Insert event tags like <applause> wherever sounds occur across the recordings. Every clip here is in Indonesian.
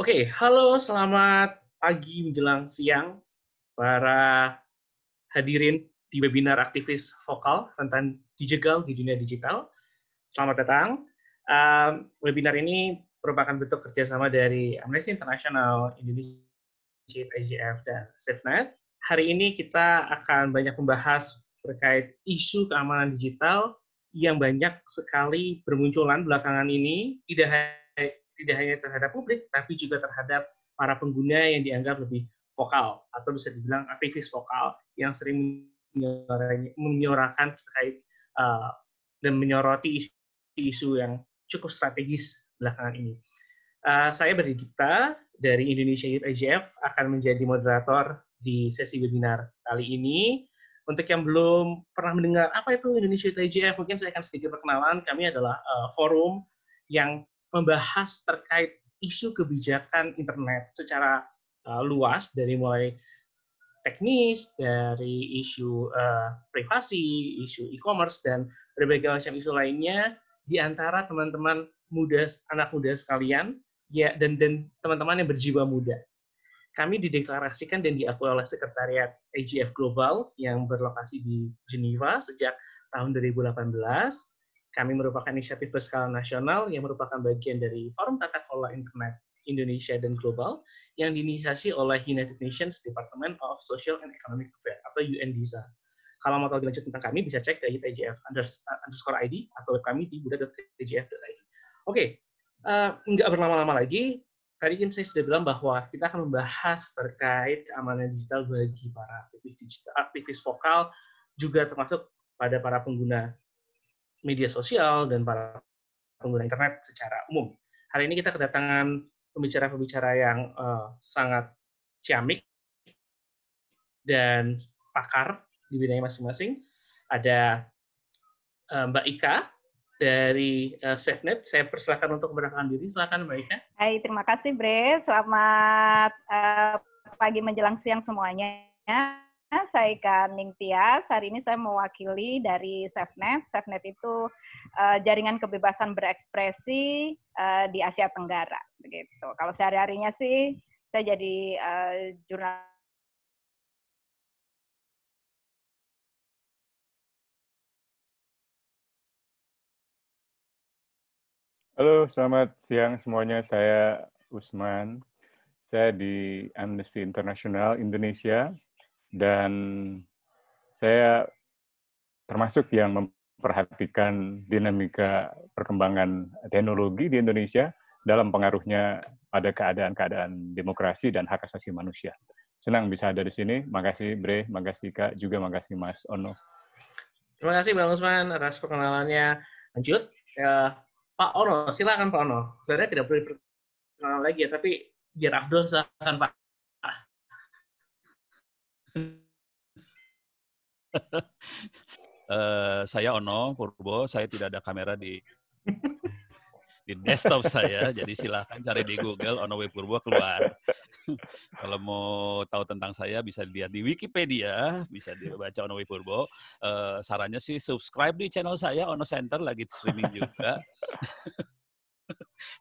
Oke, okay, halo, selamat pagi menjelang siang para hadirin di webinar aktivis vokal tentang digital di dunia digital. Selamat datang. Um, webinar ini merupakan bentuk kerjasama dari Amnesty International, Indonesia, IGF, dan SafeNet. Hari ini kita akan banyak membahas terkait isu keamanan digital yang banyak sekali bermunculan belakangan ini, tidak hanya tidak hanya terhadap publik, tapi juga terhadap para pengguna yang dianggap lebih vokal atau bisa dibilang aktivis vokal yang sering menyorakan terkait uh, dan menyoroti isu-isu yang cukup strategis belakangan ini. Uh, saya Berdikta dari Indonesia Youth AGF akan menjadi moderator di sesi webinar kali ini. Untuk yang belum pernah mendengar apa itu Indonesia Youth AGF, mungkin saya akan sedikit perkenalan. Kami adalah uh, forum yang membahas terkait isu kebijakan internet secara uh, luas dari mulai teknis, dari isu uh, privasi, isu e-commerce dan berbagai macam isu lainnya di antara teman-teman muda anak muda sekalian ya dan dan teman-teman yang berjiwa muda. Kami dideklarasikan dan diakui oleh sekretariat AGF Global yang berlokasi di Geneva sejak tahun 2018 kami merupakan inisiatif berskala nasional yang merupakan bagian dari Forum Tata Kelola Internet Indonesia dan Global yang diinisiasi oleh United Nations Department of Social and Economic Affairs atau UNDISA. Kalau mau tahu lebih lanjut tentang kami, bisa cek dari TGF uh, underscore ID atau web kami di buddha.tgf.id. Oke, okay. uh, nggak berlama-lama lagi. Tadi kan saya sudah bilang bahwa kita akan membahas terkait keamanan digital bagi para aktivis digital, aktivis vokal, juga termasuk pada para pengguna media sosial dan para pengguna internet secara umum. Hari ini kita kedatangan pembicara-pembicara yang uh, sangat ciamik dan pakar di bidangnya masing-masing. Ada uh, Mbak Ika dari uh, SafeNet. Saya persilakan untuk memperkenalkan diri. Silakan Mbak Ika. Hai, terima kasih Bre. Selamat uh, pagi menjelang siang semuanya. Nah, saya Ika Ning Hari ini saya mewakili dari SafeNet. SafeNet itu uh, jaringan kebebasan berekspresi uh, di Asia Tenggara. Begitu. Kalau sehari-harinya sih saya jadi uh, jurnalis Halo, selamat siang semuanya. Saya Usman. Saya di Amnesty International Indonesia dan saya termasuk yang memperhatikan dinamika perkembangan teknologi di Indonesia dalam pengaruhnya pada keadaan-keadaan demokrasi dan hak asasi manusia. Senang bisa ada di sini. Makasih Bre, makasih Kak, juga makasih Mas Ono. Terima kasih Bang Usman atas perkenalannya. Lanjut, ya, Pak Ono, silakan Pak Ono. Sebenarnya tidak perlu perkenalan lagi ya, tapi biar Abdul silakan Pak uh, saya Ono Purbo, saya tidak ada kamera di di desktop saya, jadi silahkan cari di Google Ono W Purbo keluar. Kalau mau tahu tentang saya bisa lihat di Wikipedia, bisa dibaca Ono W Purbo. Uh, sarannya sih subscribe di channel saya Ono Center lagi streaming juga.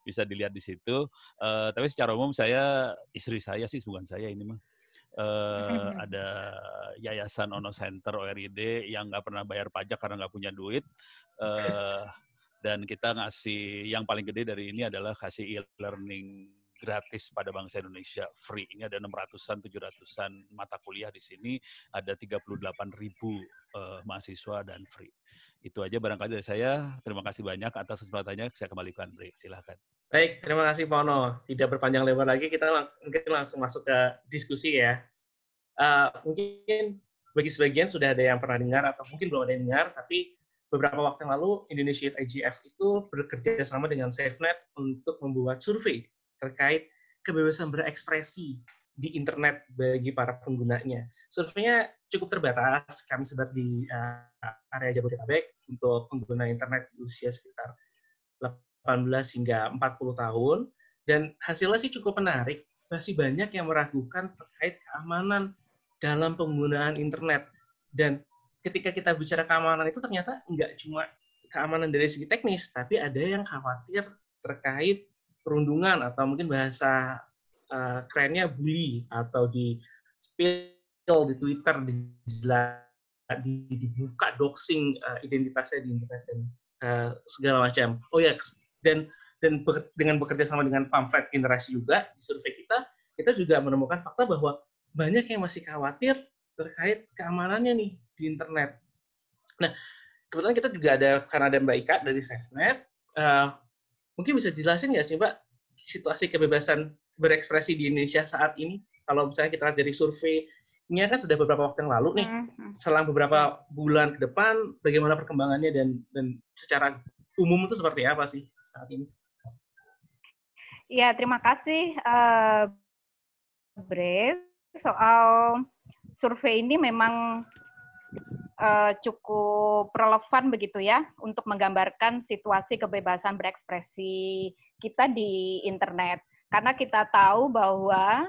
bisa dilihat di situ. Uh, tapi secara umum saya istri saya sih bukan saya ini mah. Eh, <laughs> ada Yayasan Ono Center ORID yang nggak pernah bayar pajak karena nggak punya duit. Uh, dan kita ngasih yang paling gede dari ini adalah kasih e-learning gratis pada bangsa Indonesia free. Ini ada 600-an, 700-an mata kuliah di sini, ada 38 ribu uh, mahasiswa dan free. Itu aja barangkali dari saya. Terima kasih banyak atas kesempatannya. Saya kembalikan free. Andre. Silahkan. Baik, terima kasih Pono. Tidak berpanjang lebar lagi, kita lang mungkin langsung masuk ke diskusi ya. Uh, mungkin bagi sebagian sudah ada yang pernah dengar atau mungkin belum ada yang dengar, tapi beberapa waktu yang lalu Indonesia IGF itu bekerja sama dengan SafeNet untuk membuat survei terkait kebebasan berekspresi di internet bagi para penggunanya. Surveinya cukup terbatas, kami sebar di uh, area Jabodetabek untuk pengguna internet di usia sekitar 18 hingga 40 tahun dan hasilnya sih cukup menarik. Masih banyak yang meragukan terkait keamanan dalam penggunaan internet. Dan ketika kita bicara keamanan itu ternyata nggak cuma keamanan dari segi teknis, tapi ada yang khawatir terkait perundungan atau mungkin bahasa uh, kerennya bully atau di spill di Twitter di, di dibuka doxing uh, identitasnya di internet dan uh, segala macam. Oh ya, dan dan ber, dengan bekerja sama dengan pamflet generasi juga di survei kita, kita juga menemukan fakta bahwa banyak yang masih khawatir terkait keamanannya nih di internet. Nah, kebetulan kita juga ada karena ada Mbak Ika dari SafeNet, uh, mungkin bisa jelasin nggak sih Mbak situasi kebebasan berekspresi di Indonesia saat ini? Kalau misalnya kita lihat dari surveinya kan sudah beberapa waktu yang lalu nih, hmm, hmm. selang beberapa bulan ke depan, bagaimana perkembangannya dan dan secara umum itu seperti apa sih? saat ini. Ya, terima kasih uh, eh, Bre. Soal survei ini memang uh, cukup relevan begitu ya untuk menggambarkan situasi kebebasan berekspresi kita di internet. Karena kita tahu bahwa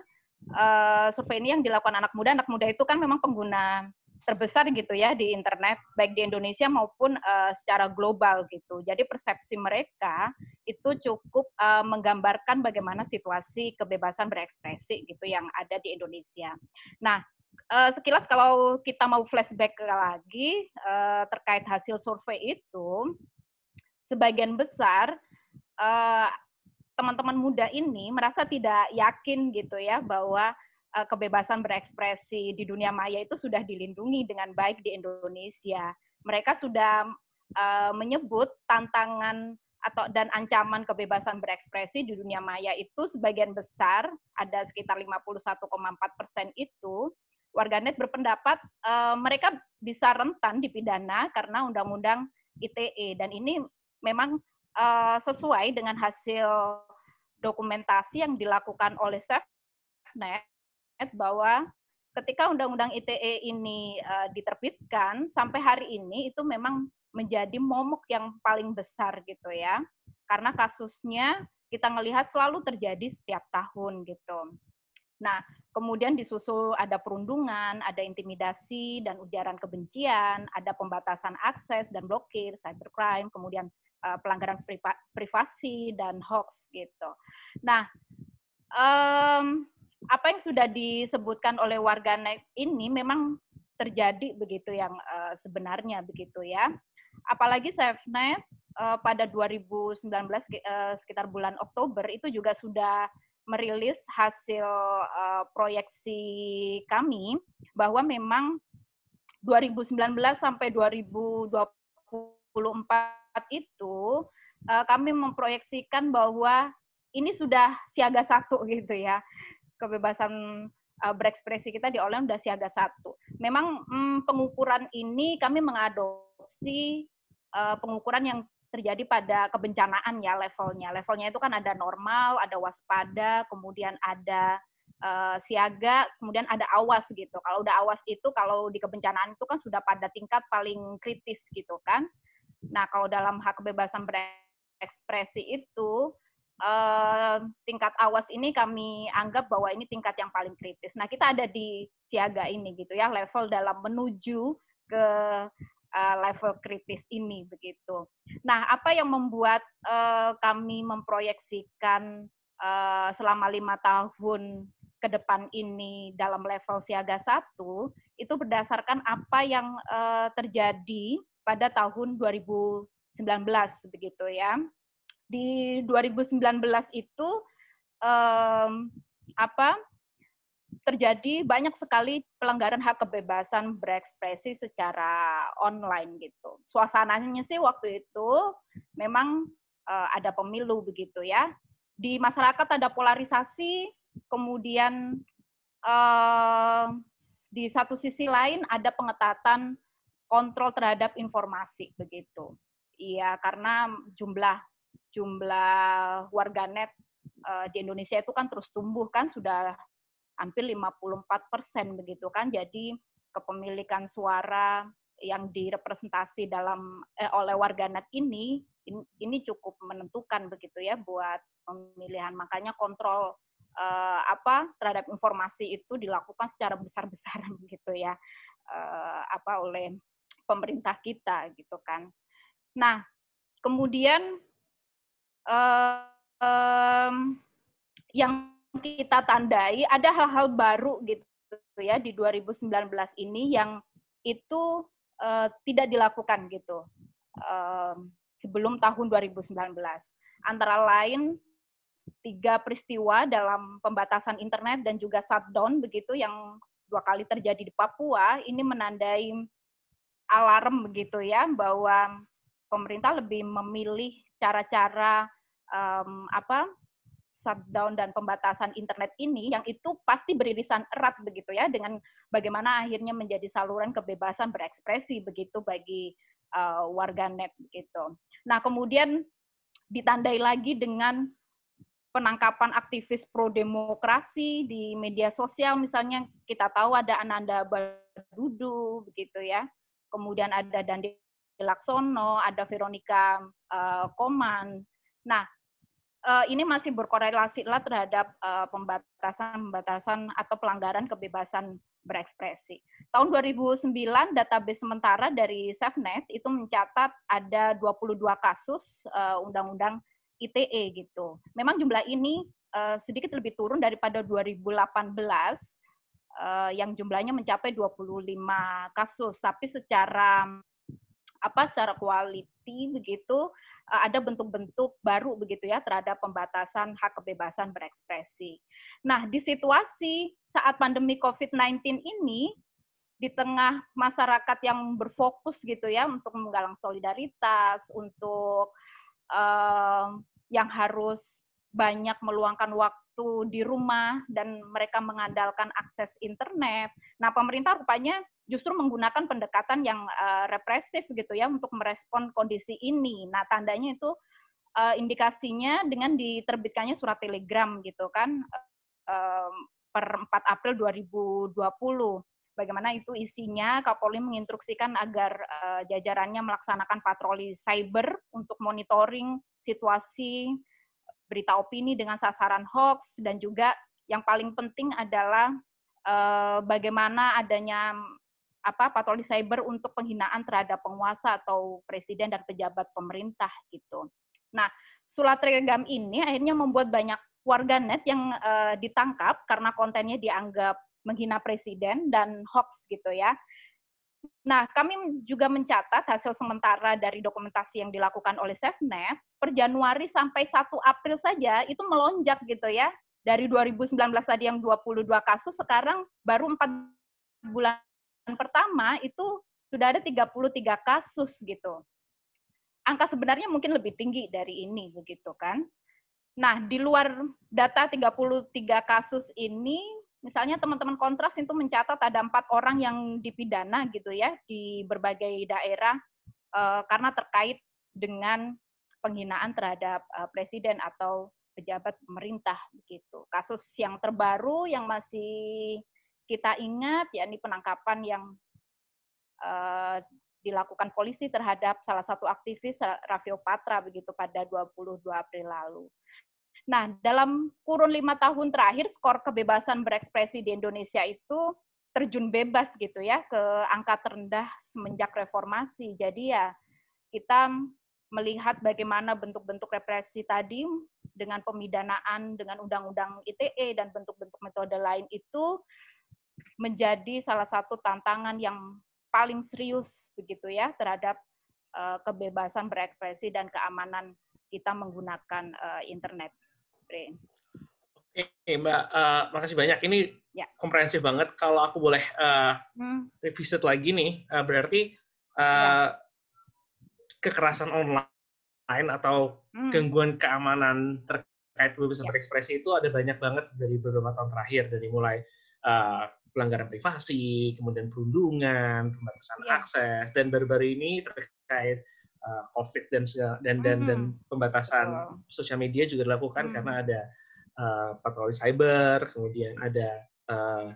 uh, survei ini yang dilakukan anak muda, anak muda itu kan memang pengguna terbesar gitu ya di internet baik di Indonesia maupun uh, secara global gitu. Jadi persepsi mereka itu cukup uh, menggambarkan bagaimana situasi kebebasan berekspresi gitu yang ada di Indonesia. Nah, uh, sekilas kalau kita mau flashback lagi uh, terkait hasil survei itu sebagian besar uh, teman-teman muda ini merasa tidak yakin gitu ya bahwa Eh, kebebasan berekspresi di dunia maya itu sudah dilindungi dengan baik di Indonesia. Mereka sudah eh, menyebut tantangan atau dan ancaman kebebasan berekspresi di dunia maya itu sebagian besar ada sekitar 51,4 persen itu warganet berpendapat eh, mereka bisa rentan dipidana karena undang-undang ITE dan ini memang sesuai dengan hasil dokumentasi yang dilakukan oleh SEFNET bahwa ketika Undang-Undang ITE ini uh, diterbitkan sampai hari ini itu memang menjadi momok yang paling besar gitu ya. Karena kasusnya kita melihat selalu terjadi setiap tahun gitu. Nah, kemudian disusul ada perundungan, ada intimidasi dan ujaran kebencian, ada pembatasan akses dan blokir, cybercrime, kemudian uh, pelanggaran privasi dan hoax gitu. Nah, um, apa yang sudah disebutkan oleh warganet ini memang terjadi begitu yang uh, sebenarnya begitu ya. Apalagi SafeNet uh, eh, pada 2019 uh, eh, sekitar bulan Oktober itu juga sudah merilis hasil uh, proyeksi kami bahwa memang 2019 sampai 2024 itu uh, kami memproyeksikan bahwa ini sudah siaga satu <laughs> gitu ya kebebasan uh, berekspresi kita di online sudah siaga satu. Memang hmm, pengukuran ini kami mengadopsi uh, pengukuran yang terjadi pada kebencanaan ya levelnya. Levelnya itu kan ada normal, ada waspada, kemudian ada uh, siaga, kemudian ada awas gitu. Kalau udah awas itu kalau di kebencanaan itu kan sudah pada tingkat paling kritis gitu kan. Nah, kalau dalam hak kebebasan berekspresi itu tingkat awas ini kami anggap bahwa ini tingkat yang paling kritis. Nah, kita ada di siaga ini gitu ya, level dalam menuju ke eh, level kritis ini begitu. Nah, apa yang membuat eh, kami memproyeksikan eh, selama lima tahun ke depan ini dalam level siaga satu itu berdasarkan apa yang terjadi pada tahun 2019 begitu ya di 2019 itu um, apa terjadi banyak sekali pelanggaran hak kebebasan berekspresi secara online gitu. Suasananya sih waktu itu memang uh, ada pemilu begitu ya. Di masyarakat ada polarisasi, kemudian uh, di satu sisi lain ada pengetatan kontrol terhadap informasi begitu. Iya, karena jumlah jumlah warganet uh, di Indonesia itu kan terus tumbuh kan sudah hampir 54 persen begitu kan jadi kepemilikan suara yang direpresentasi dalam eh, oleh warganet ini ini cukup menentukan begitu ya buat pemilihan makanya kontrol eh, apa terhadap informasi itu dilakukan secara besar-besaran <laughs> gitu ya eh, apa oleh pemerintah kita gitu kan nah kemudian um, yang kita tandai ada hal-hal baru gitu ya di 2019 ini yang itu uh, tidak dilakukan gitu uh, sebelum tahun 2019 antara lain tiga peristiwa dalam pembatasan internet dan juga shutdown begitu yang dua kali terjadi di Papua ini menandai alarm begitu ya bahwa pemerintah lebih memilih cara-cara um, apa shutdown dan pembatasan internet ini yang itu pasti beririsan erat begitu ya dengan bagaimana akhirnya menjadi saluran kebebasan berekspresi begitu bagi uh, eh, warganet begitu. Nah, kemudian ditandai lagi dengan penangkapan aktivis pro demokrasi di media sosial misalnya kita tahu ada Ananda Badudu begitu ya. Kemudian ada Dandi Laksono, ada Veronica uh, eh, Koman. Nah, eh, ini masih berkorelasi lah terhadap eh, pembatasan-pembatasan atau pelanggaran kebebasan berekspresi. Tahun 2009 database sementara dari SafeNet itu mencatat ada 22 kasus undang-undang ITE gitu. Memang jumlah ini sedikit lebih turun daripada 2018 uh, yang jumlahnya mencapai 25 kasus, tapi secara apa secara quality begitu e, ada bentuk-bentuk baru begitu ya terhadap pembatasan hak kebebasan berekspresi. Nah, di situasi saat pandemi COVID-19 ini di tengah masyarakat yang berfokus gitu ya untuk menggalang solidaritas, untuk um, yang harus banyak meluangkan waktu di rumah dan mereka mengandalkan akses internet. Nah, pemerintah rupanya justru menggunakan pendekatan yang uh, represif gitu ya untuk merespon kondisi ini. Nah, tandanya itu uh, indikasinya dengan diterbitkannya surat telegram gitu kan uh, per 4 April 2020. Bagaimana itu isinya? Kapolri menginstruksikan agar uh, jajarannya melaksanakan patroli cyber untuk monitoring situasi berita opini dengan sasaran hoax dan juga yang paling penting adalah uh, bagaimana adanya apa patroli cyber untuk penghinaan terhadap penguasa atau presiden dan pejabat pemerintah gitu. Nah, surat telegram ini akhirnya membuat banyak warganet yang uh, ditangkap karena kontennya dianggap menghina presiden dan hoax gitu ya. Nah, kami juga mencatat hasil sementara dari dokumentasi yang dilakukan oleh SafeNet, per Januari sampai 1 April saja itu melonjak gitu ya. Dari 2019 tadi yang 22 kasus, sekarang baru 4 bulan yang pertama itu sudah ada 33 kasus gitu. Angka sebenarnya mungkin lebih tinggi dari ini begitu kan. Nah, di luar data 33 kasus ini, misalnya teman-teman kontras itu mencatat ada empat orang yang dipidana gitu ya di berbagai daerah eh, karena terkait dengan penghinaan terhadap eh, presiden atau pejabat pemerintah gitu. Kasus yang terbaru yang masih kita ingat yakni penangkapan yang uh, dilakukan polisi terhadap salah satu aktivis eh, Raffio Patra begitu pada 22 April lalu. Nah, dalam kurun lima tahun terakhir, skor kebebasan berekspresi di Indonesia itu terjun bebas gitu ya ke angka terendah semenjak reformasi. Jadi ya kita melihat bagaimana bentuk-bentuk represi tadi dengan pemidanaan, dengan undang-undang ITE dan bentuk-bentuk metode lain itu menjadi salah satu tantangan yang paling serius begitu ya terhadap uh, kebebasan berekspresi dan keamanan kita menggunakan uh, internet. Oke, Mbak, uh, makasih banyak. Ini ya. komprehensif banget. Kalau aku boleh uh, hmm. revisit lagi nih, uh, berarti uh, yeah. kekerasan online atau hmm. gangguan keamanan terkait kebebasan yeah. berekspresi itu ada banyak banget dari beberapa tahun terakhir, dari mulai uh, pelanggaran privasi, kemudian perundungan, pembatasan iya. akses, dan baru-baru ini terkait uh, COVID dan dan dan, hmm. dan pembatasan oh. sosial media juga dilakukan mm. karena ada uh, patroli cyber, kemudian ada uh,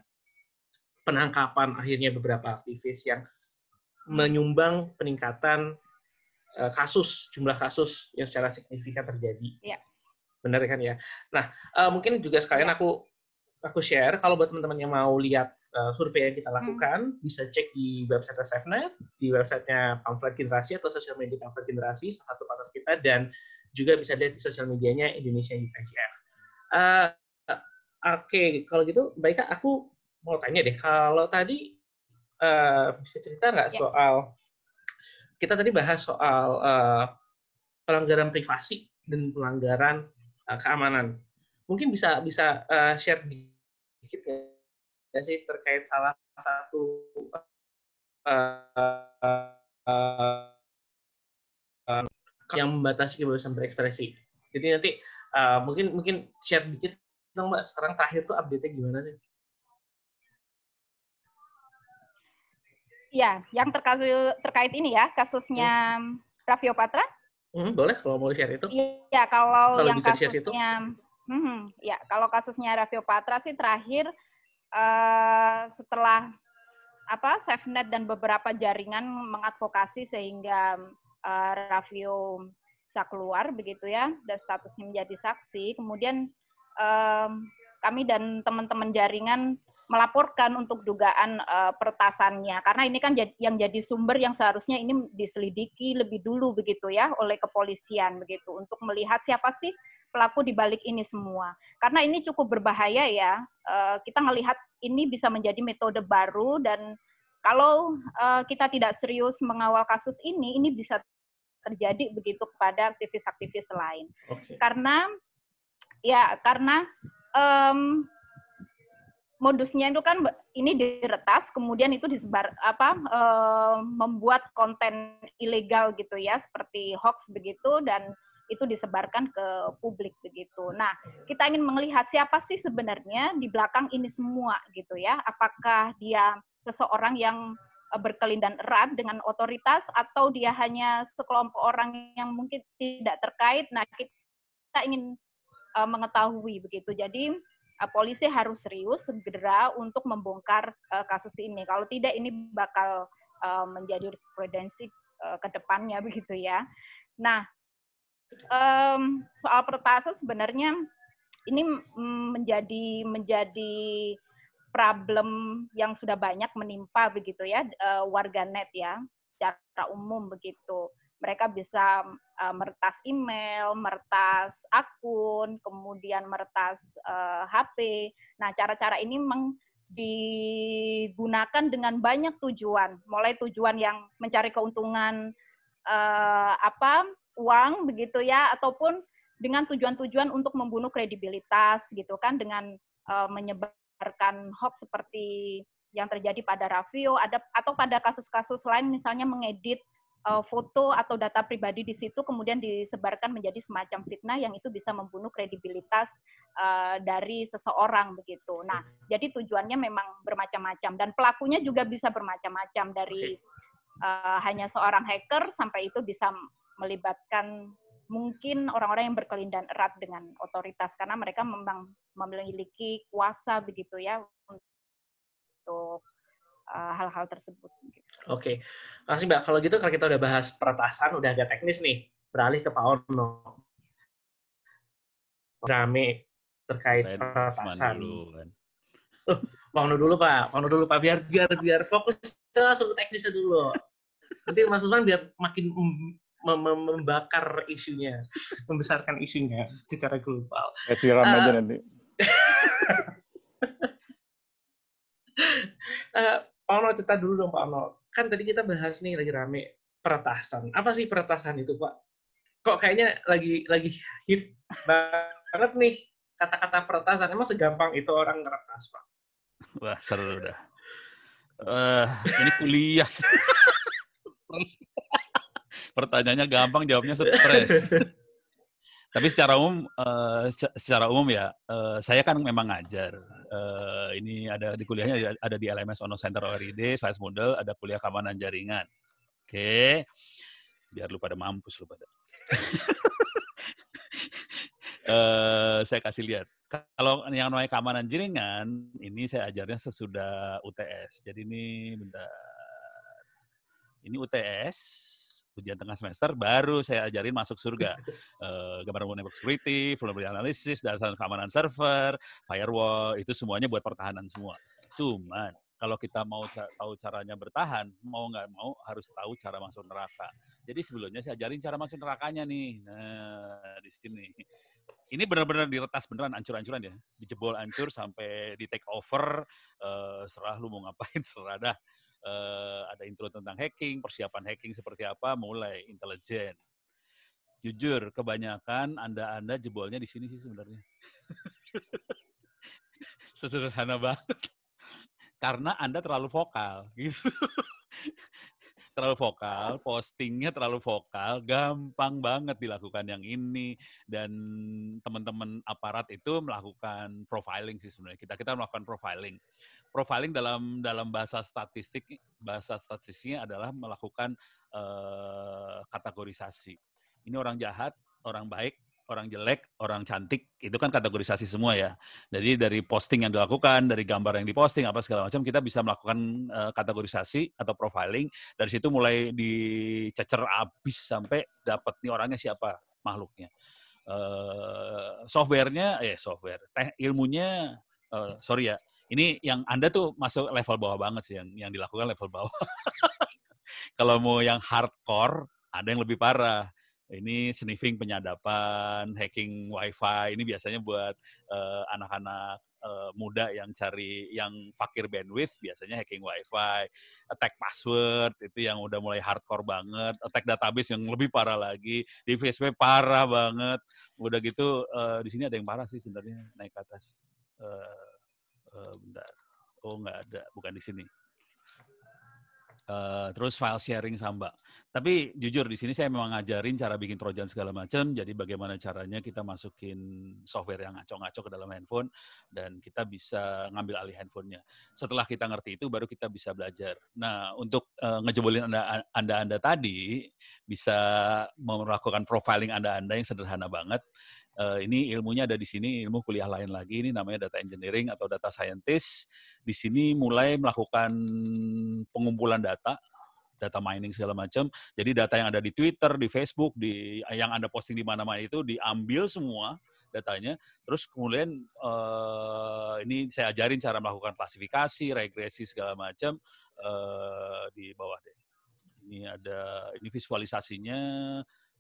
penangkapan akhirnya beberapa aktivis yang mm. menyumbang peningkatan uh, kasus jumlah kasus yang secara signifikan terjadi. Yeah. Benar kan ya. Nah, uh, mungkin juga sekalian yeah. aku aku share. Kalau buat teman-teman yang mau lihat uh, survei yang kita hmm. lakukan, hmm. bisa cek di website SafeNet, di websitenya Pamflet Generasi atau sosial media Pamflet Generasi, salah satu partner kita, dan juga bisa lihat di sosial medianya Indonesia UKGF. Uh, eh, Oke, okay. kalau gitu, Baika, aku mau tanya deh, kalau tadi uh, bisa cerita nggak yeah. soal kita tadi bahas soal uh, pelanggaran privasi dan pelanggaran uh, keamanan. Mungkin bisa bisa uh, share di sedikit ya, ya sih terkait salah satu uh, uh, uh, yang membatasi kebebasan berekspresi. Jadi nanti uh, mungkin mungkin share dikit dong mbak sekarang terakhir tuh update-nya gimana sih? Ya, yang terkait ini ya kasusnya hmm. Raffi Hmm, boleh kalau mau share itu. Iya, kalau, kalau yang kasusnya itu. Hmm, ya, kalau kasusnya Raffio Patra sih terakhir uh, setelah apa SafeNet dan beberapa jaringan mengadvokasi sehingga uh, eh, Raffio bisa keluar begitu ya dan statusnya menjadi saksi. Kemudian um, kami dan teman-teman jaringan melaporkan untuk dugaan uh, eh, pertasannya karena ini kan yang jadi sumber yang seharusnya ini diselidiki lebih dulu begitu ya oleh kepolisian begitu untuk melihat siapa sih pelaku di balik ini semua. Karena ini cukup berbahaya ya. Eh, kita melihat ini bisa menjadi metode baru dan kalau eh, kita tidak serius mengawal kasus ini, ini bisa terjadi begitu kepada aktivis-aktivis lain. Okay. Karena ya karena um, modusnya itu kan ini diretas, kemudian itu disebar apa um, membuat konten ilegal gitu ya, seperti hoax begitu dan itu disebarkan ke publik begitu. Nah, kita ingin melihat siapa sih sebenarnya di belakang ini semua gitu ya. Apakah dia seseorang yang eh, berkelindan erat dengan otoritas atau dia hanya sekelompok orang yang mungkin tidak terkait. Nah, kita ingin eh, mengetahui begitu. Jadi eh, polisi harus serius segera untuk membongkar kasus ini. Kalau tidak ini bakal menjadi jurisprudensi uh, ke depannya begitu ya. Nah, um, soal peretasan sebenarnya ini menjadi menjadi problem yang sudah banyak menimpa begitu ya uh, warganet ya secara umum begitu. Mereka bisa uh, meretas email, meretas akun, kemudian meretas e, HP. Nah, cara-cara ini meng digunakan dengan banyak tujuan, mulai tujuan yang mencari keuntungan uh, apa uang begitu ya ataupun dengan tujuan-tujuan untuk membunuh kredibilitas gitu kan dengan uh, menyebarkan hoax seperti yang terjadi pada Raffio ada atau pada kasus-kasus lain misalnya mengedit uh, foto atau data pribadi di situ kemudian disebarkan menjadi semacam fitnah yang itu bisa membunuh kredibilitas uh, dari seseorang begitu. Nah, jadi tujuannya memang bermacam-macam dan pelakunya juga bisa bermacam-macam dari uh, hanya seorang hacker sampai itu bisa melibatkan mungkin orang-orang yang berkelindahan erat dengan otoritas karena mereka memang memiliki kuasa begitu ya untuk eh, hal-hal uh, tersebut. Gitu. Oke, okay. makasih mbak. Kalau gitu kalau kita udah bahas peretasan, udah agak teknis nih, beralih ke Pak Ono. Rame terkait Lain, peretasan. Dulu, kan? Pak Ono dulu Pak, Pak Ono dulu Pak, biar biar biar fokus ke teknisnya dulu. Nanti Mas Usman biar makin mem membakar isunya, <laughs> membesarkan isunya secara global. Si siram uh, eh, aja nanti. uh, <laughs> Pak Ono cerita dulu dong Pak Ono. Kan tadi kita bahas nih lagi rame peretasan. Apa sih peretasan itu Pak? Kok kayaknya lagi lagi hit banget nih kata-kata peretasan. Emang segampang itu orang ngeretas Pak? Wah seru udah. Uh, eh, ini kuliah. <laughs> Pertanyaannya gampang, jawabnya stres. Tapi secara umum, uh, secara umum ya, uh, saya kan memang ngajar. Uh, ini ada di kuliahnya ada di LMS Ono Center ORID, Science Model, ada kuliah keamanan jaringan. Oke, okay. biar lu pada mampus lu pada. uh, <laughs> saya kasih lihat. Kalau yang namanya keamanan jaringan, ini saya ajarnya sesudah UTS. Jadi ini bentar. Ini UTS, ujian tengah semester baru saya ajarin masuk surga uh, eh, gambar network security, vulnerability analysis, dasar keamanan server, firewall itu semuanya buat pertahanan semua. Cuman kalau kita mau tahu caranya bertahan, mau nggak mau harus tahu cara masuk neraka. Jadi sebelumnya saya ajarin cara masuk nerakanya nih. Nah, di sini. Ini benar-benar diretas beneran, ancur-ancuran ya. Dijebol ancur sampai di take over, uh, serah lu mau ngapain, <laughs> serah dah uh, ada intro tentang hacking, persiapan hacking seperti apa, mulai intelijen. Jujur, kebanyakan Anda-Anda jebolnya di sini sih sebenarnya. <laughs> Sederhana banget. Karena Anda terlalu vokal. Gitu. <laughs> terlalu vokal, postingnya terlalu vokal, gampang banget dilakukan yang ini dan teman-teman aparat itu melakukan profiling sih sebenarnya. Kita kita melakukan profiling. Profiling dalam dalam bahasa statistik bahasa statistiknya adalah melakukan uh, kategorisasi. Ini orang jahat, orang baik, orang jelek, orang cantik, itu kan kategorisasi semua ya. Jadi dari posting yang dilakukan, dari gambar yang diposting, apa segala macam, kita bisa melakukan uh, kategorisasi atau profiling. Dari situ mulai dicecer abis sampai dapat nih orangnya siapa, makhluknya. Uh, softwarenya, eh software, teh ilmunya, uh, sorry ya, ini yang Anda tuh masuk level bawah banget sih, yang, yang dilakukan level bawah. <laughs> Kalau mau yang hardcore, ada yang lebih parah ini sniffing penyadapan, hacking wifi, ini biasanya buat anak-anak uh, uh, muda yang cari yang fakir bandwidth, biasanya hacking wifi, attack password, itu yang udah mulai hardcore banget, attack database yang lebih parah lagi, di Facebook parah banget, udah gitu uh, di sini ada yang parah sih sebenarnya naik ke atas. Uh, uh, bentar, oh nggak ada, bukan di sini. Eh, terus file sharing sama Tapi jujur di sini saya memang ngajarin cara bikin trojan segala macam. Jadi bagaimana caranya kita masukin software yang ngaco-ngaco ke dalam handphone dan kita bisa ngambil alih handphonenya. Setelah kita ngerti itu baru kita bisa belajar. Nah untuk uh, ngejebolin anda, anda anda tadi bisa melakukan profiling anda anda yang sederhana banget uh, ini ilmunya ada di sini, ilmu kuliah lain lagi, ini namanya data engineering atau data scientist. Di sini mulai melakukan pengumpulan data, data mining segala macam. Jadi data yang ada di Twitter, di Facebook, di yang Anda posting di mana-mana itu diambil semua datanya. Terus kemudian uh, ini saya ajarin cara melakukan klasifikasi, regresi segala macam uh, di bawah deh. Ini ada ini visualisasinya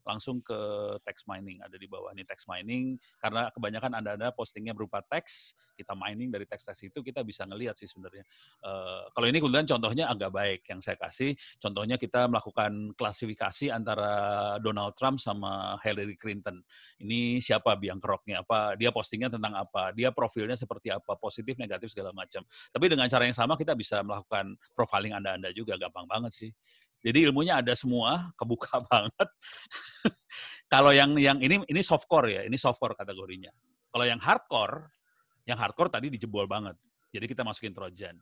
langsung ke text mining. Ada di bawah ini text mining, karena kebanyakan anda ada postingnya berupa teks, kita mining dari teks-teks itu kita bisa ngelihat sih sebenarnya. Uh, kalau ini kemudian contohnya agak baik yang saya kasih, contohnya kita melakukan klasifikasi antara Donald Trump sama Hillary Clinton. Ini siapa biang keroknya apa, dia postingnya tentang apa, dia profilnya seperti apa, positif, negatif, segala macam. Tapi dengan cara yang sama kita bisa melakukan profiling Anda-Anda juga, gampang banget sih. Jadi ilmunya ada semua, <laughs> kebuka <laughs> banget. Kalau yang yang ini ini softcore ya, ini softcore kategorinya. Kalau yang hardcore, yang hardcore tadi dijebol banget. Jadi kita masukin trojan.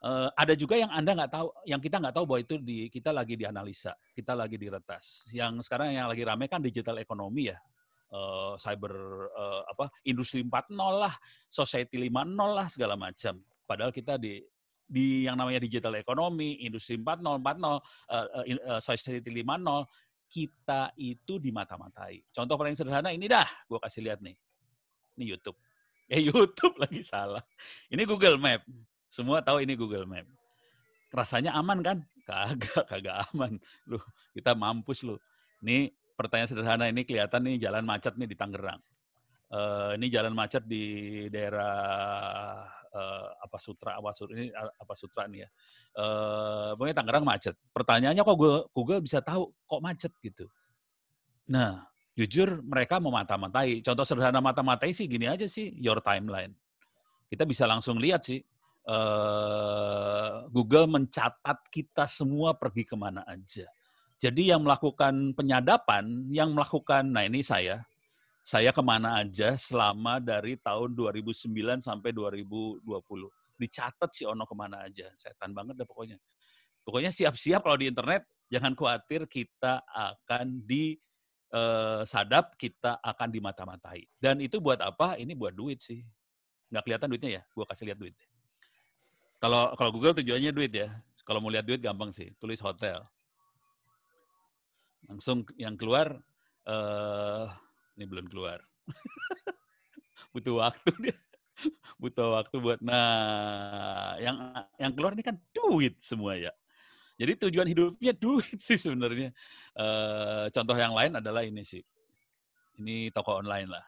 Uh, eh, ada juga yang anda nggak tahu, yang kita nggak tahu bahwa itu di, kita lagi dianalisa, kita lagi diretas. Yang sekarang yang lagi rame kan digital ekonomi ya, uh, cyber uh, apa industri 4.0 lah, society 5.0 lah segala macam. Padahal kita di di yang namanya digital ekonomi, industri 4.0, 4.0, uh, uh, society 5.0, kita itu dimata-matai. Contoh paling sederhana ini dah, gue kasih lihat nih. Ini YouTube. <laughs> Eh YouTube lagi salah. Ini Google Map. Semua tahu ini Google Map. Rasanya aman kan? Kagak, kagak aman. Lu, kita mampus lu. Ini pertanyaan sederhana ini kelihatan nih jalan macet nih di Tangerang. Uh, ini jalan macet di daerah uh, apa sutra apa sutra ini apa sutra nih ya. Eh uh, Tangerang macet. Pertanyaannya kok Google, Google bisa tahu kok macet gitu. Nah, jujur mereka memata-matai. Contoh sederhana mata-matai sih gini aja sih your timeline. Kita bisa langsung lihat sih uh, Google mencatat kita semua pergi kemana aja. Jadi yang melakukan penyadapan, yang melakukan, nah ini saya, saya kemana aja selama dari tahun 2009 sampai 2020. Dicatat si Ono kemana aja. Setan banget dah pokoknya. Pokoknya siap-siap kalau di internet, jangan khawatir kita akan di eh, sadap, kita akan dimata-matai. Dan itu buat apa? Ini buat duit sih. Nggak kelihatan duitnya ya? Gue kasih lihat duit. Kalau kalau Google tujuannya duit ya. Kalau mau lihat duit gampang sih, tulis hotel. Langsung yang keluar eh ini belum keluar. <laughs> butuh waktu dia. <laughs> Butuh waktu buat nah yang yang keluar ini kan duit semua ya. Jadi tujuan hidupnya duit <laughs> sih sebenarnya. E, contoh yang lain adalah ini sih. Ini toko online lah.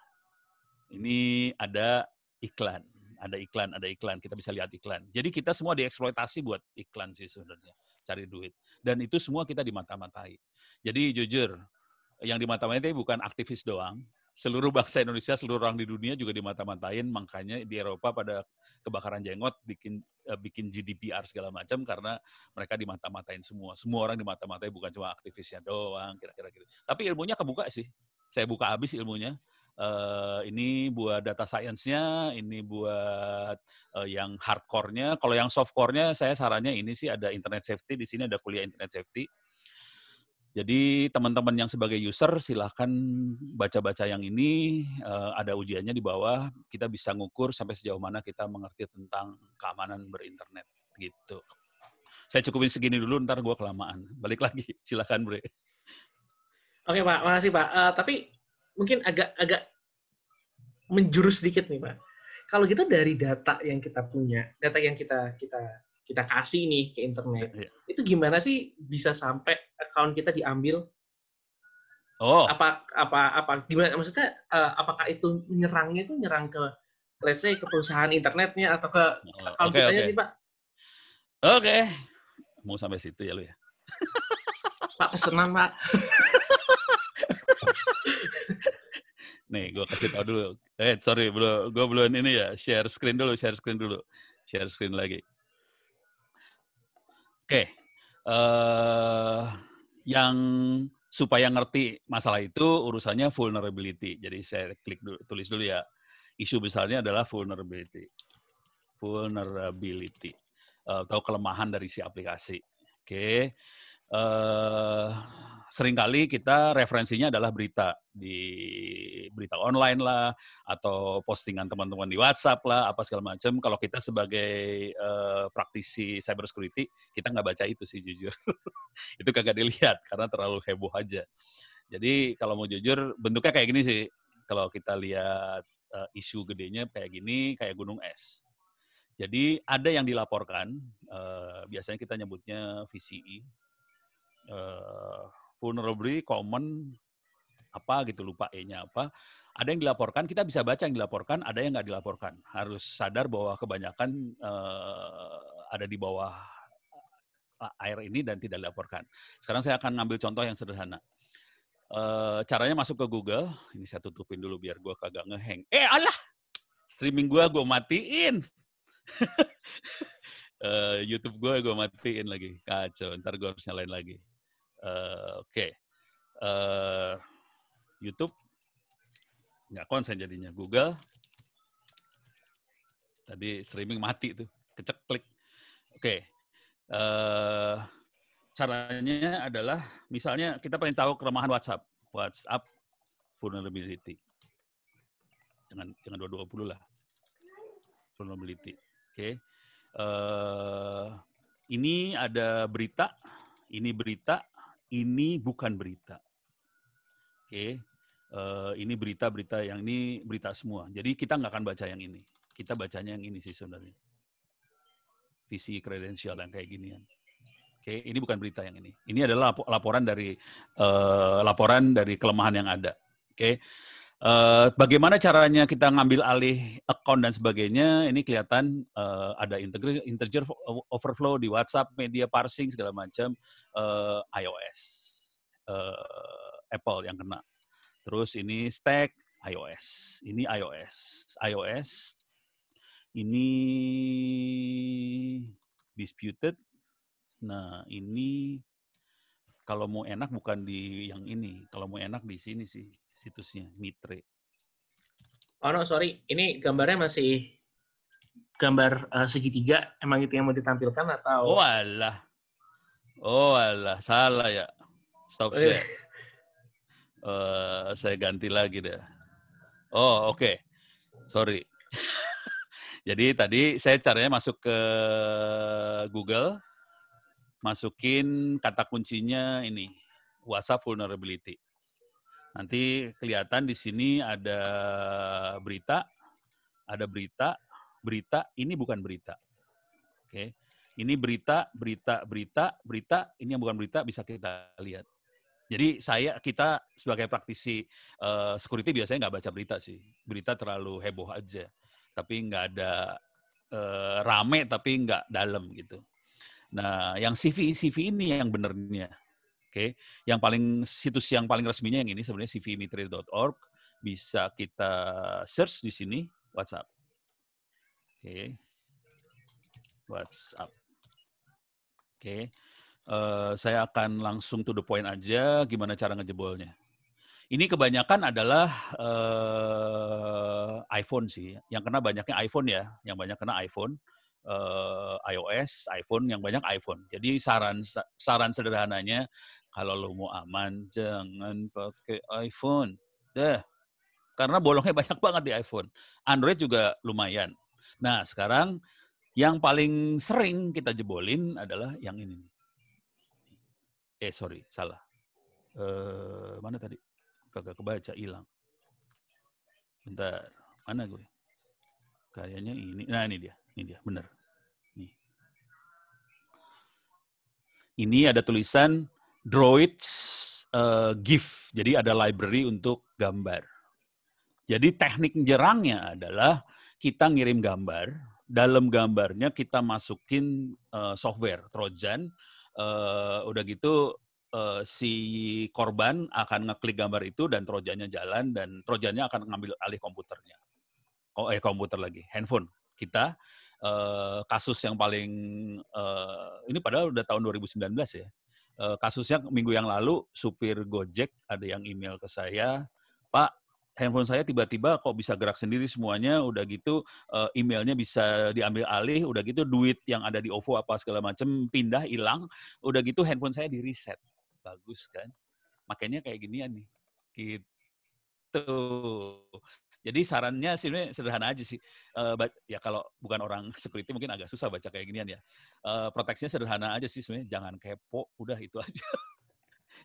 Ini ada iklan, ada iklan, ada iklan. Kita bisa lihat iklan. Jadi kita semua dieksploitasi buat iklan sih sebenarnya, cari duit. Dan itu semua kita dimata-matai. Jadi jujur, yang dimata-matain bukan aktivis doang. Seluruh bangsa Indonesia, seluruh orang di dunia juga dimata-matain. Makanya di Eropa pada kebakaran jenggot bikin uh, bikin GDPR segala macam karena mereka dimata-matain semua. Semua orang dimata-matain bukan cuma aktivisnya doang, kira-kira gitu. Tapi ilmunya kebuka sih. Saya buka habis ilmunya. Uh, ini buat data science-nya, ini buat uh, yang hardcore-nya. Kalau yang softcore-nya, saya sarannya ini sih ada internet safety. Di sini ada kuliah internet safety jadi teman-teman yang sebagai user silahkan baca-baca yang ini, eh, ada ujiannya di bawah, kita bisa ngukur sampai sejauh mana kita mengerti tentang keamanan berinternet gitu. Saya cukupin segini dulu, ntar gue kelamaan. Balik lagi, <laughs> silahkan Bre. Oke Pak, makasih Pak. Uh, tapi mungkin agak agak menjurus sedikit nih Pak. Kalau gitu dari data yang kita punya, data yang kita kita kita kasih nih ke internet. Yeah. Itu gimana sih bisa sampai account kita diambil? Oh. Apa apa apa gimana maksudnya uh, apakah itu menyerangnya itu nyerang ke let's say ke perusahaan internetnya atau ke oh, account okay, kitanya okay. sih, Pak? Oke. Okay. Mau sampai situ ya lu ya. <laughs> Pak pesenan, Pak. <laughs> Nih, gue kasih tau dulu. Eh, sorry, belum, gue belum ini ya. Share screen dulu, share screen dulu. Share screen lagi okay. uh, eh, yang supaya ngerti masalah itu urusannya vulnerability. Jadi saya klik dulu, tulis dulu ya. Isu besarnya adalah vulnerability. Vulnerability atau eh, kelemahan dari si aplikasi. Oke. Okay. Uh, eh, seringkali kita referensinya adalah berita di berita online lah atau postingan teman-teman di WhatsApp lah apa segala macam. Kalau kita sebagai uh, praktisi cyber security, kita nggak baca itu sih jujur. <laughs> itu kagak dilihat karena terlalu heboh aja. Jadi kalau mau jujur bentuknya kayak gini sih. Kalau kita lihat uh, isu gedenya kayak gini, kayak gunung es. Jadi ada yang dilaporkan, uh, biasanya kita nyebutnya VCI. E, vulnerably, common, apa gitu lupa E-nya apa. Ada yang dilaporkan, kita bisa baca yang dilaporkan, ada yang nggak dilaporkan. Harus sadar bahwa kebanyakan uh, ada di bawah air ini dan tidak dilaporkan. Sekarang saya akan ngambil contoh yang sederhana. Uh, caranya masuk ke Google. Ini saya tutupin dulu biar gue kagak ngeheng. Eh, allah, Streaming gue, gue matiin. <laughs> Eh, YouTube gue, gue matiin lagi. Kacau, ntar gue harus nyalain lagi. Eh, oke, okay. uh, eh, YouTube nggak konsen jadinya. Google tadi streaming mati tuh, kecek klik. Oke, okay. uh, eh, caranya adalah misalnya kita pengen tahu kelemahan WhatsApp, WhatsApp vulnerability. Jangan jangan dua puluh lah vulnerability. Oke, okay. uh, ini ada berita, ini berita, ini bukan berita. Oke, okay. uh, eh, ini berita-berita yang ini berita semua. Jadi kita nggak akan baca yang ini. Kita bacanya yang ini sih sebenarnya. Visi kredensial yang kayak ginian. Oke, okay. ini bukan berita yang ini. Ini adalah laporan dari uh, laporan dari kelemahan yang ada. Oke. Okay. Uh, bagaimana caranya kita ngambil alih account dan sebagainya? Ini kelihatan uh, ada integer, integer overflow di WhatsApp, media parsing segala macam, uh, iOS, uh, Apple yang kena. Terus ini stack iOS, ini iOS, iOS, ini disputed. Nah ini kalau mau enak bukan di yang ini, kalau mau enak di sini sih situsnya Mitre. Oh no, sorry, ini gambarnya masih gambar uh, segitiga. Emang itu yang mau ditampilkan atau? Oh alah, oh alah, salah ya. Stop saya. uh, eh. eh, saya ganti lagi deh. Oh oke, okay. sorry. <laughs> Jadi tadi saya caranya masuk ke Google, masukin kata kuncinya ini, WhatsApp vulnerability. Nanti kelihatan di sini ada berita, ada berita, berita, ini bukan berita. Oke. Okay. Ini berita, berita, berita, berita, ini yang bukan berita bisa kita lihat. Jadi saya kita sebagai praktisi uh, security biasanya nggak baca berita sih. Berita terlalu heboh aja. Tapi nggak ada uh, rame tapi nggak dalam gitu. Nah, yang CV CV ini yang benernya. Oke, okay. yang paling situs yang paling resminya yang ini sebenarnya cvmitre.org bisa kita search di sini WhatsApp. Oke, okay. WhatsApp. Oke, okay. uh, eh, saya akan langsung to the point aja gimana cara ngejebolnya. Ini kebanyakan adalah uh, iPhone sih, yang kena banyaknya iPhone ya, yang banyak kena iPhone uh, iOS, iPhone yang banyak iPhone. Jadi saran saran sederhananya kalau lo mau aman jangan pakai iPhone. deh. Karena bolongnya <laughs> banyak banget di iPhone. Android juga lumayan. Nah, sekarang yang paling sering kita jebolin adalah yang ini. Eh, sorry, salah. Eh, mana tadi? Kagak kebaca, hilang. Bentar, mana gue? Kayaknya ini. Nah, ini dia. Ini dia, benar. Ini. Ini ada tulisan Droids uh, GIF. Jadi ada library untuk gambar. Jadi teknik jerangnya adalah kita ngirim gambar, dalam gambarnya kita masukin uh, software Trojan. Uh, udah gitu uh, si korban akan ngeklik gambar itu dan Trojannya jalan dan Trojannya akan ngambil alih komputernya. Oh eh komputer lagi, handphone kita uh, kasus yang paling uh, ini padahal udah tahun 2019 ya. Uh, kasusnya minggu yang lalu supir Gojek ada yang email ke saya, "Pak, handphone saya tiba-tiba kok bisa gerak sendiri semuanya, udah gitu uh, emailnya bisa diambil alih, udah gitu duit yang ada di OVO apa segala macam pindah hilang, udah gitu handphone saya di reset." Bagus kan? Makanya kayak ginian nih. Gitu. Jadi sarannya ini sederhana aja sih. Uh, ya kalau bukan orang <laughs> security mungkin agak susah baca kayak ginian ya. Uh, proteksinya sederhana aja sih sebenarnya. Jangan kepo, udah itu <laughs> aja.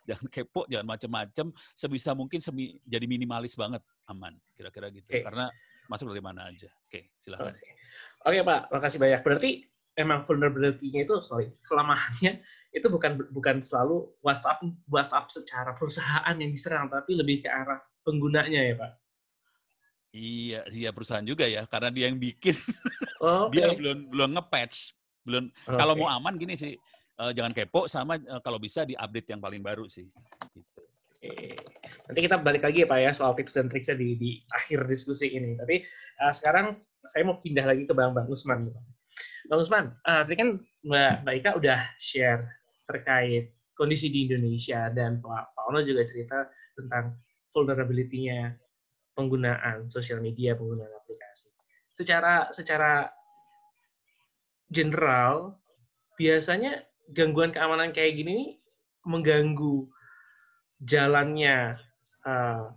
jangan kepo, jangan macem-macem. Sebisa mungkin semi, jadi minimalis banget, aman. Kira-kira gitu. Okay. Karena masuk dari mana aja. Oke, okay, silahkan. Oke, okay. okay, Pak. Makasih banyak. Berarti emang vulnerability-nya itu, sorry, kelemahannya itu bukan bukan selalu WhatsApp WhatsApp secara perusahaan yang diserang, tapi lebih ke arah penggunanya ya, Pak. Iya, iya perusahaan juga ya, karena dia yang bikin. Oh, okay. <laughs> dia belum belum ngepatch, belum. Okay. Kalau mau aman gini sih, uh, jangan kepo sama uh, kalau bisa di update yang paling baru sih. Gitu. Okay. Nanti kita balik lagi ya Pak ya soal tips dan triknya di, di akhir diskusi ini. Tapi uh, sekarang saya mau pindah lagi ke Bang Bang Usman. Bang Usman, uh, tadi kan Mbak, Mbak Ika udah share terkait kondisi di Indonesia dan Pak, Pak Ono juga cerita tentang vulnerability-nya penggunaan sosial media, penggunaan aplikasi. Secara secara general, biasanya gangguan keamanan kayak gini mengganggu jalannya uh,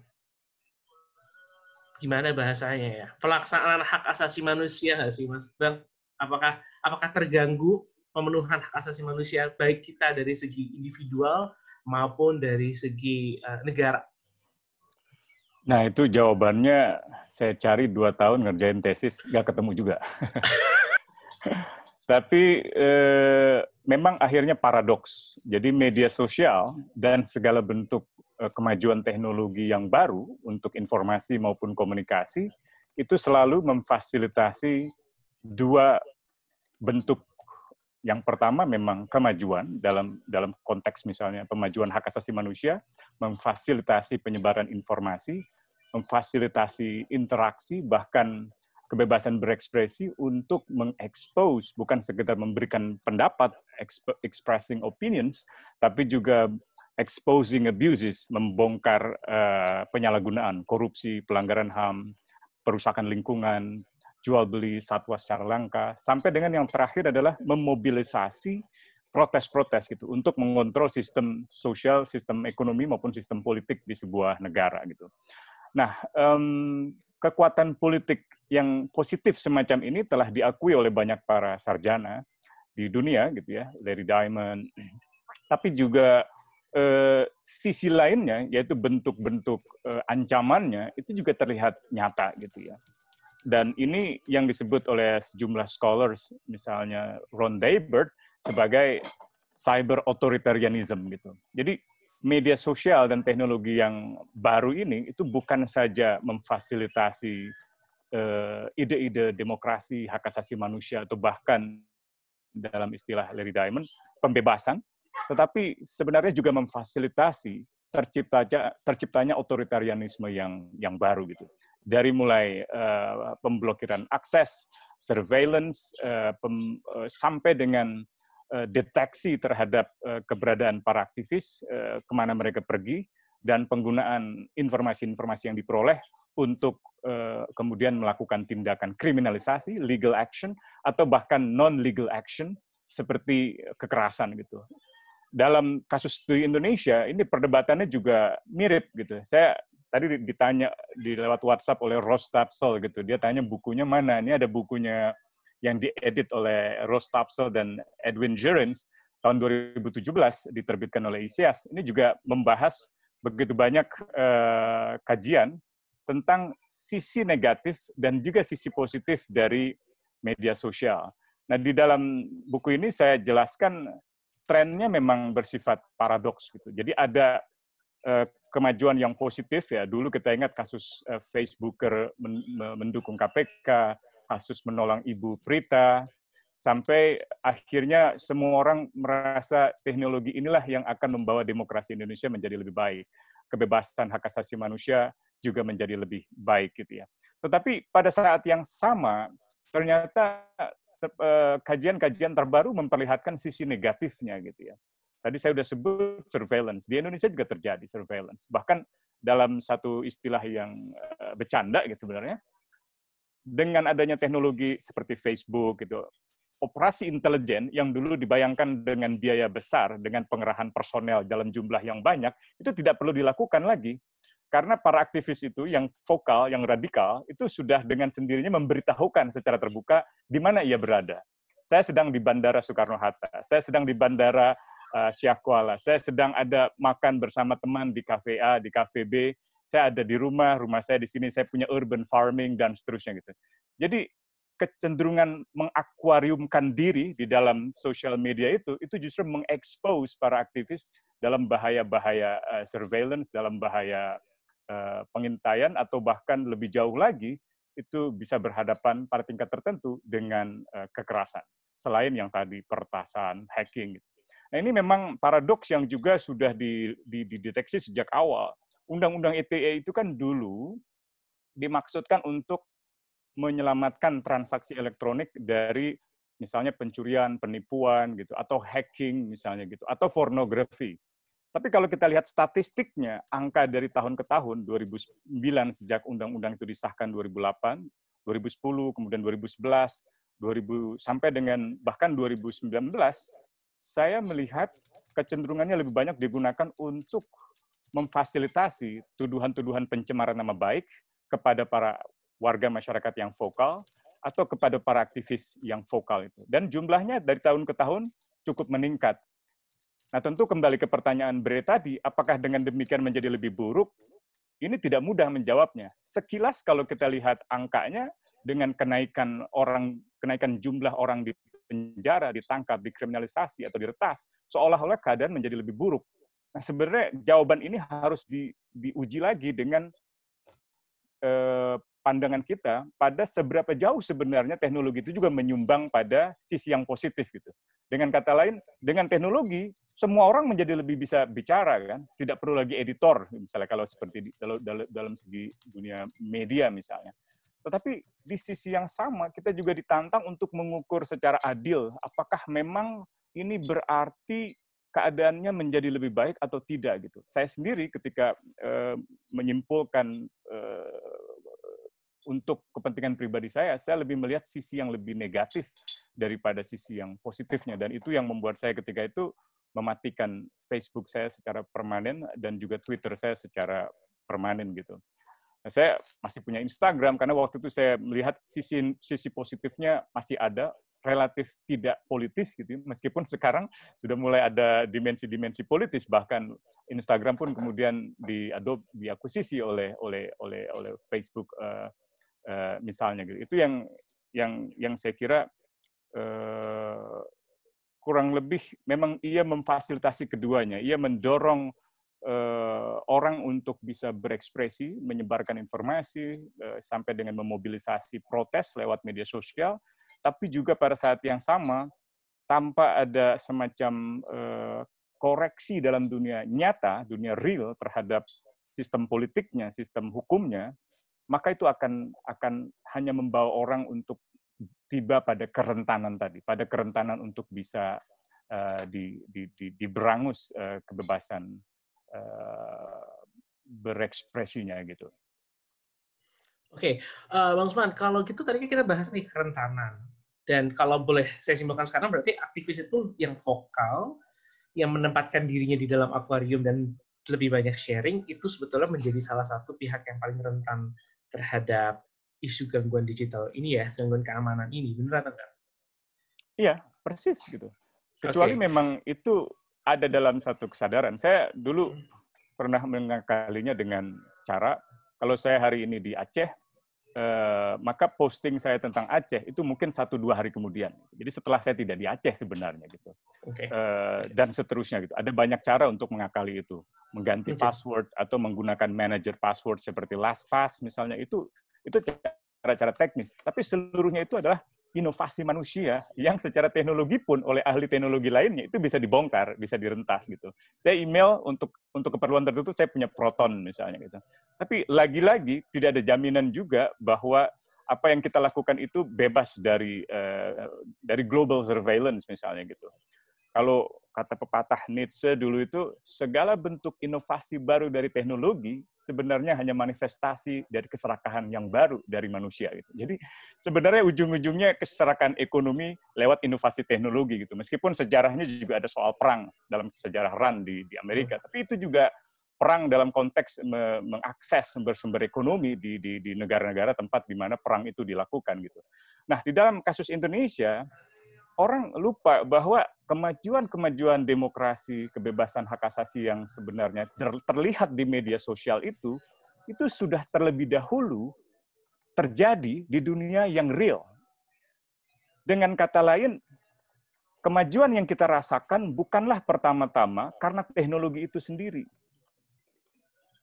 gimana bahasanya ya pelaksanaan hak asasi manusia nggak sih mas bang apakah apakah terganggu pemenuhan hak asasi manusia baik kita dari segi individual maupun dari segi uh, negara Nah itu jawabannya saya cari dua tahun ngerjain tesis, nggak ketemu juga. <laughs> Tapi eh, memang akhirnya paradoks. Jadi media sosial dan segala bentuk eh, kemajuan teknologi yang baru untuk informasi maupun komunikasi itu selalu memfasilitasi dua bentuk. Yang pertama memang kemajuan dalam dalam konteks misalnya pemajuan hak asasi manusia memfasilitasi penyebaran informasi memfasilitasi interaksi bahkan kebebasan berekspresi untuk mengekspos bukan sekedar memberikan pendapat expressing opinions tapi juga exposing abuses membongkar uh, penyalahgunaan korupsi pelanggaran ham perusakan lingkungan jual beli satwa secara langka sampai dengan yang terakhir adalah memobilisasi protes-protes gitu untuk mengontrol sistem sosial, sistem ekonomi maupun sistem politik di sebuah negara gitu. Nah, um, kekuatan politik yang positif semacam ini telah diakui oleh banyak para sarjana di dunia gitu ya, Larry Diamond. Tapi juga uh, sisi lainnya yaitu bentuk-bentuk uh, ancamannya itu juga terlihat nyata gitu ya. Dan ini yang disebut oleh sejumlah scholars misalnya Ron Daybert sebagai cyber authoritarianism gitu. Jadi media sosial dan teknologi yang baru ini itu bukan saja memfasilitasi eh, ide-ide demokrasi, hak asasi manusia, atau bahkan dalam istilah Larry Diamond, pembebasan, tetapi sebenarnya juga memfasilitasi terciptanya terciptanya otoritarianisme yang yang baru gitu dari mulai uh, pemblokiran akses surveillance uh, pem, uh, sampai dengan Eh, deteksi terhadap eh, keberadaan para aktivis, eh, kemana mereka pergi, dan penggunaan informasi-informasi yang diperoleh untuk kemudian melakukan tindakan kriminalisasi, legal action, atau bahkan non-legal action seperti kekerasan gitu. Dalam kasus studi Indonesia, ini perdebatannya juga mirip gitu. Saya tadi ditanya di lewat WhatsApp oleh Ross Tapsel gitu. Dia tanya bukunya mana? Ini ada bukunya yang diedit oleh Rose Tapsell dan Edwin Jurens tahun 2017 diterbitkan oleh ICS e ini juga membahas begitu banyak eh, kajian tentang sisi negatif dan juga sisi positif dari media sosial. Nah, di dalam buku ini saya jelaskan trennya memang bersifat paradoks gitu. Jadi ada eh, kemajuan yang positif ya. Dulu kita ingat kasus eh, Facebooker men mendukung KPK, kasus menolong Ibu Prita, sampai akhirnya semua orang merasa teknologi inilah yang akan membawa demokrasi Indonesia menjadi lebih baik. Kebebasan hak asasi manusia juga menjadi lebih baik gitu ya. Tetapi pada saat yang sama ternyata eh, kajian-kajian terbaru memperlihatkan sisi negatifnya gitu ya. Tadi saya sudah sebut surveillance. Di Indonesia juga terjadi surveillance. Bahkan dalam satu istilah yang eh, bercanda gitu sebenarnya, dengan adanya teknologi seperti Facebook gitu, operasi intelijen yang dulu dibayangkan dengan biaya besar, dengan pengerahan personel dalam jumlah yang banyak, itu tidak perlu dilakukan lagi. Karena para aktivis itu yang vokal, yang radikal, itu sudah dengan sendirinya memberitahukan secara terbuka di mana ia berada. Saya sedang di Bandara Soekarno-Hatta, saya sedang di Bandara uh, Kuala, saya sedang ada makan bersama teman di KVA, A, di KVB. B, saya ada di rumah, rumah saya di sini, saya punya urban farming dan seterusnya gitu. Jadi kecenderungan mengakuariumkan diri di dalam social media itu itu justru mengekspos para aktivis dalam bahaya-bahaya eh, surveillance, dalam bahaya eh, pengintaian atau bahkan lebih jauh lagi itu bisa berhadapan pada tingkat tertentu dengan eh, kekerasan selain yang tadi pertasan, hacking gitu. Nah, ini memang paradoks yang juga sudah dideteksi sejak awal undang-undang ITE e itu kan dulu dimaksudkan untuk menyelamatkan transaksi elektronik dari misalnya pencurian, penipuan gitu atau hacking misalnya gitu atau pornografi. Tapi kalau kita lihat statistiknya, angka dari tahun ke tahun 2009 sejak undang-undang itu disahkan 2008, 2010, kemudian 2011, 2000 sampai dengan bahkan 2019, saya melihat kecenderungannya lebih banyak digunakan untuk memfasilitasi tuduhan-tuduhan pencemaran nama baik kepada para warga masyarakat yang vokal atau kepada para aktivis yang vokal itu. Dan jumlahnya dari tahun ke tahun cukup meningkat. Nah, tentu kembali ke pertanyaan Bre tadi, apakah dengan demikian menjadi lebih buruk? Ini tidak mudah menjawabnya. Sekilas kalau kita lihat angkanya dengan kenaikan orang kenaikan jumlah orang di penjara, ditangkap, dikriminalisasi atau diretas, seolah-olah keadaan menjadi lebih buruk. Nah, sebenarnya jawaban ini harus di, diuji lagi dengan eh, pandangan kita pada seberapa jauh sebenarnya teknologi itu juga menyumbang pada sisi yang positif gitu. Dengan kata lain, dengan teknologi semua orang menjadi lebih bisa bicara kan, tidak perlu lagi editor misalnya kalau seperti di, dalam, dalam dalam segi dunia media misalnya. Tetapi di sisi yang sama kita juga ditantang untuk mengukur secara adil apakah memang ini berarti keadaannya menjadi lebih baik atau tidak gitu. Saya sendiri ketika e, menyimpulkan e, untuk kepentingan pribadi saya, saya lebih melihat sisi yang lebih negatif daripada sisi yang positifnya dan itu yang membuat saya ketika itu mematikan Facebook saya secara permanen dan juga Twitter saya secara permanen gitu. Nah, saya masih punya Instagram karena waktu itu saya melihat sisi sisi positifnya masih ada relatif tidak politis gitu meskipun sekarang sudah mulai ada dimensi-dimensi politis bahkan Instagram pun kemudian diadop, diakuisisi oleh oleh oleh oleh Facebook uh, uh, misalnya gitu itu yang yang yang saya kira uh, kurang lebih memang ia memfasilitasi keduanya ia mendorong Uh, orang untuk bisa berekspresi, menyebarkan informasi, uh, sampai dengan memobilisasi protes lewat media sosial, tapi juga pada saat yang sama tanpa ada semacam uh, koreksi dalam dunia nyata, dunia real terhadap sistem politiknya, sistem hukumnya, maka itu akan akan hanya membawa orang untuk tiba pada kerentanan tadi, pada kerentanan untuk bisa uh, di, di, di, diberangus uh, kebebasan uh, berekspresinya gitu. Oke, okay. uh, Bang Usman, kalau gitu tadi kan kita bahas nih kerentanan. Dan kalau boleh saya simpulkan sekarang berarti aktivis itu yang vokal, yang menempatkan dirinya di dalam akuarium dan lebih banyak sharing itu sebetulnya menjadi salah satu pihak yang paling rentan terhadap isu gangguan digital ini ya, gangguan keamanan ini, benar atau enggak? Iya, persis gitu. Kecuali okay. memang itu ada dalam satu kesadaran. Saya dulu hmm. pernah mengakalinya dengan cara kalau saya hari ini di Aceh, Eh, maka posting saya tentang Aceh itu mungkin satu dua hari kemudian. Jadi setelah saya tidak di Aceh sebenarnya gitu. Okay. Eh, dan seterusnya gitu. Ada banyak cara untuk mengakali itu, mengganti okay. password atau menggunakan manager password seperti LastPass misalnya itu itu cara-cara teknis. Tapi seluruhnya itu adalah inovasi manusia yang secara teknologi pun oleh ahli teknologi lainnya itu bisa dibongkar, bisa direntas gitu. Saya email untuk untuk keperluan tertentu saya punya proton misalnya gitu. Tapi lagi-lagi tidak ada jaminan juga bahwa apa yang kita lakukan itu bebas dari uh, dari global surveillance misalnya gitu. Kalau kata pepatah Nietzsche dulu itu, segala bentuk inovasi baru dari teknologi sebenarnya hanya manifestasi dari keserakahan yang baru dari manusia. Gitu. Jadi sebenarnya ujung-ujungnya keserakahan ekonomi lewat inovasi teknologi gitu. Meskipun sejarahnya juga ada soal perang dalam sejarah RAN di, di Amerika, hmm. tapi itu juga perang dalam konteks me mengakses sumber-sumber ekonomi di di negara-negara tempat di mana perang itu dilakukan gitu. Nah, di dalam kasus Indonesia orang lupa bahwa kemajuan-kemajuan demokrasi, kebebasan hak asasi yang sebenarnya terlihat di media sosial itu, itu sudah terlebih dahulu terjadi di dunia yang real. Dengan kata lain, kemajuan yang kita rasakan bukanlah pertama-tama karena teknologi itu sendiri.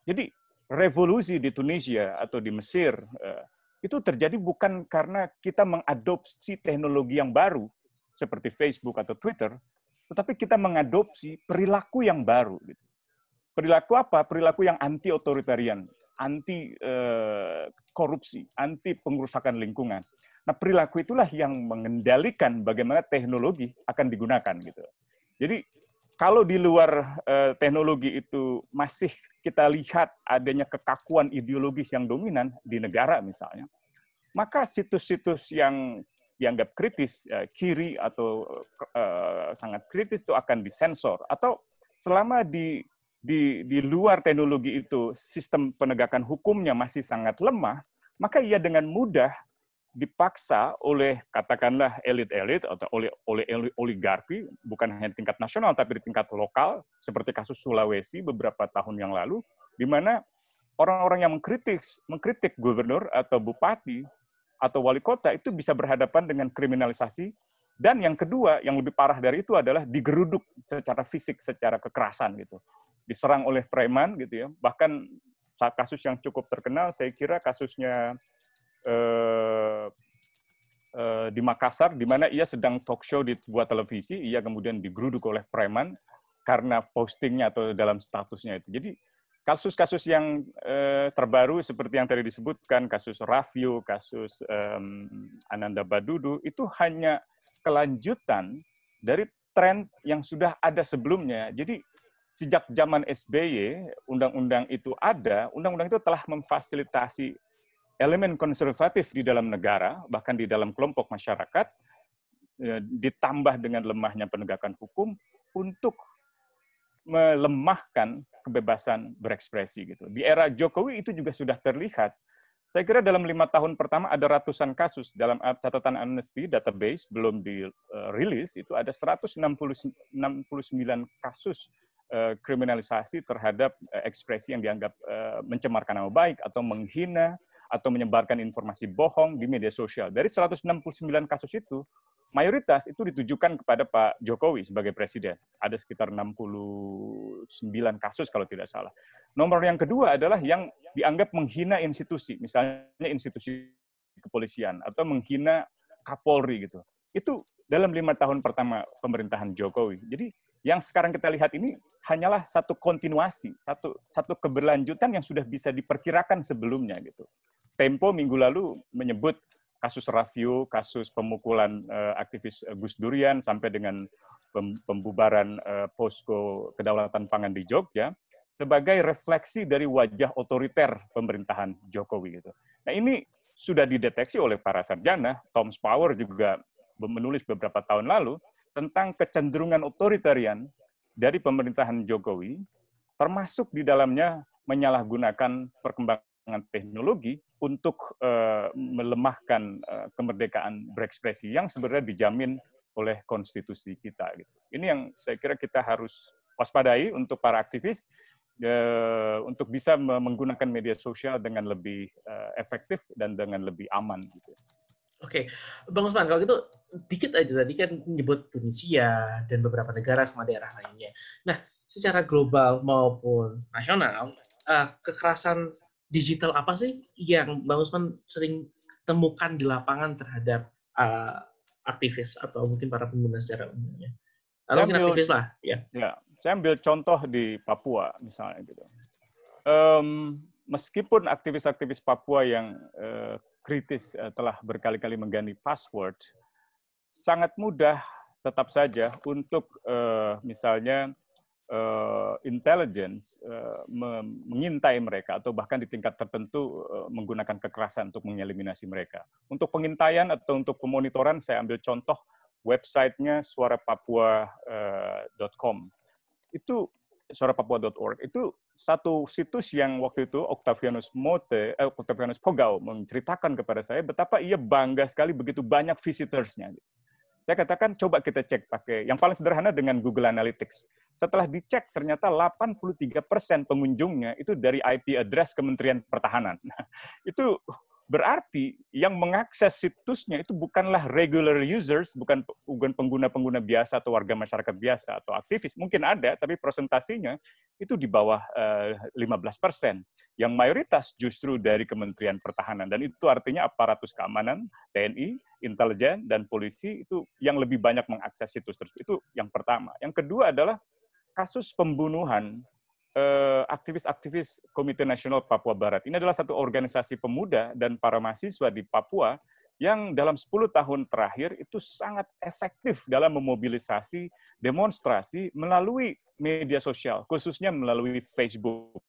Jadi, revolusi di Tunisia atau di Mesir eh, itu terjadi bukan karena kita mengadopsi teknologi yang baru, seperti Facebook atau Twitter, tetapi kita mengadopsi perilaku yang baru. Gitu. Perilaku apa? Perilaku yang anti otoritarian, eh, anti korupsi, anti pengrusakan lingkungan. Nah, perilaku itulah yang mengendalikan bagaimana teknologi akan digunakan gitu. Jadi kalau di luar eh, teknologi itu masih kita lihat adanya kekakuan ideologis yang dominan di negara misalnya, maka situs-situs yang dianggap kritis eh, kiri atau eh, sangat kritis itu akan disensor atau selama di di di luar teknologi itu sistem penegakan hukumnya masih sangat lemah maka ia dengan mudah dipaksa oleh katakanlah elit-elit atau oleh oleh oligarki bukan hanya tingkat nasional tapi di tingkat lokal seperti kasus Sulawesi beberapa tahun yang lalu di mana orang-orang yang mengkritik mengkritik gubernur atau bupati atau wali kota itu bisa berhadapan dengan kriminalisasi dan yang kedua yang lebih parah dari itu adalah digeruduk secara fisik secara kekerasan gitu diserang oleh preman gitu ya bahkan saat kasus yang cukup terkenal saya kira kasusnya eh, eh, di Makassar di mana ia sedang talk show di sebuah televisi ia kemudian digeruduk oleh preman karena postingnya atau dalam statusnya itu jadi kasus-kasus yang uh, terbaru seperti yang tadi disebutkan kasus Rafio, kasus um, Ananda Badudu itu hanya kelanjutan dari tren yang sudah ada sebelumnya. Jadi sejak zaman SBY undang-undang itu ada, undang-undang itu telah memfasilitasi elemen konservatif di dalam negara bahkan di dalam kelompok masyarakat ya, ditambah dengan lemahnya penegakan hukum untuk melemahkan kebebasan berekspresi gitu. Di era Jokowi itu juga sudah terlihat. Saya kira dalam lima tahun pertama ada ratusan kasus dalam catatan amnesty database belum dirilis itu ada 169 kasus eh, kriminalisasi terhadap eh, ekspresi yang dianggap eh, mencemarkan nama baik atau menghina atau menyebarkan informasi bohong di media sosial. Dari 169 kasus itu, mayoritas itu ditujukan kepada Pak Jokowi sebagai presiden. Ada sekitar 69 kasus kalau tidak salah. Nomor yang kedua adalah yang dianggap menghina institusi, misalnya institusi kepolisian atau menghina Kapolri gitu. Itu dalam lima tahun pertama pemerintahan Jokowi. Jadi yang sekarang kita lihat ini hanyalah satu kontinuasi, satu satu keberlanjutan yang sudah bisa diperkirakan sebelumnya gitu. Tempo minggu lalu menyebut kasus Rafio, kasus pemukulan uh, aktivis eh, Gus Durian sampai dengan pembubaran uh, posko kedaulatan pangan di Jogja sebagai refleksi dari wajah otoriter pemerintahan Jokowi gitu. Nah, ini sudah dideteksi oleh para sarjana, Tom Power juga menulis beberapa tahun lalu tentang kecenderungan otoritarian dari pemerintahan Jokowi termasuk di dalamnya menyalahgunakan perkembangan dengan teknologi untuk eh, melemahkan eh, kemerdekaan berekspresi yang sebenarnya dijamin oleh konstitusi kita. Gitu. Ini yang saya kira kita harus waspadai untuk para aktivis eh, untuk bisa menggunakan media sosial dengan lebih efektif dan dengan lebih aman. Gitu. Oke, okay. Bang Usman, kalau gitu dikit aja tadi kan menyebut Tunisia dan beberapa negara sama daerah lainnya. Nah, secara global maupun nasional, kekerasan digital apa sih yang Bang Usman sering temukan di lapangan terhadap uh, aktivis atau mungkin para pengguna secara umumnya? Atau mungkin ambil, aktivis lah, ya. ya. Saya ambil contoh di Papua misalnya gitu. Um, meskipun aktivis-aktivis Papua yang uh, kritis uh, telah berkali-kali mengganti password, sangat mudah tetap saja untuk uh, misalnya uh, intelligence uh, mengintai mereka atau bahkan di tingkat tertentu uh, menggunakan kekerasan untuk mengeliminasi mereka. Untuk pengintaian atau untuk pemonitoran saya ambil contoh websitenya suarapapua.com. Itu suarapapua.org itu satu situs yang waktu itu Octavianus Mote, eh, Octavianus Pogau menceritakan kepada saya betapa ia bangga sekali begitu banyak visitorsnya. Saya katakan coba kita cek pakai yang paling sederhana dengan Google Analytics setelah dicek, ternyata 83 persen pengunjungnya itu dari IP address Kementerian Pertahanan. Nah, itu berarti yang mengakses situsnya itu bukanlah regular users, bukan pengguna-pengguna biasa atau warga masyarakat biasa atau aktivis. Mungkin ada, tapi presentasinya itu di bawah 15 eh, persen. Yang mayoritas justru dari Kementerian Pertahanan. Dan itu artinya aparatus keamanan, TNI, intelijen, dan polisi itu yang lebih banyak mengakses situs tersebut. Itu yang pertama. Yang kedua adalah kasus pembunuhan eh, aktivis-aktivis eh, Komite Nasional Papua Barat. Ini adalah satu organisasi pemuda dan para mahasiswa di Papua yang dalam 10 tahun terakhir itu sangat efektif dalam memobilisasi demonstrasi melalui media sosial, khususnya melalui Facebook.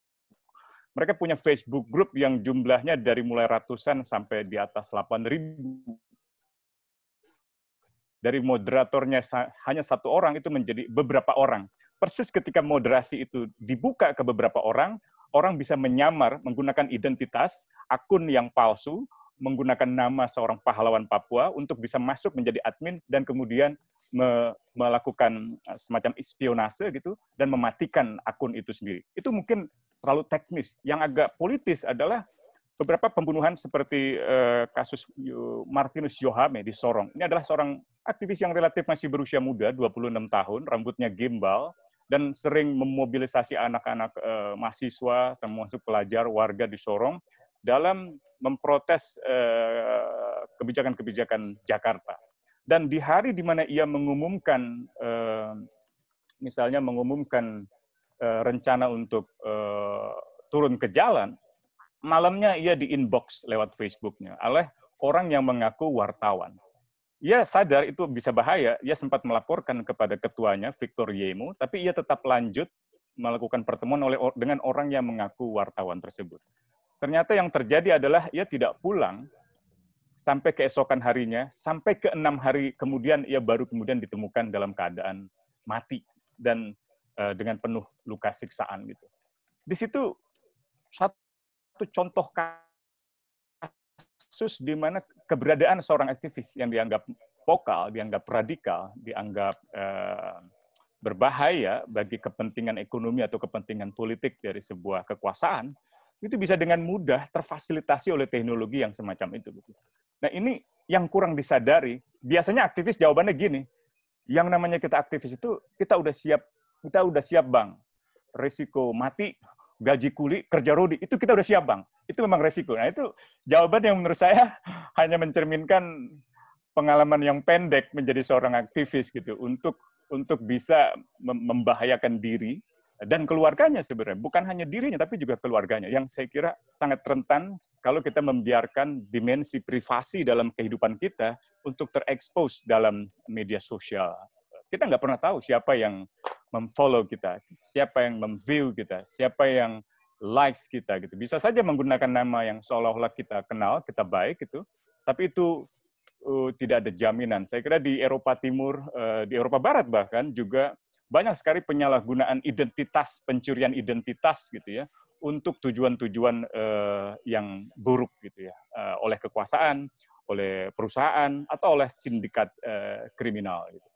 Mereka punya Facebook group yang jumlahnya dari mulai ratusan sampai di atas 8 ribu. Dari moderatornya hanya satu orang itu menjadi beberapa orang persis ketika moderasi itu dibuka ke beberapa orang, orang bisa menyamar menggunakan identitas, akun yang palsu, menggunakan nama seorang pahlawan Papua untuk bisa masuk menjadi admin dan kemudian me melakukan eh, semacam espionase gitu dan mematikan akun itu sendiri. Itu mungkin terlalu teknis. Yang agak politis adalah beberapa pembunuhan seperti uh, kasus Martinus Johame di Sorong. Ini adalah seorang aktivis yang relatif masih berusia muda, 26 tahun, rambutnya gimbal, dan sering memobilisasi anak-anak e, mahasiswa termasuk pelajar warga di Sorong dalam memprotes eh, kebijakan-kebijakan Jakarta. Dan di hari di mana ia mengumumkan e, misalnya mengumumkan rencana untuk turun ke jalan, malamnya ia di inbox lewat Facebooknya oleh orang yang mengaku wartawan ia sadar itu bisa bahaya, ia sempat melaporkan kepada ketuanya, Victor Yemu, tapi ia tetap lanjut melakukan pertemuan oleh dengan orang yang mengaku wartawan tersebut. Ternyata yang terjadi adalah ia tidak pulang sampai keesokan harinya, sampai ke enam hari kemudian ia baru kemudian ditemukan dalam keadaan mati dan uh, dengan penuh luka siksaan gitu. Di situ satu contoh kasus di mana keberadaan seorang aktivis yang dianggap vokal, dianggap radikal, dianggap eh, berbahaya bagi kepentingan ekonomi atau kepentingan politik dari sebuah kekuasaan, itu bisa dengan mudah terfasilitasi oleh teknologi yang semacam itu. Gitu. Nah ini yang kurang disadari. Biasanya aktivis jawabannya gini, yang namanya kita aktivis itu kita udah siap, kita udah siap bang, risiko mati, gaji kuli, kerja rodi, itu kita udah siap bang itu memang resiko. Nah, itu jawaban yang menurut saya <laughs> hanya mencerminkan pengalaman yang pendek menjadi seorang aktivis gitu untuk untuk bisa membahayakan diri dan keluarganya sebenarnya bukan hanya dirinya tapi juga keluarganya yang saya kira sangat rentan kalau kita membiarkan dimensi privasi dalam kehidupan kita untuk terekspos dalam media sosial kita nggak pernah tahu siapa yang memfollow kita siapa yang memview kita siapa yang likes kita gitu. Bisa saja menggunakan nama yang seolah-olah kita kenal, kita baik gitu, tapi itu uh, tidak ada jaminan. Saya kira di Eropa Timur, uh, di Eropa Barat bahkan juga banyak sekali penyalahgunaan identitas, pencurian identitas gitu ya, untuk tujuan-tujuan uh, yang buruk gitu ya, uh, oleh kekuasaan, oleh perusahaan atau oleh sindikat uh, kriminal gitu.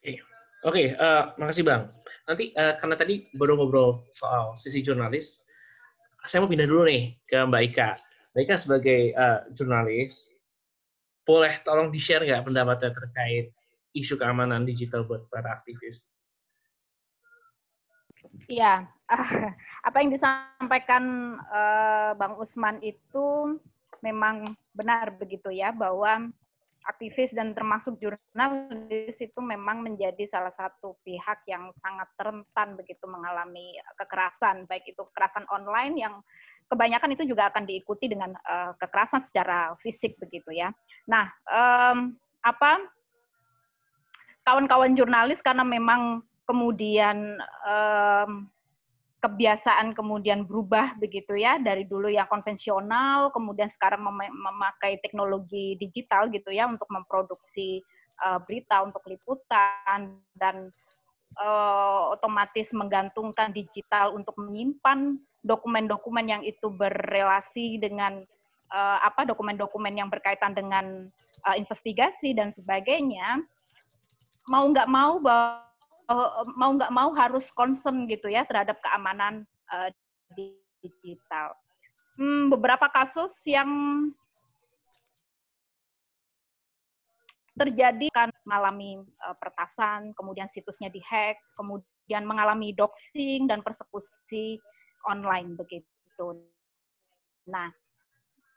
Iya. Oke, okay, uh, eh, makasih Bang. Nanti uh, karena tadi baru ngobrol soal sisi jurnalis, saya mau pindah dulu nih ke Mbak Ika. Mbak Ika sebagai uh, jurnalis, boleh tolong di-share nggak pendapatnya terkait isu keamanan digital buat para aktivis? Iya, <laughs> apa yang disampaikan uh, Bang Usman itu memang benar begitu ya, bahwa aktivis dan termasuk jurnalis itu memang menjadi salah satu pihak yang sangat rentan begitu mengalami eh, kekerasan baik itu kekerasan online yang kebanyakan itu juga akan diikuti dengan uh, kekerasan secara fisik begitu ya. Nah, um, apa kawan-kawan jurnalis karena memang kemudian um, kebiasaan kemudian berubah begitu ya dari dulu yang konvensional kemudian sekarang memakai teknologi digital gitu ya untuk memproduksi uh, berita untuk liputan dan uh, otomatis menggantungkan digital untuk menyimpan dokumen-dokumen yang itu berrelasi dengan uh, apa dokumen-dokumen yang berkaitan dengan uh, investigasi dan sebagainya mau nggak mau bahwa Eh, mau nggak mau harus concern gitu ya terhadap keamanan uh, digital. Hmm, beberapa kasus yang terjadi kan mengalami uh, eh, pertasan, kemudian situsnya dihack, kemudian mengalami doxing dan persekusi online begitu. Nah,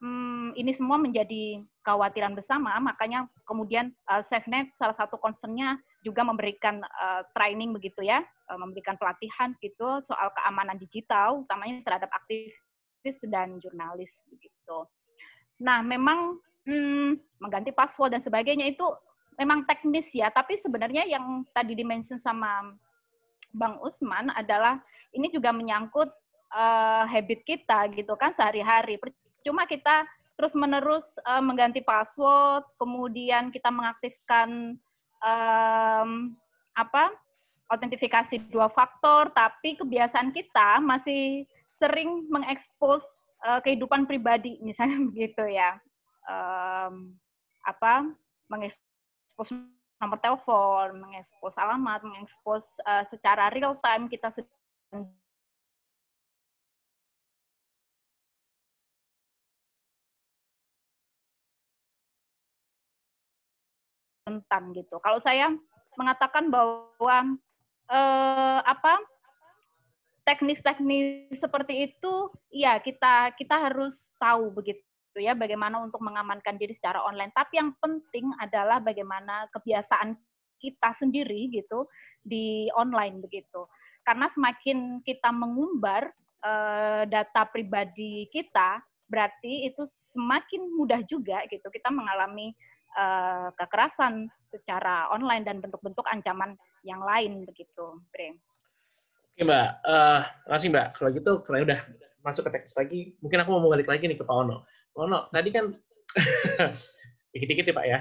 hmm, ini semua menjadi kekhawatiran bersama, makanya kemudian uh, SafeNet salah satu concernnya juga memberikan uh, training begitu ya, uh, memberikan pelatihan gitu soal keamanan digital, utamanya terhadap aktivis dan jurnalis begitu. Nah, memang hmm, mengganti password dan sebagainya itu memang teknis ya, tapi sebenarnya yang tadi dimention sama Bang Usman adalah ini juga menyangkut uh, habit kita gitu kan sehari-hari. Cuma kita terus-menerus uh, mengganti password, kemudian kita mengaktifkan um, apa autentifikasi dua faktor, tapi kebiasaan kita masih sering mengekspos uh, kehidupan pribadi, <laughs> misalnya begitu ya, um, apa mengekspos nomor telepon, mengekspos alamat, mengekspos uh, secara real time kita sedang rentan gitu. Kalau saya mengatakan bahwa eh, apa teknis-teknis seperti itu, ya kita kita harus tahu begitu ya bagaimana untuk mengamankan diri secara online. Tapi yang penting adalah bagaimana kebiasaan kita sendiri gitu di online begitu. Karena semakin kita mengumbar eh, data pribadi kita, berarti itu semakin mudah juga gitu kita mengalami Eh, kekerasan secara online dan bentuk-bentuk ancaman yang lain begitu, Bre. Oke Mbak, uh, makasih Mbak. Kalau gitu kalau udah masuk ke teks lagi, mungkin aku mau balik lagi nih ke Pak Ono. Pak Ono, tadi kan <laughs> dikit-dikit ya Pak ya.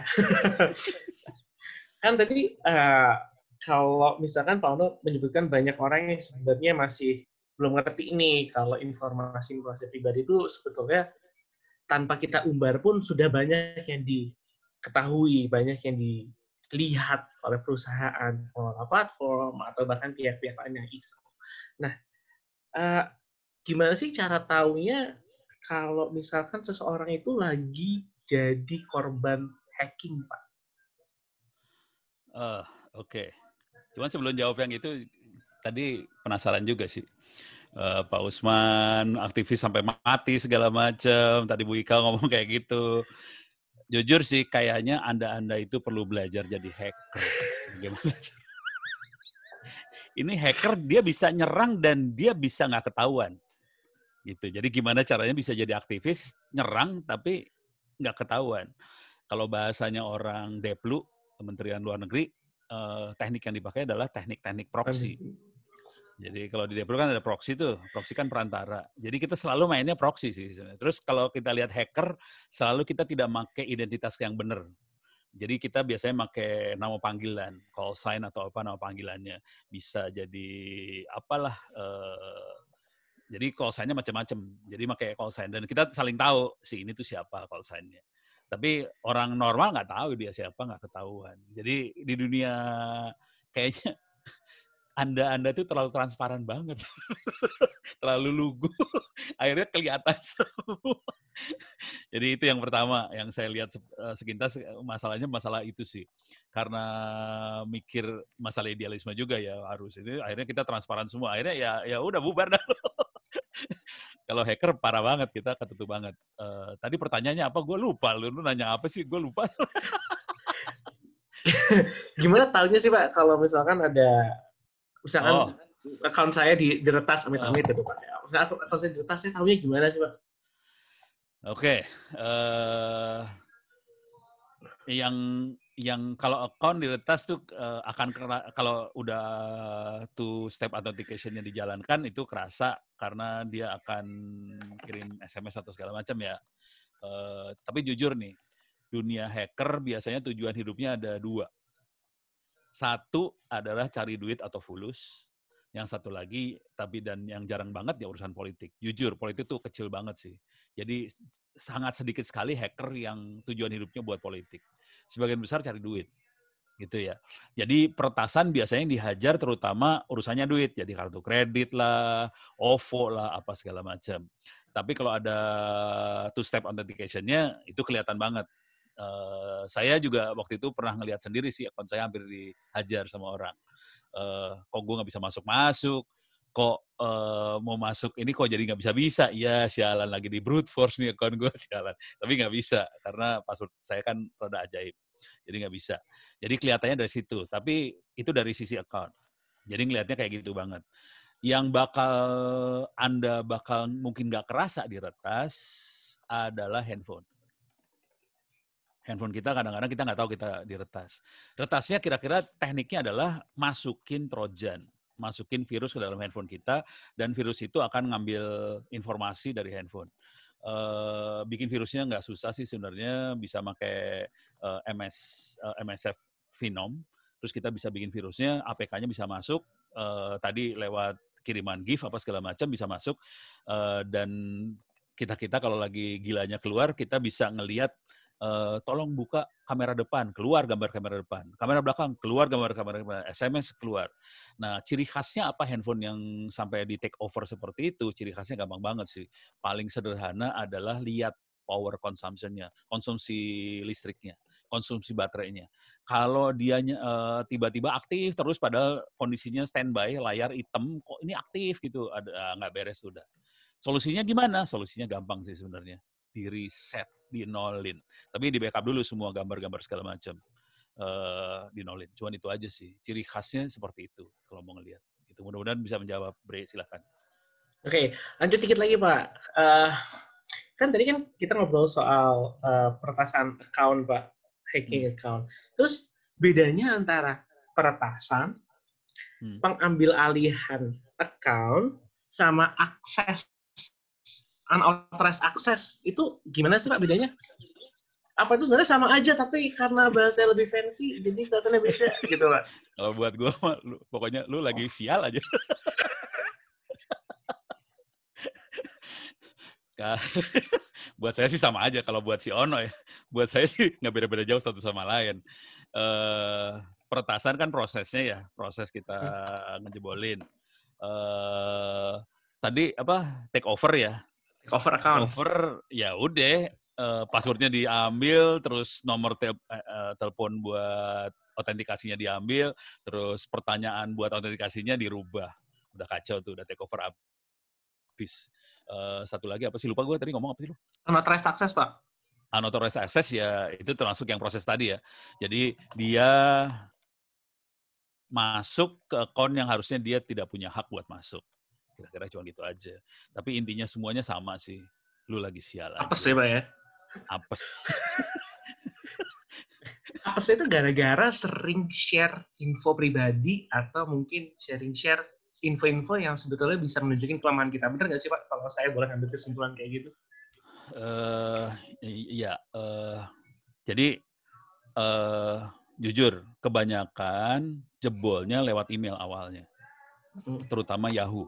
<laughs> kan tadi uh, kalau misalkan Pak Ono menyebutkan banyak orang yang sebenarnya masih belum ngerti ini kalau informasi informasi pribadi itu sebetulnya tanpa kita umbar pun sudah banyak yang di diketahui, banyak yang dilihat oleh perusahaan, pengelola platform, atau bahkan pihak-pihak lain yang iseng. Nah, uh, gimana sih cara taunya kalau misalkan seseorang itu lagi jadi korban hacking, Pak? Uh, Oke. Okay. Cuman sebelum jawab yang itu, tadi penasaran juga sih. Uh, Pak Usman aktivis sampai mati segala macam. Tadi Bu Ika ngomong kayak gitu jujur sih kayaknya anda-anda itu perlu belajar jadi hacker. <laughs> Ini hacker dia bisa nyerang dan dia bisa nggak ketahuan. Gitu. Jadi gimana caranya bisa jadi aktivis, nyerang tapi nggak ketahuan. Kalau bahasanya orang Deplu, Kementerian Luar Negeri, eh, teknik yang dipakai adalah teknik-teknik proxy. Jadi kalau di Depro kan ada proxy tuh, proxy kan perantara. Jadi kita selalu mainnya proxy sih. Terus kalau kita lihat hacker, selalu kita tidak pakai identitas yang benar. Jadi kita biasanya pakai nama panggilan, call sign atau apa nama panggilannya. Bisa jadi apalah, eh, jadi call sign-nya macam-macam. Jadi pakai call sign. Dan kita saling tahu si ini tuh siapa call sign-nya. Tapi orang normal nggak tahu dia siapa, nggak ketahuan. Jadi di dunia kayaknya anda Anda itu terlalu transparan banget, <laughs> terlalu lugu, <laughs> akhirnya kelihatan <laughs> semua. Jadi itu yang pertama yang saya lihat eh, sekintas eh, masalahnya masalah itu sih, karena mikir masalah idealisme juga ya harus itu akhirnya kita transparan semua, akhirnya ya ya udah bubar dah. Kalau hacker parah banget kita ketutup banget. Uh, tadi pertanyaannya apa? Gue lupa. Lu, lu nanya apa sih? Gue lupa. Gimana tahunya sih Pak kalau misalkan ada misalkan oh. account saya di, diretas amit-amit oh. itu Pak. Ya. Misalkan account saya diretas, saya tahunya gimana sih Pak? Oke. Okay. Uh, eh, yang yang kalau account diretas tuh uh, akan kalau udah two step authentication-nya dijalankan itu kerasa karena dia akan kirim SMS atau segala macam ya. Uh, tapi jujur nih, dunia hacker biasanya tujuan hidupnya ada dua. Satu adalah cari duit atau fulus. Yang satu lagi, tapi dan yang jarang banget ya urusan politik. Jujur, politik tuh kecil banget sih. Jadi sangat sedikit sekali hacker yang tujuan hidupnya buat politik. Sebagian besar cari duit gitu ya. Jadi peretasan biasanya dihajar terutama urusannya duit, jadi kartu kredit lah, OVO lah, apa segala macam. Tapi kalau ada two step authentication-nya itu kelihatan banget. Uh, saya juga waktu itu pernah ngelihat sendiri sih akun saya hampir dihajar sama orang. Uh, kok gue nggak bisa masuk-masuk, kok uh, mau masuk ini kok jadi nggak bisa-bisa. Iya sialan lagi di brute force nih akun gue <laughs> sialan. Tapi nggak bisa karena password saya kan rada ajaib. Jadi nggak bisa. Jadi kelihatannya dari situ. Tapi itu dari sisi account. Jadi ngelihatnya kayak gitu banget. Yang bakal Anda bakal mungkin nggak kerasa di retas adalah handphone handphone kita kadang-kadang kita nggak tahu kita diretas. Retasnya kira-kira tekniknya adalah masukin trojan, masukin virus ke dalam handphone kita dan virus itu akan ngambil informasi dari handphone. Uh, bikin virusnya nggak susah sih sebenarnya bisa pakai uh, eh, MS uh, eh, MSF Phenom terus kita bisa bikin virusnya APK-nya bisa masuk uh, tadi lewat kiriman gift apa segala macam bisa masuk uh, dan kita kita kalau lagi gilanya keluar kita bisa ngelihat Eh, tolong buka kamera depan, keluar gambar kamera depan. Kamera belakang, keluar gambar kamera depan. SMS keluar. Nah, ciri khasnya apa handphone yang sampai di take over seperti itu? Ciri khasnya gampang banget sih. Paling sederhana adalah lihat power consumption-nya, konsumsi listriknya, konsumsi baterainya. Kalau dia tiba eh, tiba-tiba aktif terus padahal kondisinya standby, layar hitam, kok ini aktif gitu, ada ah, nggak beres sudah. Solusinya gimana? Solusinya gampang sih sebenarnya di reset, di nolin. Tapi di backup dulu semua gambar-gambar segala macam uh, eh, di nolin. Cuman itu aja sih, ciri khasnya seperti itu kalau mau ngelihat. Itu mudah-mudahan bisa menjawab Bre, silakan. Oke, okay, lanjut sedikit lagi Pak. Uh, kan tadi kan kita ngobrol soal uh, peretasan account Pak, hacking hmm. account. Terus bedanya antara peretasan, hmm. pengambil alihan account, sama akses unauthorized access itu gimana sih Pak bedanya? Apa itu sebenarnya sama aja tapi karena bahasa lebih fancy jadi katanya beda <laughs> gitu Pak. Kalau buat gue, mah lu, pokoknya lu lagi sial aja. <laughs> buat saya sih sama aja kalau buat si Ono ya. Buat saya sih nggak beda-beda jauh satu sama lain. Uh, peretasan kan prosesnya ya, proses kita hmm. ngejebolin. Uh, tadi apa take over ya Cover account. Cover, ya udah, uh, passwordnya diambil, terus nomor te uh, eh, eh, telepon buat autentikasinya diambil, terus pertanyaan buat autentikasinya dirubah. Udah kacau tuh, udah take over habis. Uh, satu lagi apa sih lupa gue tadi ngomong apa sih lu? Unauthorized access pak. Unauthorized access ya itu termasuk yang proses tadi ya. Jadi dia masuk ke account yang harusnya dia tidak punya hak buat masuk kira-kira cuma gitu aja tapi intinya semuanya sama sih lu lagi sial apes sih ya pak ya apes <laughs> apes itu gara-gara sering share info pribadi atau mungkin sharing share info-info yang sebetulnya bisa menunjukkan kelemahan kita bener nggak sih pak kalau saya boleh ambil kesimpulan kayak gitu uh, iya uh, jadi uh, jujur kebanyakan jebolnya lewat email awalnya terutama Yahoo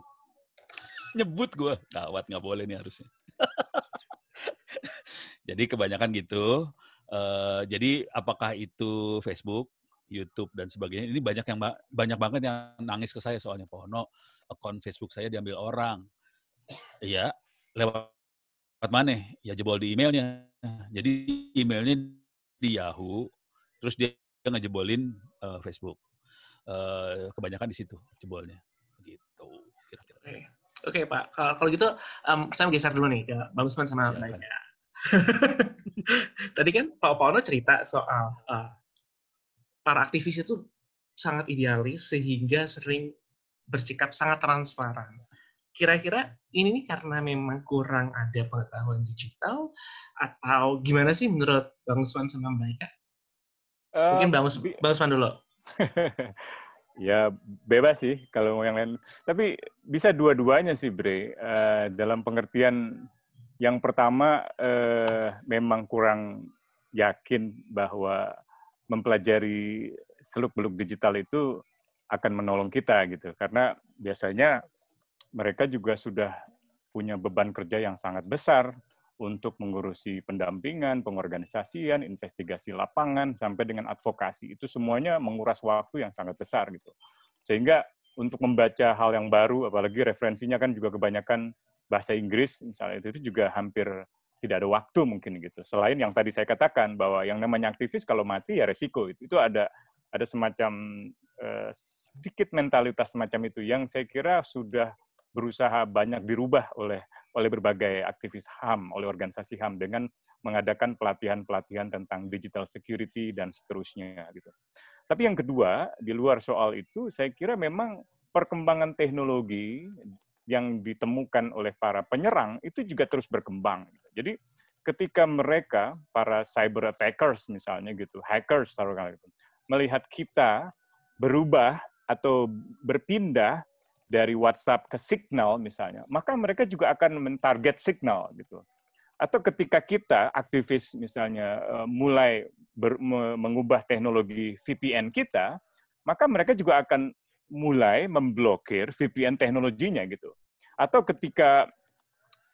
nyebut gue. Gawat, nggak boleh nih harusnya. <laughs> jadi kebanyakan gitu. Uh, jadi apakah itu Facebook, YouTube dan sebagainya? Ini banyak yang banyak banget yang nangis ke saya soalnya Pono, oh, akun Facebook saya diambil orang. Iya, lewat mana? Ya jebol di emailnya. Jadi emailnya di Yahoo, terus dia ngejebolin uh, Facebook. Uh, kebanyakan di situ jebolnya, gitu kira-kira. Oke okay, Pak, kalau gitu um, saya geser dulu nih ke Bang Usman sama Mbak Ika. <laughs> Tadi kan Pak Opono cerita soal uh, para aktivis itu sangat idealis sehingga sering bersikap sangat transparan. Kira-kira ini karena memang kurang ada pengetahuan digital atau gimana sih menurut Bang Usman sama Mbak Ika? Um, Mungkin Bang Usman dulu. <laughs> Ya bebas sih kalau yang lain. Tapi bisa dua-duanya sih Bre. Uh, dalam pengertian yang pertama uh, memang kurang yakin bahwa mempelajari seluk-beluk digital itu akan menolong kita gitu. Karena biasanya mereka juga sudah punya beban kerja yang sangat besar untuk mengurusi pendampingan, pengorganisasian, investigasi lapangan, sampai dengan advokasi. Itu semuanya menguras waktu yang sangat besar. gitu. Sehingga untuk membaca hal yang baru, apalagi referensinya kan juga kebanyakan bahasa Inggris, misalnya itu, juga hampir tidak ada waktu mungkin gitu. Selain yang tadi saya katakan bahwa yang namanya aktivis kalau mati ya resiko. Itu, itu ada ada semacam eh, sedikit mentalitas semacam itu yang saya kira sudah berusaha banyak dirubah oleh oleh berbagai aktivis HAM, oleh organisasi HAM dengan mengadakan pelatihan-pelatihan tentang digital security dan seterusnya gitu. Tapi yang kedua, di luar soal itu saya kira memang perkembangan teknologi yang ditemukan oleh para penyerang itu juga terus berkembang. Jadi ketika mereka para cyber attackers misalnya gitu, hackers taruhlah gitu, melihat kita berubah atau berpindah dari WhatsApp ke Signal misalnya, maka mereka juga akan mentarget Signal gitu. Atau ketika kita aktivis misalnya eh, mulai ber, mengubah teknologi VPN kita, maka mereka juga akan mulai memblokir VPN teknologinya gitu. Atau ketika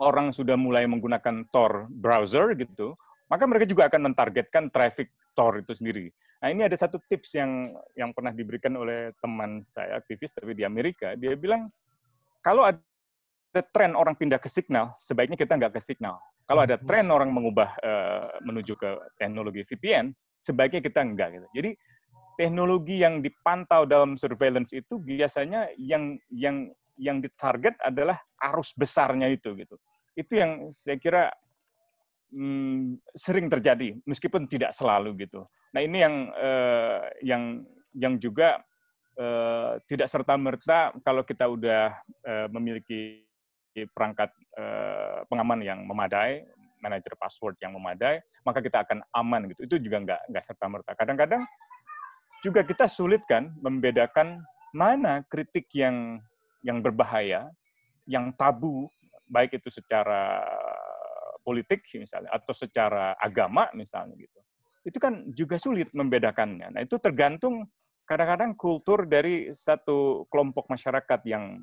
orang sudah mulai menggunakan Tor browser gitu, maka mereka juga akan mentargetkan traffic Tor itu sendiri. Nah ini ada satu tips yang yang pernah diberikan oleh teman saya aktivis tapi di Amerika, dia bilang kalau ada tren orang pindah ke Signal, sebaiknya kita nggak ke Signal. Kalau ada tren orang mengubah uh, menuju ke teknologi VPN, sebaiknya kita nggak. Gitu. Jadi teknologi yang dipantau dalam surveillance itu biasanya yang yang yang ditarget adalah arus besarnya itu gitu. Itu yang saya kira hmm, sering terjadi meskipun tidak selalu gitu. Nah ini yang eh, yang yang juga eh, tidak serta merta kalau kita udah eh, memiliki perangkat eh, pengaman yang memadai, manajer password yang memadai, maka kita akan aman gitu. Itu juga nggak nggak serta merta. Kadang-kadang juga kita sulit kan membedakan mana kritik yang yang berbahaya, yang tabu, baik itu secara politik misalnya atau secara agama misalnya gitu. Itu kan juga sulit membedakannya. Nah, itu tergantung kadang-kadang kultur dari satu kelompok masyarakat yang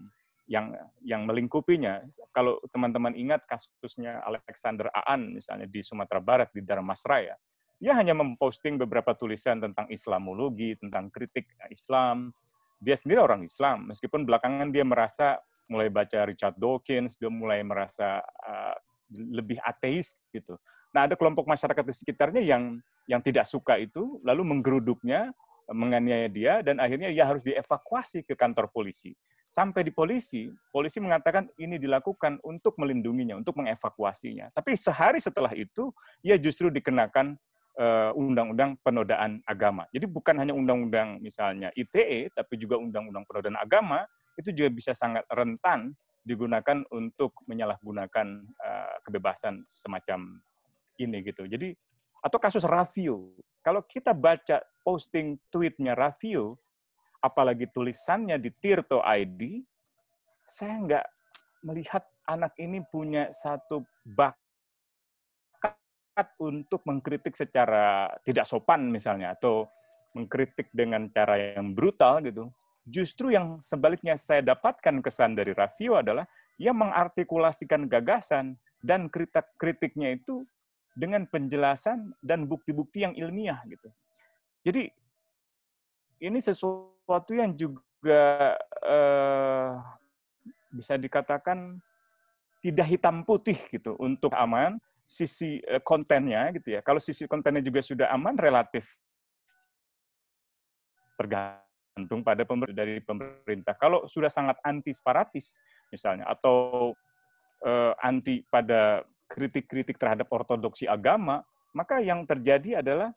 yang yang melingkupinya. Kalau teman-teman ingat kasusnya Alexander Aan misalnya di Sumatera Barat di Darmasraya, dia hanya memposting beberapa tulisan tentang Islamologi, tentang kritik Islam. Dia sendiri orang Islam, meskipun belakangan dia merasa mulai baca Richard Dawkins, dia mulai merasa uh, lebih ateis gitu. Nah, ada kelompok masyarakat di sekitarnya yang yang tidak suka itu lalu menggeruduknya, menganiaya dia dan akhirnya ia harus dievakuasi ke kantor polisi. Sampai di polisi, polisi mengatakan ini dilakukan untuk melindunginya, untuk mengevakuasinya. Tapi sehari setelah itu ia justru dikenakan eh, undang-undang uh, penodaan agama. Jadi bukan hanya undang-undang misalnya ITE, tapi juga undang-undang penodaan agama itu juga bisa sangat rentan digunakan untuk menyalahgunakan uh, kebebasan semacam ini gitu. Jadi atau kasus Rafio. Kalau kita baca posting tweetnya Rafio, apalagi tulisannya di Tirto ID, saya nggak melihat anak ini punya satu bakat untuk mengkritik secara tidak sopan misalnya atau mengkritik dengan cara yang brutal gitu. Justru yang sebaliknya saya dapatkan kesan dari Raffio adalah ia mengartikulasikan gagasan dan kritik kritiknya itu dengan penjelasan dan bukti-bukti yang ilmiah gitu. Jadi ini sesuatu yang juga eh, bisa dikatakan tidak hitam putih gitu untuk aman sisi eh, kontennya gitu ya. Kalau sisi kontennya juga sudah aman relatif tergantung tergantung pada pemerintah, dari pemerintah. Kalau sudah sangat anti separatis misalnya atau uh, anti pada kritik-kritik terhadap ortodoksi agama, maka yang terjadi adalah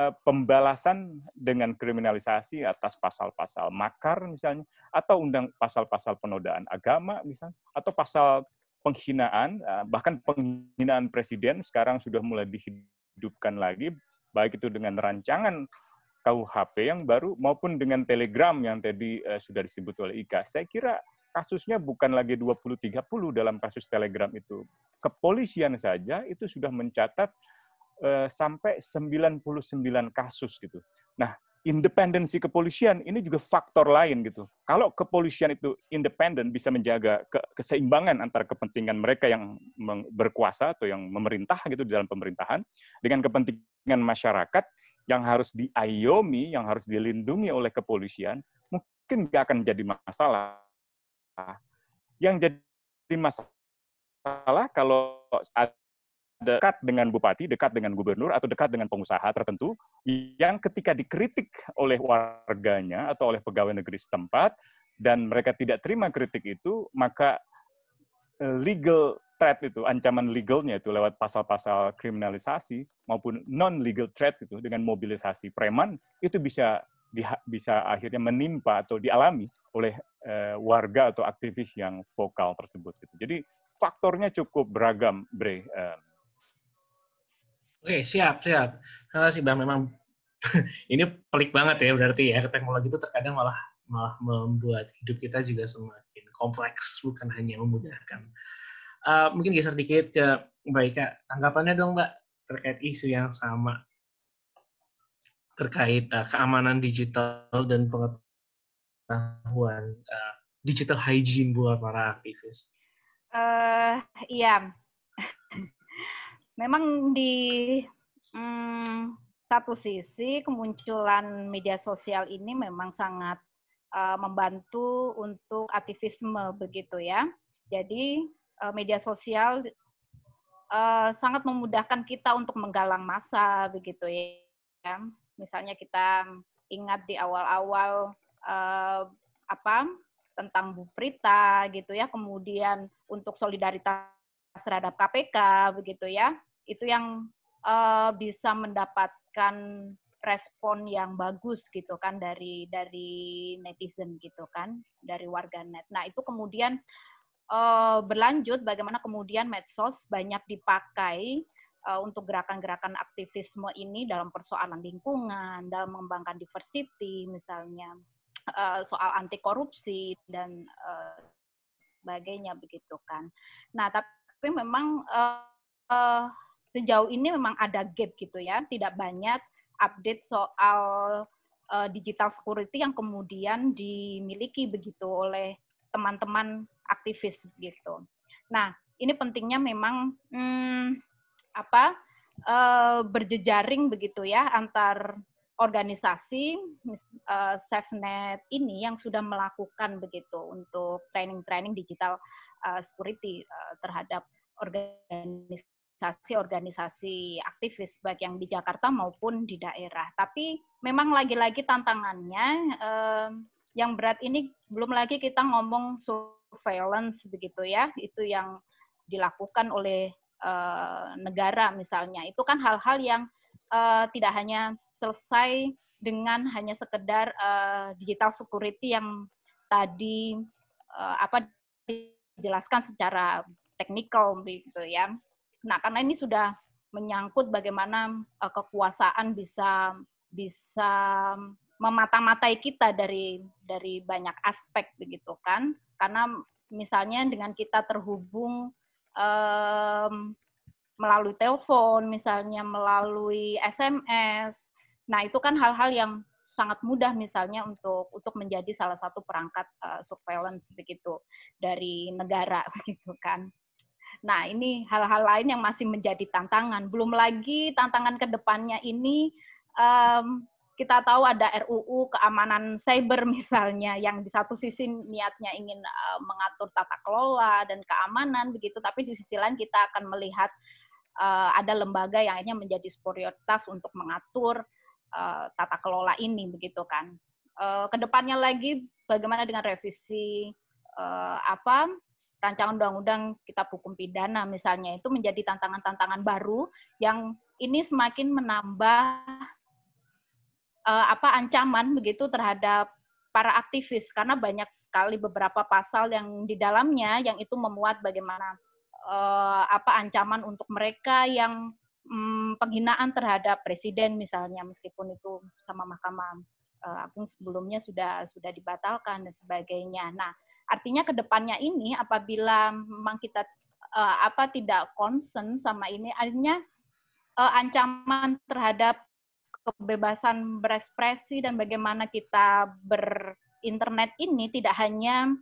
uh, pembalasan dengan kriminalisasi atas pasal-pasal makar misalnya atau undang pasal-pasal penodaan agama misalnya atau pasal penghinaan eh, bahkan penghinaan presiden sekarang sudah mulai dihidupkan lagi baik itu dengan rancangan KUHP yang baru maupun dengan Telegram yang tadi uh, sudah disebut oleh Ika. Saya kira kasusnya bukan lagi 20-30 dalam kasus Telegram itu. Kepolisian saja itu sudah mencatat uh, sampai 99 kasus gitu. Nah, independensi kepolisian ini juga faktor lain gitu. Kalau kepolisian itu independen bisa menjaga ke keseimbangan antara kepentingan mereka yang berkuasa atau yang memerintah gitu di dalam pemerintahan dengan kepentingan masyarakat yang harus diayomi, yang harus dilindungi oleh kepolisian, mungkin nggak akan jadi masalah. Yang jadi masalah kalau dekat dengan bupati, dekat dengan gubernur, atau dekat dengan pengusaha tertentu, yang ketika dikritik oleh warganya atau oleh pegawai negeri setempat, dan mereka tidak terima kritik itu, maka eh, legal threat itu, ancaman legalnya itu lewat pasal-pasal kriminalisasi maupun non-legal threat itu dengan mobilisasi preman itu bisa bisa akhirnya menimpa atau dialami oleh uh, warga atau aktivis yang vokal tersebut. Gitu. Jadi faktornya cukup beragam, Bre. Uh. Oke, siap, siap. Terima kasih, Bang. Memang <laughs> ini pelik banget ya berarti ya teknologi itu terkadang malah malah membuat hidup kita juga semakin kompleks bukan hanya memudahkan uh, mungkin geser dikit ke Mbak Ika. Tanggapannya dong Mbak terkait isu yang sama terkait uh, keamanan digital dan pengetahuan uh, digital hygiene buat para aktivis. Uh, iya, memang di um, satu sisi kemunculan media sosial ini memang sangat membantu untuk aktivisme begitu ya. Jadi Eh, media sosial uh, sangat memudahkan kita untuk menggalang masa begitu ya. Misalnya kita ingat di awal-awal uh, apa tentang Bu Prita gitu ya, kemudian untuk solidaritas terhadap KPK begitu ya. Itu yang uh, bisa mendapatkan respon yang bagus gitu kan dari dari netizen gitu kan dari warganet. Nah itu kemudian uh, berlanjut bagaimana kemudian medsos banyak dipakai uh, untuk gerakan-gerakan aktivisme ini dalam persoalan lingkungan, dalam mengembangkan diversity misalnya, uh, soal anti korupsi dan uh, sebagainya begitu kan. Nah, tapi memang uh, uh, sejauh ini memang ada gap gitu ya, tidak banyak update soal uh, digital security yang kemudian dimiliki begitu oleh teman-teman aktivis gitu. Nah, ini pentingnya memang hmm, apa e, berjejaring begitu ya antar organisasi e, SafeNet ini yang sudah melakukan begitu untuk training-training digital e, security e, terhadap organisasi-organisasi aktivis baik yang di Jakarta maupun di daerah. Tapi memang lagi-lagi tantangannya e, yang berat ini belum lagi kita ngomong surveillance begitu ya, itu yang dilakukan oleh uh, negara misalnya. Itu kan hal-hal yang uh, tidak hanya selesai dengan hanya sekedar uh, digital security yang tadi uh, apa dijelaskan secara teknikal begitu ya. Nah, karena ini sudah menyangkut bagaimana uh, kekuasaan bisa bisa memata-matai kita dari dari banyak aspek begitu kan karena misalnya dengan kita terhubung um, melalui telepon misalnya melalui SMS nah itu kan hal-hal yang sangat mudah misalnya untuk untuk menjadi salah satu perangkat uh, surveillance begitu dari negara <laughs> begitu kan Nah, ini hal-hal lain yang masih menjadi tantangan. Belum lagi tantangan kedepannya ini um, kita tahu ada RUU keamanan cyber misalnya yang di satu sisi niatnya ingin eh, mengatur tata kelola dan keamanan begitu tapi di sisi lain kita akan melihat eh, ada lembaga yang akhirnya menjadi prioritas untuk mengatur eh, tata kelola ini begitu kan kedepannya lagi bagaimana dengan revisi apa rancangan undang-undang kita hukum pidana misalnya itu menjadi tantangan-tantangan baru yang ini semakin menambah uh, apa ancaman begitu terhadap para aktivis karena banyak sekali beberapa pasal yang di dalamnya yang itu memuat bagaimana uh, apa ancaman untuk mereka yang um, penghinaan terhadap presiden misalnya meskipun itu sama Mahkamah uh, Agung sebelumnya sudah sudah dibatalkan dan sebagainya. Nah, artinya kedepannya ini apabila memang kita uh, apa tidak concern sama ini, artinya uh, ancaman terhadap kebebasan berekspresi dan bagaimana kita berinternet ini tidak hanya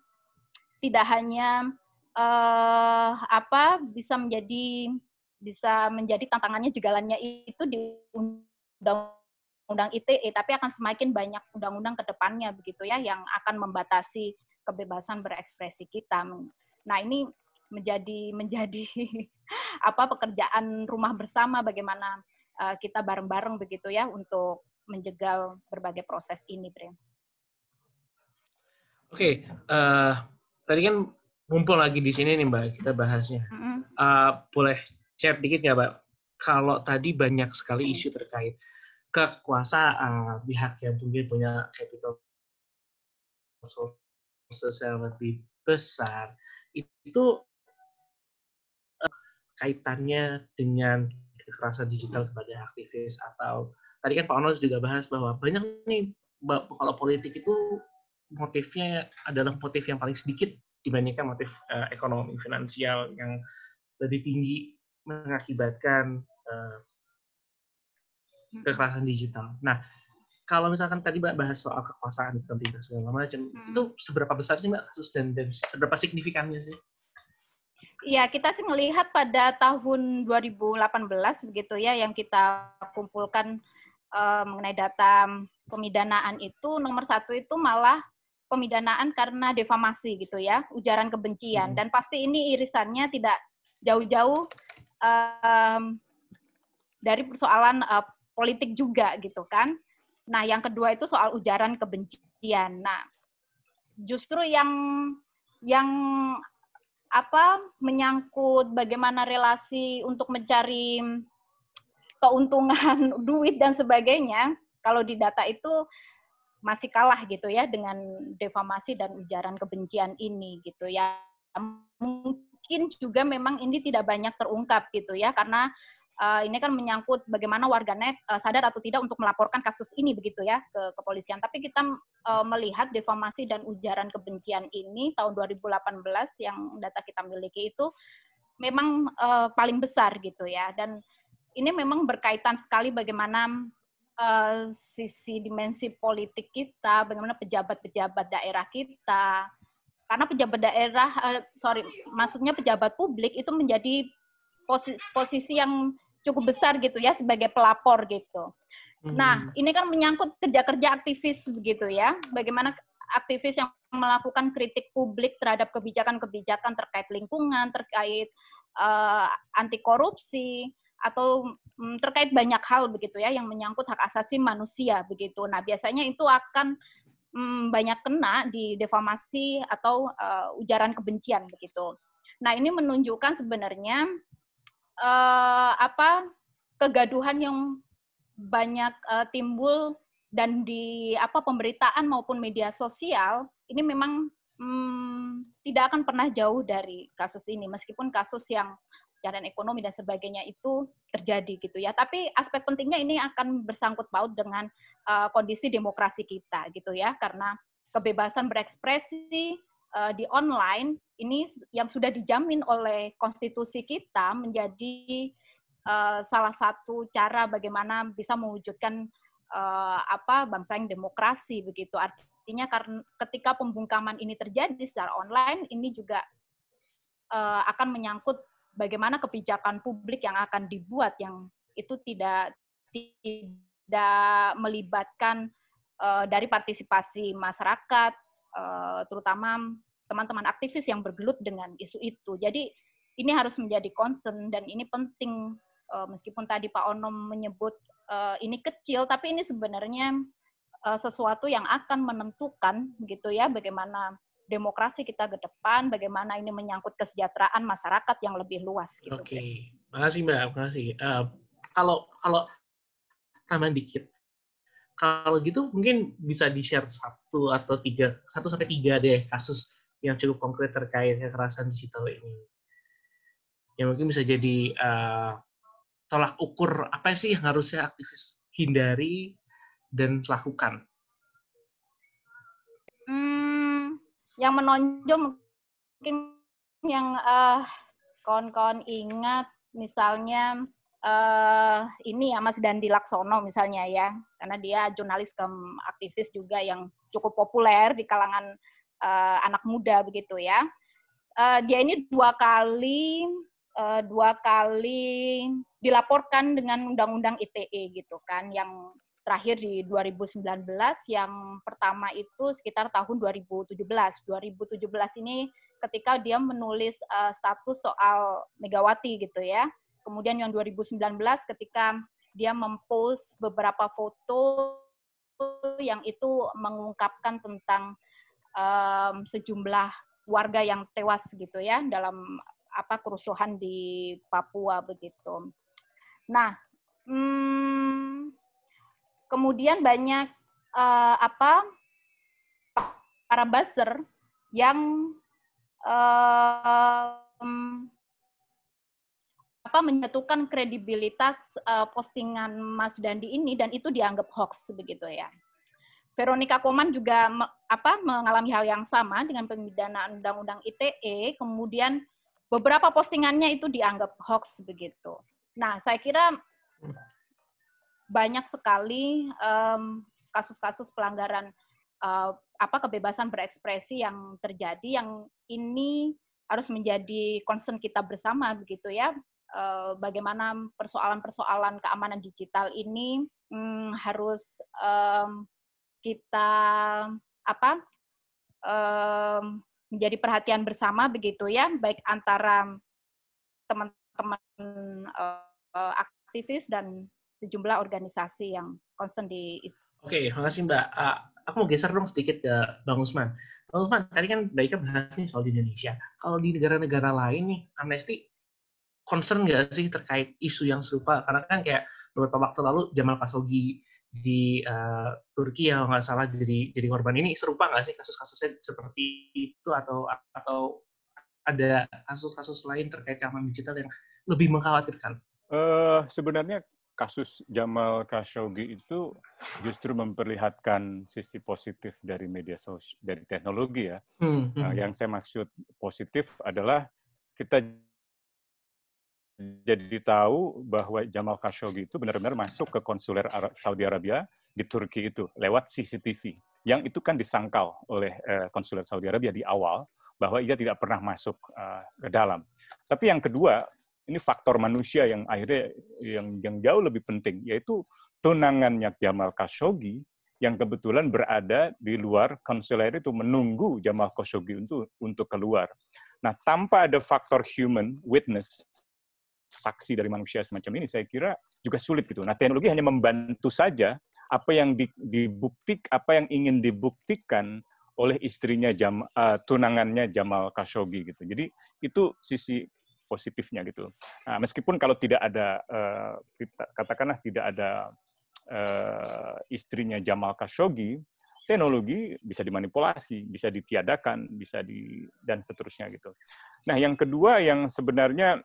tidak hanya uh, apa bisa menjadi bisa menjadi tantangannya jugalannya itu di undang-undang ITE tapi akan semakin banyak undang-undang ke depannya begitu ya yang akan membatasi kebebasan berekspresi kita. Nah, ini menjadi menjadi <laughs> apa pekerjaan rumah bersama bagaimana uh, kita bareng-bareng begitu ya untuk menjegal berbagai proses ini, Bre. Oke, okay, uh, eh, tadi kan mumpul lagi di sini nih Mbak, kita bahasnya. Mm -hmm. uh, boleh share dikit nggak Mbak? Kalau tadi banyak sekali isu terkait kekuasaan, pihak yang mungkin punya capital sources yang lebih besar, itu uh, kaitannya dengan kekerasan digital kepada aktivis atau tadi kan Pak Onos juga bahas bahwa banyak nih kalau politik itu motifnya adalah motif yang paling sedikit dibandingkan motif uh, ekonomi finansial yang lebih tinggi mengakibatkan uh, kekerasan digital. Nah, kalau misalkan tadi mbak bahas soal kekuasaan di pemerintah segala macam, hmm. itu seberapa besar sih mbak kasus dan, dan seberapa signifikannya sih? Ya kita sih melihat pada tahun 2018 begitu ya yang kita kumpulkan uh, mengenai data pemidanaan itu nomor satu itu malah pemidanaan karena defamasi gitu ya, ujaran kebencian hmm. dan pasti ini irisannya tidak jauh-jauh um, dari persoalan uh, politik juga gitu kan. Nah, yang kedua itu soal ujaran kebencian. Nah, justru yang yang apa menyangkut bagaimana relasi untuk mencari keuntungan <laughs> duit dan sebagainya kalau di data itu masih kalah gitu ya dengan defamasi dan ujaran kebencian ini gitu ya mungkin juga memang ini tidak banyak terungkap gitu ya karena uh, ini kan menyangkut bagaimana warganet uh, eh, sadar atau tidak untuk melaporkan kasus ini begitu ya ke kepolisian. Tapi kita uh, melihat defamasi dan ujaran kebencian ini tahun 2018 yang data kita miliki itu memang uh, paling besar gitu ya. Dan ini memang berkaitan sekali bagaimana uh, sisi dimensi politik kita, bagaimana pejabat-pejabat daerah kita. Karena pejabat daerah, uh, sorry, maksudnya pejabat publik itu menjadi posisi, posisi yang cukup besar gitu ya sebagai pelapor gitu. Nah, hmm. ini kan menyangkut kerja-kerja aktivis begitu ya. Bagaimana aktivis yang melakukan kritik publik terhadap kebijakan-kebijakan terkait lingkungan, terkait uh, eh, anti korupsi atau um, terkait banyak hal begitu ya yang menyangkut hak asasi manusia begitu. Nah, biasanya itu akan um, banyak kena di defamasi atau uh, ujaran kebencian begitu. Nah, ini menunjukkan sebenarnya uh, apa kegaduhan yang banyak uh, timbul dan di apa pemberitaan maupun media sosial ini memang hmm, tidak akan pernah jauh dari kasus ini meskipun kasus yang jalan ekonomi dan sebagainya itu terjadi gitu ya tapi aspek pentingnya ini akan bersangkut paut dengan uh, kondisi demokrasi kita gitu ya karena kebebasan berekspresi uh, di online ini yang sudah dijamin oleh konstitusi kita menjadi uh, salah satu cara bagaimana bisa mewujudkan uh, apa bangsa yang demokrasi begitu artinya karena ketika pembungkaman ini terjadi secara online ini juga uh, akan menyangkut bagaimana kebijakan publik yang akan dibuat yang itu tidak tidak melibatkan uh, dari partisipasi masyarakat Eh, terutama teman-teman aktivis yang bergelut dengan isu itu. Jadi ini harus menjadi concern dan ini penting eh, meskipun tadi Pak Onom menyebut eh, ini kecil, tapi ini sebenarnya sesuatu yang akan menentukan gitu ya bagaimana demokrasi kita ke depan, bagaimana ini menyangkut kesejahteraan masyarakat yang lebih luas. Gitu. Oke, okay. makasih Mbak, makasih. Uh, kalau kalau tambahan dikit, kalau gitu mungkin bisa di-share satu atau tiga, satu sampai tiga deh kasus yang cukup konkret terkait kekerasan digital ini. Yang mungkin bisa jadi uh, tolak ukur apa sih yang harusnya aktivis hindari dan lakukan. Hmm, yang menonjol mungkin yang uh, kawan-kawan ingat misalnya uh, ini ya Mas Dandi Laksono misalnya ya, karena dia jurnalis kem aktivis juga yang cukup populer di kalangan uh, anak muda begitu ya. Uh, dia ini dua kali uh, dua kali dilaporkan dengan undang-undang ITE gitu kan, yang terakhir di 2019, yang pertama itu sekitar tahun 2017. 2017 ini ketika dia menulis uh, status soal Megawati gitu ya Kemudian yang 2019 ketika dia mempost beberapa foto yang itu mengungkapkan tentang um, sejumlah warga yang tewas gitu ya dalam apa kerusuhan di Papua begitu. Nah, hmm, kemudian banyak uh, apa para buzzer yang uh, apa menyatukan kredibilitas uh, postingan Mas Dandi ini dan itu dianggap hoax begitu ya. Veronica Koman juga me, apa mengalami hal yang sama dengan pemidanaan Undang-Undang ITE, kemudian beberapa postingannya itu dianggap hoax begitu. Nah, saya kira banyak sekali kasus kasus-kasus pelanggaran uh, apa kebebasan berekspresi yang terjadi yang ini harus menjadi concern kita bersama begitu ya Eh, bagaimana persoalan-persoalan keamanan digital ini hmm, harus um, kita apa um, menjadi perhatian bersama begitu ya baik antara teman-teman uh, aktivis dan sejumlah organisasi yang concern di Oke, okay, makasih Mbak. Uh, aku mau geser dong sedikit ke Bang Usman. Bang Usman, tadi kan baiknya Ika bahas nih soal di Indonesia. Kalau di negara-negara lain nih, Amnesty concern nggak sih terkait isu yang serupa? Karena kan kayak beberapa waktu lalu Jamal Khashoggi di uh, Turki ya nggak salah jadi jadi korban ini serupa nggak sih kasus-kasusnya seperti itu atau atau ada kasus-kasus lain terkait keamanan digital yang lebih mengkhawatirkan? Uh, sebenarnya kasus Jamal Khashoggi itu justru memperlihatkan sisi positif dari media sosial dari teknologi ya. Hmm, hmm. Uh, yang saya maksud positif adalah kita jadi tahu bahwa Jamal Khashoggi itu benar-benar masuk ke konsuler Saudi Arabia di Turki itu lewat CCTV. Yang itu kan disangkal oleh eh, konsuler Saudi Arabia di awal bahwa ia tidak pernah masuk eh, ke dalam. Tapi yang kedua, ini faktor manusia yang akhirnya yang yang jauh lebih penting yaitu tunangannya Jamal Khashoggi yang kebetulan berada di luar konsuler itu menunggu Jamal Khashoggi untuk untuk keluar. Nah, tanpa ada faktor human witness saksi dari manusia semacam ini, saya kira juga sulit gitu. Nah, teknologi hanya membantu saja apa yang dibuktik, apa yang ingin dibuktikan oleh istrinya jam, uh, tunangannya Jamal Khashoggi gitu. Jadi itu sisi positifnya gitu. Nah, meskipun kalau tidak ada uh, katakanlah tidak ada uh, istrinya Jamal Khashoggi, teknologi bisa dimanipulasi, bisa ditiadakan, bisa di dan seterusnya gitu. Nah, yang kedua yang sebenarnya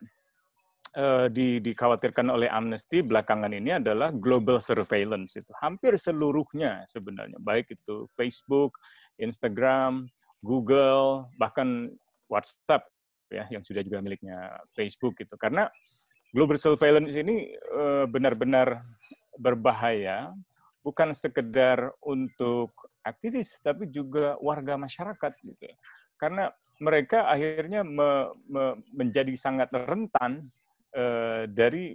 Eh, di, dikhawatirkan oleh Amnesty belakangan ini adalah global surveillance itu hampir seluruhnya sebenarnya baik itu Facebook, Instagram, Google bahkan WhatsApp ya yang sudah juga miliknya Facebook itu karena global surveillance ini eh, benar-benar berbahaya bukan sekedar untuk aktivis tapi juga warga masyarakat gitu karena mereka akhirnya me, me, menjadi sangat rentan Eh, dari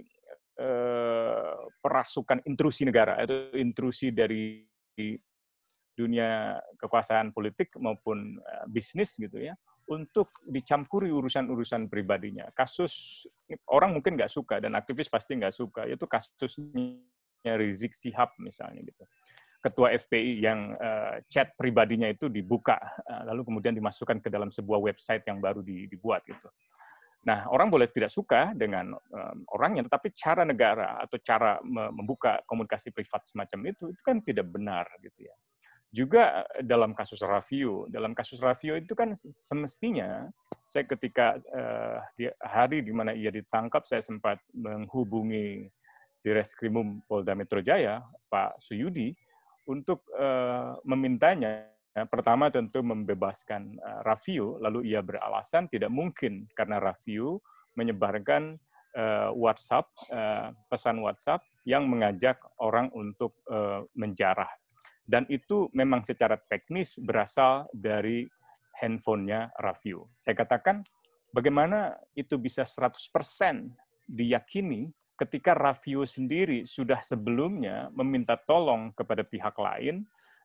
uh, perasukan intrusi negara itu intrusi dari dunia kekuasaan politik maupun eh, bisnis gitu ya untuk dicampuri urusan-urusan pribadinya. Kasus orang mungkin nggak suka dan aktivis pasti nggak suka. Itu kasusnya Rizik Sihab misalnya gitu. Ketua FPI yang uh, chat pribadinya itu dibuka uh, lalu kemudian dimasukkan ke dalam sebuah website yang baru dibuat gitu. Nah, orang boleh tidak suka dengan um, orangnya, tetapi cara negara atau cara membuka komunikasi privat semacam itu itu kan tidak benar gitu ya. Juga eh, dalam kasus Raffio, dalam kasus Raffio itu kan semestinya saya ketika uh, eh, di hari di mana ia ditangkap saya sempat menghubungi di Reskrimum Polda Metro Jaya Pak Suyudi untuk uh, memintanya Ya, pertama tentu membebaskan uh, eh, Rafiu, lalu ia beralasan tidak mungkin karena Rafiu menyebarkan uh, WhatsApp uh, pesan WhatsApp yang mengajak orang untuk uh, menjarah. Dan itu memang secara teknis berasal dari handphonenya Rafiu. Saya katakan, bagaimana itu bisa 100% diyakini ketika Rafiu sendiri sudah sebelumnya meminta tolong kepada pihak lain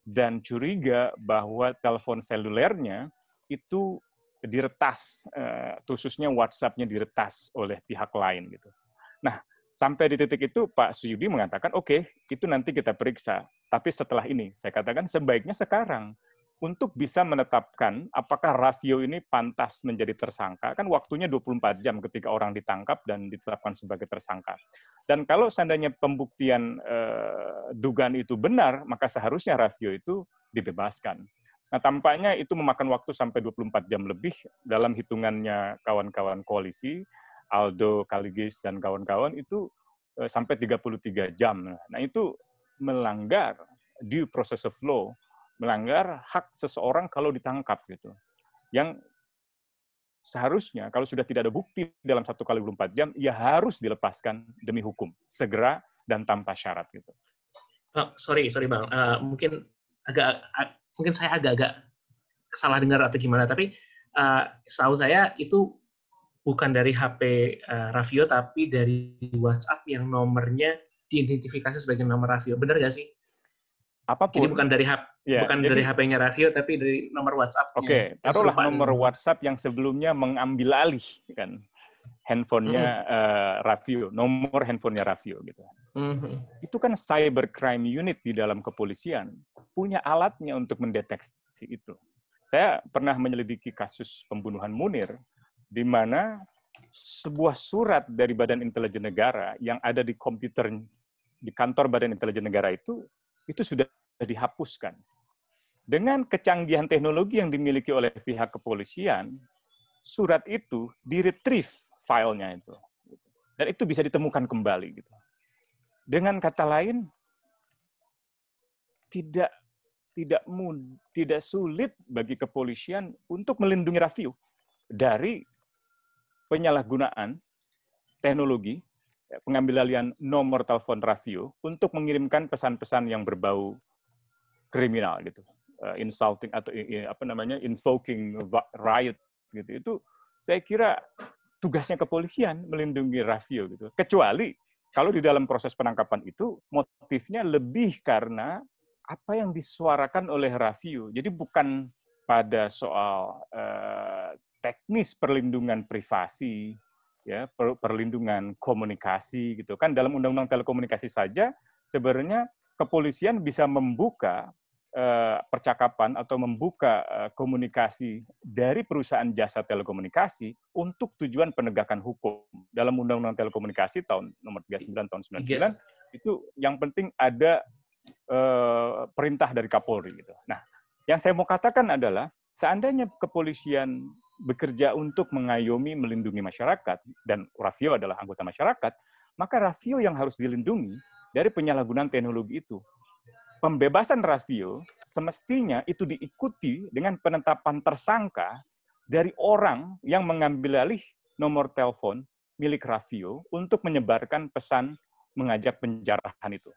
dan curiga bahwa telepon selulernya itu diretas, eh, khususnya WhatsApp-nya diretas oleh pihak lain gitu. Nah, sampai di titik itu Pak Suyudi mengatakan, oke, okay, itu nanti kita periksa. Tapi setelah ini, saya katakan sebaiknya sekarang untuk bisa menetapkan apakah Raffio ini pantas menjadi tersangka, kan waktunya 24 jam ketika orang ditangkap dan ditetapkan sebagai tersangka. Dan kalau seandainya pembuktian eh, dugaan itu benar, maka seharusnya Raffio itu dibebaskan. Nah, tampaknya itu memakan waktu sampai 24 jam lebih dalam hitungannya kawan-kawan koalisi, Aldo, Kaligis, dan kawan-kawan itu eh, sampai 33 jam. Nah, itu melanggar due process of law melanggar hak seseorang kalau ditangkap gitu. Yang seharusnya kalau sudah tidak ada bukti dalam satu kali 24 jam, ia harus dilepaskan demi hukum segera dan tanpa syarat gitu. Oh, sorry, sorry bang, uh, mungkin agak uh, mungkin saya agak-agak salah dengar atau gimana, tapi uh, eh, tahu saya itu bukan dari HP uh, eh, Rafio tapi dari WhatsApp yang nomornya diidentifikasi sebagai nomor Rafio. Benar gak sih? apapun. Jadi bukan dari HP, ya, bukan jadi, dari HP-nya Raffio, tapi dari nomor WhatsApp. Oke, okay, taruhlah nomor WhatsApp yang sebelumnya mengambil alih kan handphonenya mm. uh, eh, Raffio, nomor handphonenya Raffio, gitu. Mm-hmm. Itu kan cyber crime unit di dalam kepolisian punya alatnya untuk mendeteksi itu. Saya pernah menyelidiki kasus pembunuhan Munir, di mana sebuah surat dari Badan Intelijen Negara yang ada di komputer di kantor Badan Intelijen Negara itu itu sudah dihapuskan. Dengan kecanggihan teknologi yang dimiliki oleh pihak kepolisian, surat itu diretrieve filenya itu. Dan itu bisa ditemukan kembali. Gitu. Dengan kata lain, tidak tidak mud, tidak sulit bagi kepolisian untuk melindungi Rafiu dari penyalahgunaan teknologi Ya, pengambilalihan nomor telepon Raffio untuk mengirimkan pesan-pesan yang berbau kriminal gitu, uh, insulting atau apa namanya invoking riot gitu. Itu saya kira tugasnya kepolisian melindungi Raffio gitu. Kecuali kalau di dalam proses penangkapan itu motifnya lebih karena apa yang disuarakan oleh Raffio. Jadi bukan pada soal eh, teknis perlindungan privasi ya perlindungan komunikasi gitu kan dalam undang-undang telekomunikasi saja sebenarnya kepolisian bisa membuka eh, percakapan atau membuka eh, komunikasi dari perusahaan jasa telekomunikasi untuk tujuan penegakan hukum dalam undang-undang telekomunikasi tahun nomor 39 tahun 99 iya. yeah. itu yang penting ada eh, perintah dari Kapolri gitu. Nah, yang saya mau katakan adalah seandainya kepolisian bekerja untuk mengayomi, melindungi masyarakat, dan Rafio adalah anggota masyarakat, maka Rafio yang harus dilindungi dari penyalahgunaan teknologi itu. Pembebasan Rafio semestinya itu diikuti dengan penetapan tersangka dari orang yang mengambil alih nomor telepon milik Rafio untuk menyebarkan pesan mengajak penjarahan itu.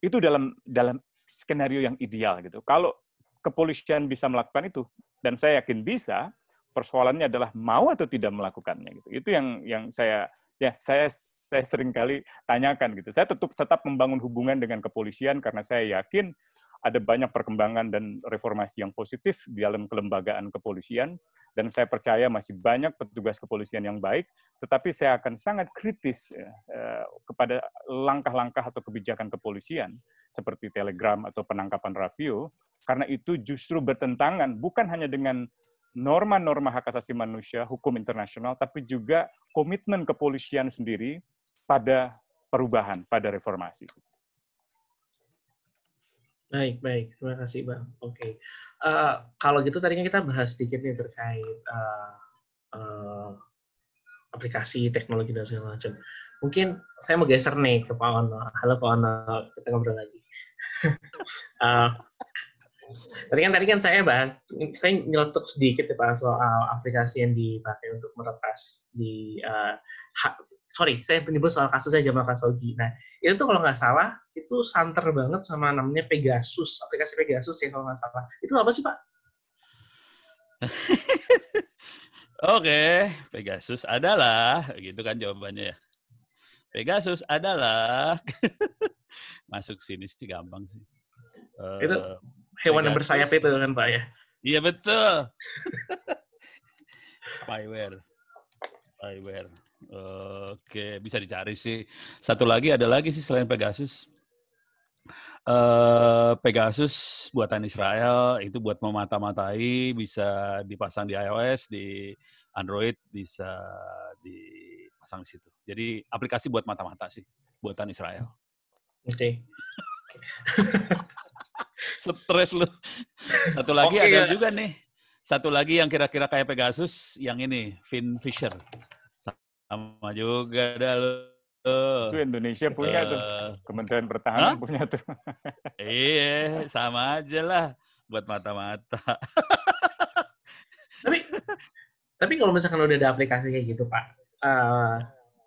Itu dalam dalam skenario yang ideal gitu. Kalau kepolisian bisa melakukan itu dan saya yakin bisa, persoalannya adalah mau atau tidak melakukannya gitu. Itu yang yang saya ya saya saya sering kali tanyakan gitu. Saya tetap tetap membangun hubungan dengan kepolisian karena saya yakin ada banyak perkembangan dan reformasi yang positif di dalam kelembagaan kepolisian dan saya percaya masih banyak petugas kepolisian yang baik tetapi saya akan sangat kritis ya, eh, kepada langkah-langkah atau kebijakan kepolisian seperti telegram atau penangkapan Raffio karena itu justru bertentangan bukan hanya dengan norma-norma hak asasi manusia, hukum internasional, tapi juga komitmen kepolisian sendiri pada perubahan, pada reformasi. Baik, baik. Terima kasih, Bang. Oke. Okay. Uh, eh, kalau gitu tadinya kita bahas sedikit nih terkait uh, uh, aplikasi, teknologi, dan segala macam. Mungkin saya mau geser nih ke Pak Ono. Halo, Pak Ono. Kita ngobrol lagi. uh, <laughs> Tadi kan tadi kan saya bahas, saya nyelotok sedikit ya Pak soal aplikasi yang dipakai untuk meretas di uh, ha, sorry, saya menyebut soal kasus saya Jamal Khashoggi. Nah itu tuh kalau nggak salah itu santer banget sama namanya Pegasus, aplikasi Pegasus ya kalau nggak salah. Itu apa sih Pak? <laughs> Oke, okay. Pegasus adalah gitu kan jawabannya ya. Pegasus adalah <laughs> masuk sini sih gampang sih. Uh, itu eh, hewan yang bersayap itu kan Pak ya? Iya betul. <laughs> Spyware. Spyware. Oke, bisa dicari sih. Satu lagi ada lagi sih selain Pegasus. Uh, Pegasus buatan Israel itu buat memata-matai bisa dipasang di iOS, di Android bisa dipasang di situ. Jadi aplikasi buat mata-mata sih buatan Israel. Oke. <laughs> Stres lu. Satu lagi okay, ada ya. juga nih. Satu lagi yang kira-kira kayak Pegasus, yang ini, Finn Fisher. Sama juga ada lu. Itu Indonesia gitu. punya uh, tuh. Kementerian Pertahanan huh? punya tuh. iya, sama aja lah buat mata-mata. tapi tapi kalau misalkan udah ada aplikasi kayak gitu, Pak. Uh,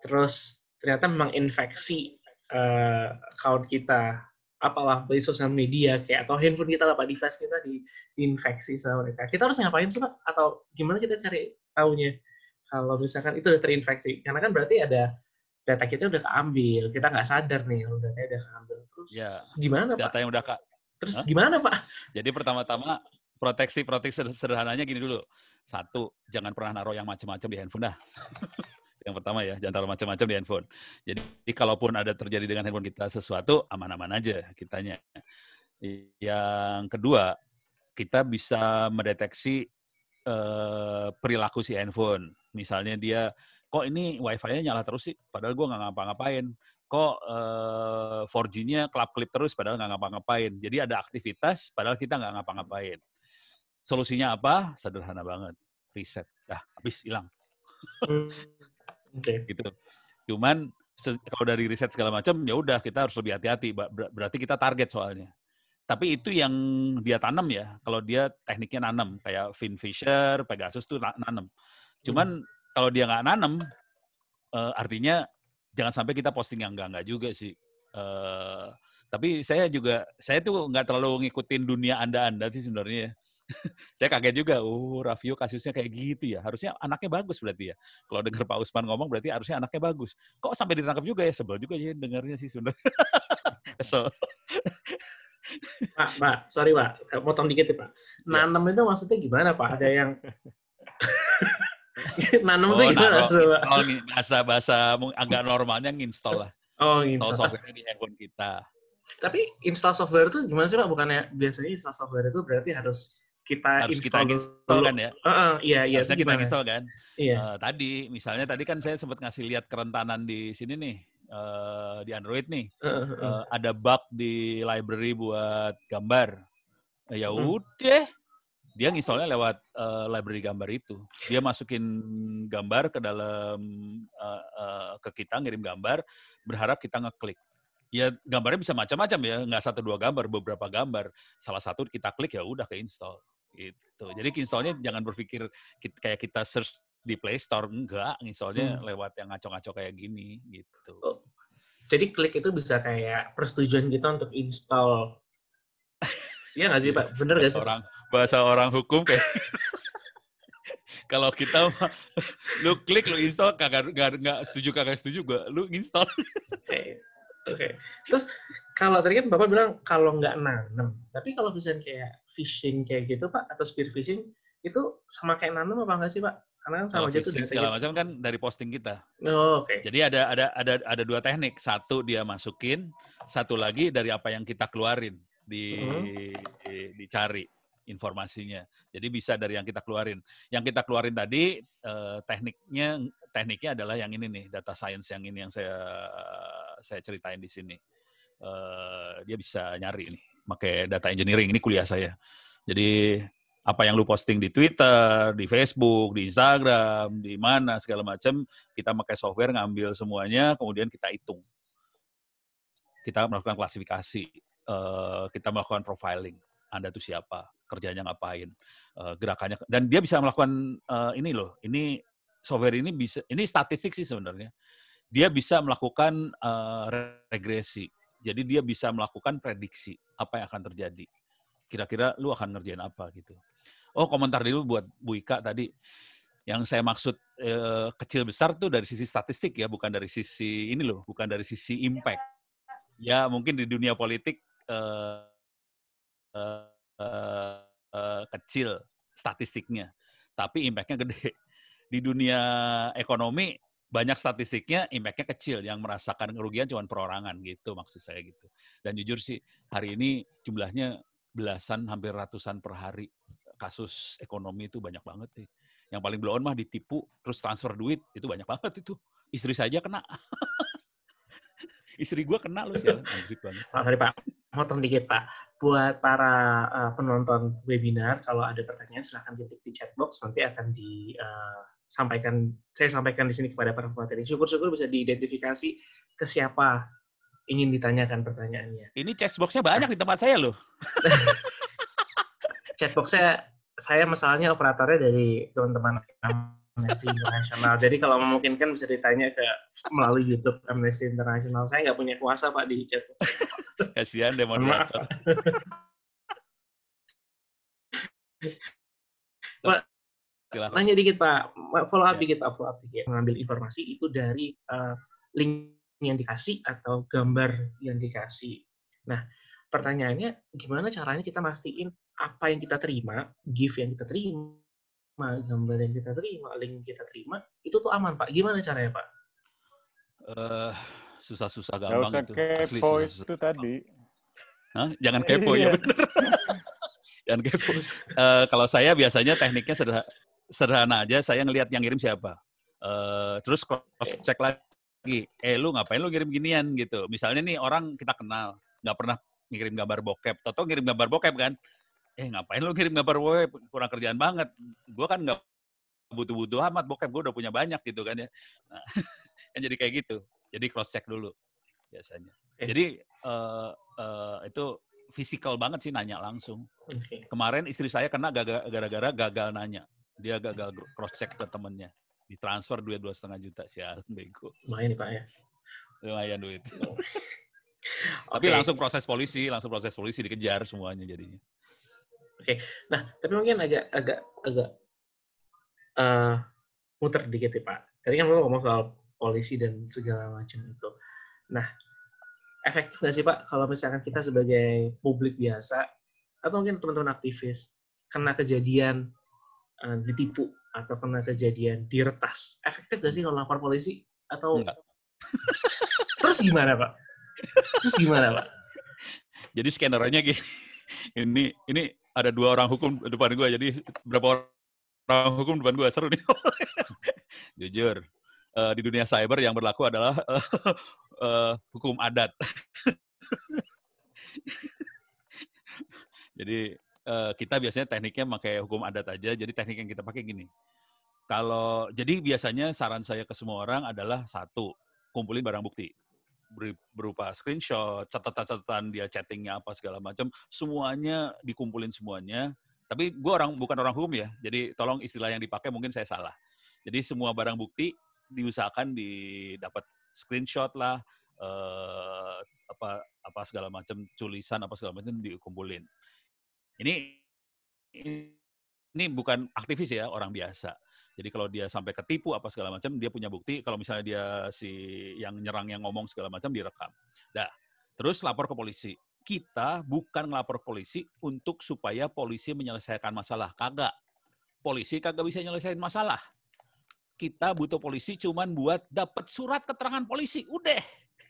terus ternyata memang infeksi uh, account kita apalah di sosial media kayak atau handphone kita lah pak device kita di, diinfeksi sama mereka kita harus ngapain sih pak atau gimana kita cari tahunya kalau misalkan itu udah terinfeksi karena kan berarti ada data kita udah keambil kita nggak sadar nih kalau datanya udah keambil terus ya, gimana data pak yang udah kak. terus Hah? gimana pak jadi pertama-tama proteksi proteksi sederhananya gini dulu satu jangan pernah naruh yang macam-macam di handphone dah <laughs> yang pertama ya, jangan terlalu macam-macam di handphone. Jadi kalaupun ada terjadi dengan handphone kita sesuatu, aman-aman aja kitanya. Yang kedua, kita bisa mendeteksi eh, perilaku si handphone. Misalnya dia, kok ini wifi-nya nyala terus sih, padahal gue nggak ngapa-ngapain. Kok eh, 4G-nya klap-klip terus, padahal nggak ngapa-ngapain. Jadi ada aktivitas, padahal kita nggak ngapa-ngapain. Solusinya apa? Sederhana banget. Reset. Dah, habis, hilang. Hmm. Okay. Gitu. Cuman kalau dari riset segala macam ya udah kita harus lebih hati-hati. Berarti kita target soalnya. Tapi itu yang dia tanam ya. Kalau dia tekniknya nanam kayak Finfisher, Pegasus tuh nanam. Cuman hmm. kalau dia nggak nanam, uh, artinya jangan sampai kita posting yang enggak-enggak juga sih. Uh, tapi saya juga saya tuh nggak terlalu ngikutin dunia anda-anda sih sebenarnya. Ya. <laughs> saya kaget juga, uh oh, Raffio kasusnya kayak gitu ya. Harusnya anaknya bagus berarti ya. Kalau dengar Pak Usman ngomong berarti harusnya anaknya bagus. Kok sampai ditangkap juga ya? Sebel juga ya dengarnya sih sebenarnya. so. <laughs> <laughs> Pak, Pak, sorry Pak, potong dikit ya Pak. Iya. Nanam itu maksudnya gimana Pak? Ada yang nanam oh, itu gimana? Nah, oh, bahasa bahasa agak normalnya nginstall lah. Oh, install software di handphone kita. Tapi install software itu gimana sih Pak? Bukannya biasanya install software itu berarti harus kita harus kita install kan ya? Uh, uh, iya iya. Harusnya kita install kan? Iya. Uh, tadi misalnya tadi kan saya sempat ngasih lihat kerentanan di sini nih uh, di Android nih uh, uh, uh. Uh, ada bug di library buat gambar. Eh, ya hmm. udah. Hmm dia installnya lewat uh, library gambar itu. Dia masukin gambar ke dalam uh, uh, ke kita ngirim gambar, berharap kita ngeklik. Ya gambarnya bisa macam-macam ya, nggak satu dua gambar, beberapa gambar. Salah satu kita klik ya udah ke install. Gitu. Jadi installnya oh, iya. jangan berpikir kayak kita search di Play Store enggak, installnya hmm. lewat yang ngaco-ngaco kayak gini gitu. Oh, jadi klik itu bisa kayak persetujuan kita untuk install. <laughs> Iya nggak sih Pak? Bener nggak sih? Orang, bahasa orang hukum kayak <laughs> kalau kita lu klik lu install kagak nggak setuju kagak setuju gua lu install. <laughs> Oke. okay. okay. Terus kalau tadi kan Bapak bilang kalau nggak nanam, tapi kalau misalnya kayak phishing kayak gitu pak atau spear phishing itu sama kayak nanam apa enggak sih pak? Karena kan sama oh, aja tuh segala macam kan dari posting kita. Oh, Oke. Okay. Jadi ada ada ada ada dua teknik. Satu dia masukin, satu lagi dari apa yang kita keluarin di, hmm. di dicari informasinya. Jadi bisa dari yang kita keluarin. Yang kita keluarin tadi eh, tekniknya tekniknya adalah yang ini nih data science yang ini yang saya saya ceritain di sini. Eh, dia bisa nyari nih pakai data engineering ini kuliah saya. Jadi apa yang lu posting di Twitter, di Facebook, di Instagram, di mana segala macam, kita pakai software ngambil semuanya, kemudian kita hitung. Kita melakukan klasifikasi, eh, kita melakukan profiling. Anda tuh siapa, kerjanya ngapain, eh, gerakannya, dan dia bisa melakukan eh, ini loh. Ini software ini bisa, ini statistik sih sebenarnya. Dia bisa melakukan regresi jadi dia bisa melakukan prediksi apa yang akan terjadi. Kira-kira lu akan ngerjain apa gitu. Oh, komentar dulu buat Bu Ika tadi. Yang saya maksud eh, kecil besar tuh dari sisi statistik ya, bukan dari sisi ini loh, bukan dari sisi impact. Ya, mungkin di dunia politik eh, eh, eh, kecil statistiknya, tapi impactnya gede. Di dunia ekonomi banyak statistiknya impact-nya kecil yang merasakan kerugian cuma perorangan gitu maksud saya gitu dan jujur sih hari ini jumlahnya belasan hampir ratusan per hari kasus ekonomi itu banyak banget sih yang paling blow on mah ditipu terus transfer duit itu banyak banget itu istri saja kena <laughs> istri gue kena loh sih sorry pak motong dikit pak buat para uh, penonton webinar kalau ada pertanyaan silahkan ketik di chat box nanti akan di uh, sampaikan saya sampaikan di sini kepada para pemateri. Syukur-syukur bisa diidentifikasi ke siapa ingin ditanyakan pertanyaannya. Ini checkboxnya banyak di tempat saya loh. <laughs> checkboxnya saya masalahnya operatornya dari teman-teman Amnesty International. Jadi kalau memungkinkan bisa ditanya ke melalui YouTube Amnesty International. Saya nggak punya kuasa Pak di chatbox. Kasihan deh moderator. Silahkan. Nanya dikit Pak, follow up ya. dikit Pak, follow up dikit. Mengambil informasi itu dari uh, link yang dikasih atau gambar yang dikasih. Nah, pertanyaannya gimana caranya kita mastiin apa yang kita terima, gift yang kita terima, gambar yang kita terima, link yang kita terima, itu tuh aman Pak. Gimana caranya Pak? Eh, susah-susah gampang Gak usah itu. Asli, susah, susah. itu tadi. Hah? Jangan kepo ya iya. bener. <laughs> Jangan kepo. Uh, kalau saya biasanya tekniknya sederhana sederhana aja saya ngelihat yang ngirim siapa. Uh, terus cross check lagi, eh lu ngapain lu ngirim ginian gitu. Misalnya nih orang kita kenal, nggak pernah ngirim gambar bokep, toto ngirim gambar bokep kan. Eh ngapain lu ngirim gambar bokep, kurang kerjaan banget. Gue kan nggak butuh-butuh amat bokep, gue udah punya banyak gitu kan ya. Nah, <laughs> kan jadi kayak gitu. Jadi cross check dulu biasanya. eh. Jadi uh, eh, uh, itu fisikal banget sih nanya langsung. Okay. Kemarin istri saya kena gara-gara gagal nanya. Dia gagal cross check ke temennya. transfer dua dua setengah juta sih, bego. Lumayan nih pak ya. Lumayan duit. <laughs> Tapi langsung proses polisi, langsung proses polisi dikejar semuanya jadinya. Oke, okay. nah tapi mungkin agak agak agak uh, muter dikit ya Pak. Tadi kan lo ngomong soal polisi dan segala macam itu. Nah, efektif nggak sih Pak kalau misalkan kita sebagai publik biasa atau mungkin teman-teman aktivis kena kejadian Eh, ditipu atau kena kejadian diretas, efektif gak sih kalau lapor polisi? Atau Enggak. <laughs> terus gimana pak? Terus gimana pak? Jadi skenernya gini, ini ini ada dua orang hukum depan gue, jadi berapa orang hukum depan gue seru nih. <laughs> Jujur, uh, di dunia cyber yang berlaku adalah uh, <laughs> uh, hukum adat. Jadi Eh, kita biasanya tekniknya pakai hukum adat aja. Jadi teknik yang kita pakai gini. Kalau jadi biasanya saran saya ke semua orang adalah satu, kumpulin barang bukti berupa screenshot, catatan-catatan dia chattingnya apa segala macam, semuanya dikumpulin semuanya. Tapi gue orang bukan orang hukum ya, jadi tolong istilah yang dipakai mungkin saya salah. Jadi semua barang bukti diusahakan didapat screenshot lah, eh, apa apa segala macam tulisan apa segala macam dikumpulin. Ini ini bukan aktivis ya, orang biasa. Jadi kalau dia sampai ketipu apa segala macam, dia punya bukti. Kalau misalnya dia si yang nyerang yang ngomong segala macam direkam. Dah terus lapor ke polisi. Kita bukan ngelapor ke polisi untuk supaya polisi menyelesaikan masalah. Kagak. Polisi kagak bisa nyelesain masalah. Kita butuh polisi cuman buat dapat surat keterangan polisi. Udah.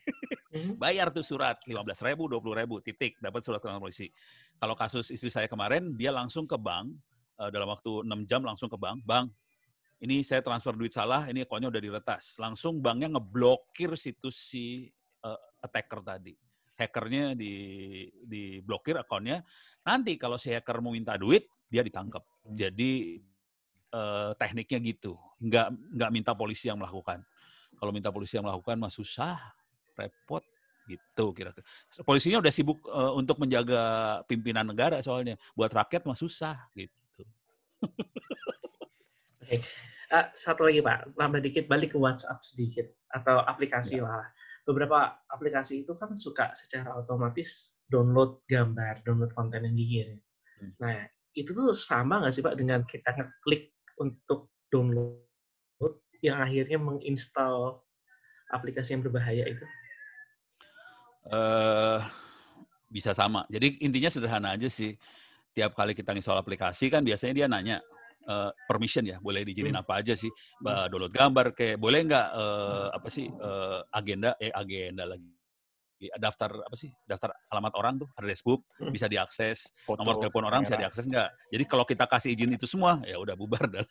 <laughs> Hmm. Bayar tuh surat 15 ribu, 20 ribu, titik. Dapat surat keterangan polisi. Kalau kasus istri saya kemarin, dia langsung ke bank, uh, dalam waktu 6 jam langsung ke bank, bank ini saya transfer duit salah, ini akunnya udah diretas. Langsung banknya ngeblokir situs si uh, attacker tadi. Hackernya di di blokir akunnya. Nanti kalau si hacker mau minta duit, dia ditangkap. Jadi uh, tekniknya gitu. Nggak nggak minta polisi yang melakukan. Kalau minta polisi yang melakukan mah susah repot gitu kira-kira. Polisinya udah sibuk uh, untuk menjaga pimpinan negara soalnya. Buat rakyat mah susah gitu. <laughs> Oke. Okay. Uh, eh, satu lagi Pak, lama dikit balik ke WhatsApp sedikit atau aplikasi ya. lah. Beberapa aplikasi itu kan suka secara otomatis download gambar, download konten yang dikirim. Hmm. Nah, itu tuh sama nggak sih Pak dengan kita ngeklik untuk download yang akhirnya menginstal aplikasi yang berbahaya itu? uh, bisa sama. Jadi intinya sederhana aja sih. Tiap kali kita install aplikasi kan biasanya dia nanya uh, permission ya, boleh diizinin hmm. apa aja sih, bah, hmm. download gambar kayak boleh nggak uh, apa sih uh, agenda eh agenda lagi daftar apa sih daftar alamat orang tuh facebook hmm. bisa diakses Foto, nomor telepon orang kamera. bisa diakses enggak jadi kalau kita kasih izin itu semua ya udah bubar <laughs> dah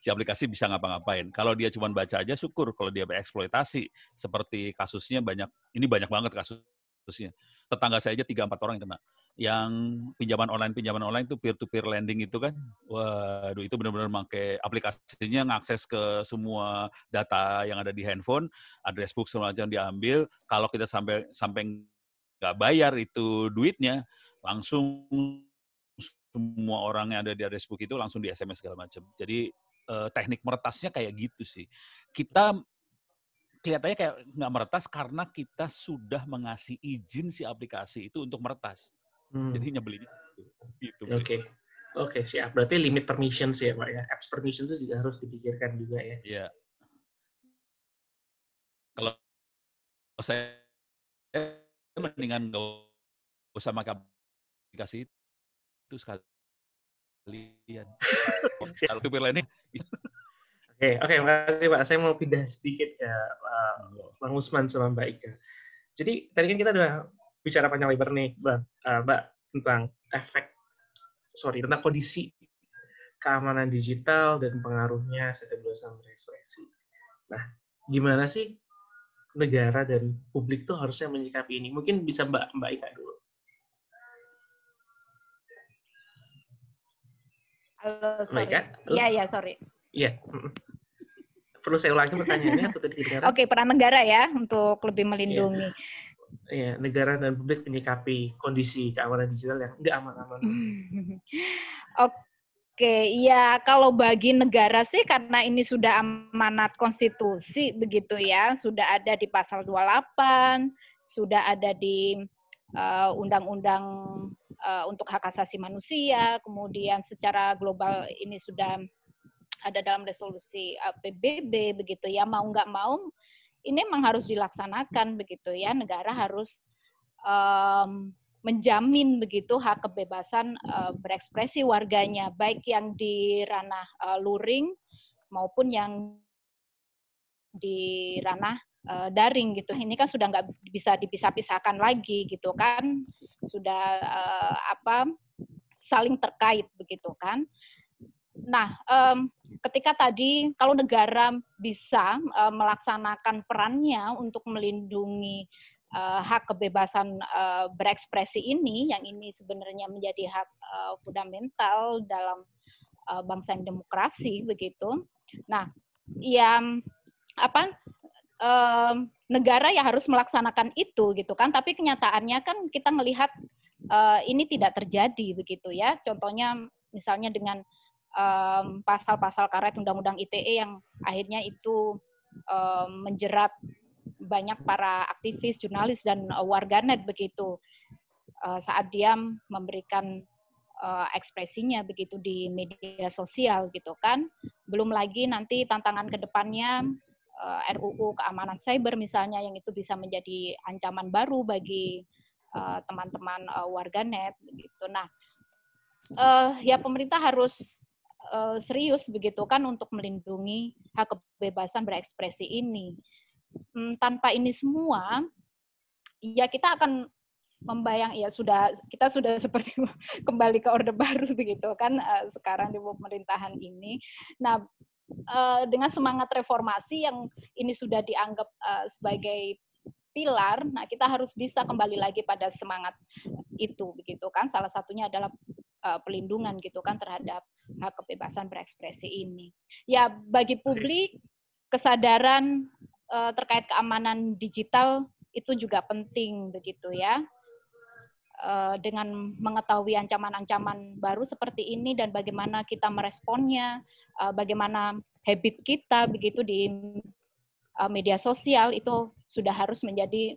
si aplikasi bisa ngapa-ngapain. Kalau dia cuma baca aja syukur, kalau dia bereksploitasi seperti kasusnya banyak ini banyak banget kasusnya. Tetangga saya aja tiga empat orang yang kena. Yang pinjaman online pinjaman online itu peer to peer lending itu kan, waduh itu benar-benar pakai aplikasinya ngakses ke semua data yang ada di handphone, address book segala macam diambil. Kalau kita sampai sampai nggak bayar itu duitnya, langsung semua orang yang ada di address book itu langsung di SMS segala macam. Jadi uh, teknik meretasnya kayak gitu sih. Kita kelihatannya kayak nggak meretas karena kita sudah mengasih izin si aplikasi itu untuk meretas. Hmm. Jadi nyebelinnya gitu. Oke. Okay. Oke, okay, siap. Berarti limit permissions ya, Pak ya. Apps permission itu juga harus dipikirkan juga ya. Iya. Yeah. Kalau saya mendingan nggak usah pakai aplikasi itu sekali kalian. <laughs> tuh lainnya. <laughs> Oke, oke, makasih Pak. Saya mau pindah sedikit ke uh, Bang Usman sama Mbak Ika. Jadi tadi kan kita udah bicara panjang lebar nih, Mbak, uh, eh, Mbak tentang efek, sorry, tentang kondisi keamanan digital dan pengaruhnya kebebasan berekspresi. Nah, gimana sih negara dan publik tuh harusnya menyikapi ini? Mungkin bisa Mbak Mbak Ika dulu. Halo, eh, oh sorry. Iya, iya, sorry. Iya. Yeah. Perlu saya ulangi pertanyaannya atau tadi negara? Oke, okay, peran negara ya untuk lebih melindungi. Iya. iya, negara dan publik menyikapi kondisi keamanan digital yang enggak aman-aman. <laughs> Oke, okay, ya kalau bagi negara sih karena ini sudah amanat konstitusi begitu ya, sudah ada di pasal 28, sudah ada di Eh, undang-undang uh, untuk hak asasi manusia, kemudian secara global ini sudah ada dalam resolusi uh, eh, PBB begitu ya mau nggak mau ini memang harus dilaksanakan begitu ya negara harus um, menjamin begitu hak kebebasan uh, berekspresi warganya baik yang di ranah uh, luring maupun yang di ranah uh, daring gitu. Ini kan sudah nggak bisa dipisah-pisahkan lagi gitu kan, sudah uh, apa saling terkait begitu kan. Nah, um, ketika tadi kalau negara bisa uh, melaksanakan perannya untuk melindungi uh, hak kebebasan uh, berekspresi ini, yang ini sebenarnya menjadi hak uh, fundamental dalam uh, bangsa yang demokrasi begitu. Nah, yang apa um, negara ya harus melaksanakan itu gitu kan tapi kenyataannya kan kita melihat uh, ini tidak terjadi begitu ya contohnya misalnya dengan pasal pasal-pasal karet undang-undang ITE yang akhirnya itu um, menjerat banyak para aktivis, jurnalis dan uh, warganet begitu uh, saat dia memberikan ekspresinya begitu di media sosial gitu kan. Belum lagi nanti tantangan kedepannya uh, eh, RUU hmm. keamanan cyber misalnya yang itu bisa menjadi ancaman baru bagi eh, hmm. teman-teman uh, uh, eh, warganet gitu. Nah, uh, ya pemerintah harus uh, serius begitu kan untuk melindungi hak kebebasan berekspresi ini. Hmm, tanpa ini semua, ya kita akan membayang ya sudah kita sudah <laughs> seperti kembali ke orde baru begitu kan sekarang di pemerintahan ini. Nah, Eh, dengan semangat reformasi yang ini sudah dianggap eh, sebagai pilar, nah kita harus bisa kembali lagi pada semangat itu begitu kan. Salah satunya adalah eh, pelindungan gitu kan terhadap hak kebebasan berekspresi ini. Ya bagi publik kesadaran terkait keamanan digital itu juga penting begitu ya. Eh, dengan mengetahui ancaman-ancaman baru seperti ini dan bagaimana kita meresponnya, eh, bagaimana habit kita begitu di eh, media sosial itu sudah harus menjadi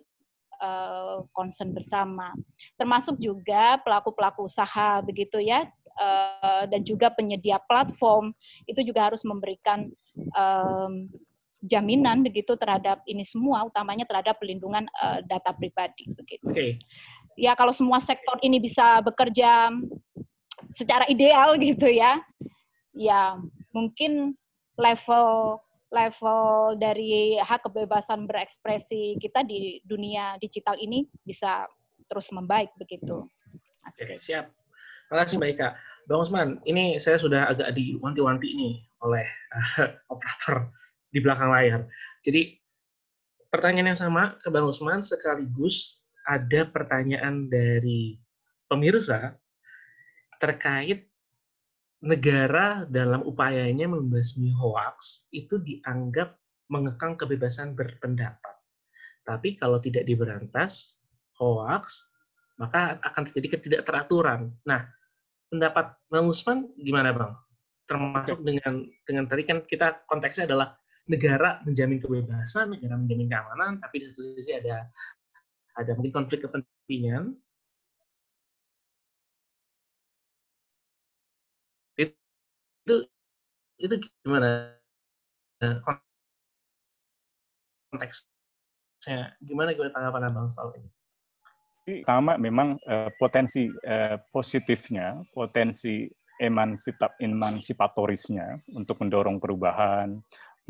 concern bersama. Termasuk juga pelaku-pelaku usaha begitu ya dan juga penyedia platform itu juga harus memberikan jaminan begitu terhadap ini semua, utamanya terhadap pelindungan uh, data pribadi Oke. Okay. Ya kalau semua sektor ini bisa bekerja secara ideal gitu ya, ya mungkin level level dari hak kebebasan berekspresi kita di dunia digital ini bisa terus membaik begitu. Oke, okay, siap. Terima kasih Mbak Ika. Bang Usman, ini saya sudah agak diwanti-wanti nih oleh uh, <laughs> operator di belakang layar. Jadi pertanyaan yang sama ke Bang Usman sekaligus ada pertanyaan dari pemirsa terkait negara dalam upayanya membasmi hoaks itu dianggap mengekang kebebasan berpendapat. Tapi kalau tidak diberantas hoaks, maka akan terjadi ketidakteraturan. Nah, pendapat Bang Usman gimana Bang? Termasuk dengan dengan tadi kan kita konteksnya adalah negara menjamin kebebasan, negara menjamin keamanan, tapi di satu sisi ada ada mungkin konflik kepentingan. Itu itu gimana konteksnya? Gimana gimana tanggapan abang soal ini? Pertama memang eh, potensi eh, positifnya, potensi emansipatorisnya untuk mendorong perubahan,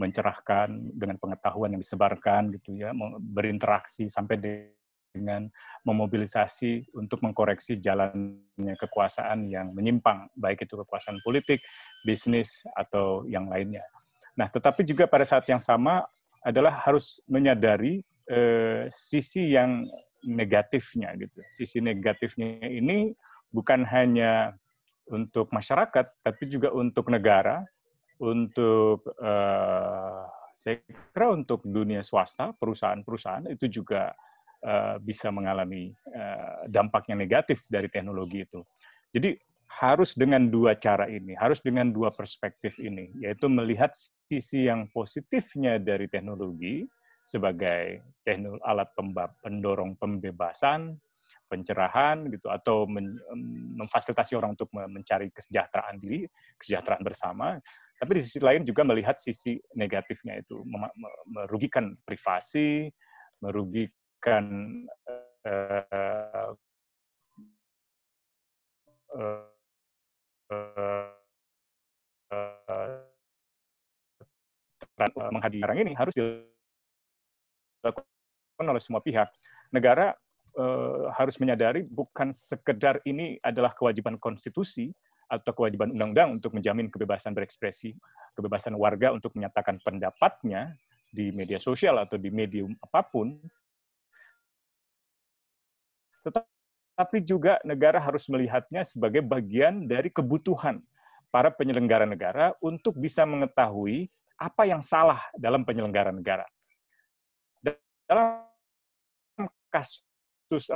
mencerahkan dengan pengetahuan yang disebarkan gitu ya, berinteraksi sampai dengan memobilisasi untuk mengkoreksi jalannya kekuasaan yang menyimpang, baik itu kekuasaan politik, bisnis atau yang lainnya. Nah, tetapi juga pada saat yang sama adalah harus menyadari eh, sisi yang negatifnya gitu. Sisi negatifnya ini bukan hanya untuk masyarakat, tapi juga untuk negara, untuk uh, saya kira untuk dunia swasta perusahaan-perusahaan itu juga uh, bisa mengalami uh, dampak yang negatif dari teknologi itu. Jadi harus dengan dua cara ini, harus dengan dua perspektif ini, yaitu melihat sisi yang positifnya dari teknologi sebagai teknologi alat pembab, pendorong pembebasan, pencerahan gitu atau men, memfasilitasi orang untuk mencari kesejahteraan diri, kesejahteraan bersama, tapi di sisi lain juga melihat sisi negatifnya itu merugikan privasi, merugikan uh, eh, uh, eh, menghadiri orang ini harus dilakukan oleh semua pihak. Negara eh, harus menyadari bukan sekedar ini adalah kewajiban konstitusi, atau kewajiban undang-undang untuk menjamin kebebasan berekspresi, kebebasan warga untuk menyatakan pendapatnya di media sosial atau di medium apapun, tetapi juga negara harus melihatnya sebagai bagian dari kebutuhan para penyelenggara negara untuk bisa mengetahui apa yang salah dalam penyelenggara negara. Dalam kasus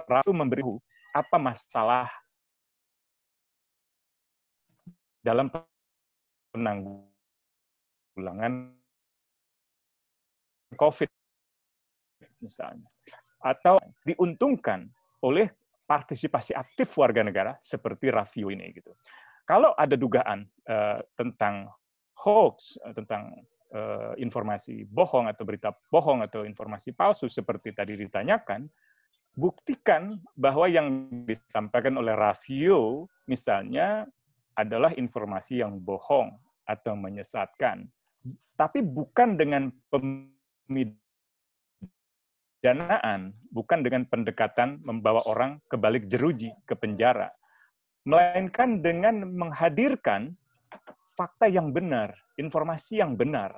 Ratu memberi apa masalah dalam penanggulangan COVID misalnya. Atau diuntungkan oleh partisipasi aktif warga negara seperti Rafio ini gitu. Kalau ada dugaan uh, tentang hoax, eh, tentang uh, informasi bohong atau berita bohong atau informasi palsu seperti tadi ditanyakan, buktikan bahwa yang disampaikan oleh Rafio misalnya adalah informasi yang bohong atau menyesatkan, tapi bukan dengan pemidanaan, bukan dengan pendekatan membawa orang kebalik jeruji, ke penjara, melainkan dengan menghadirkan fakta yang benar, informasi yang benar.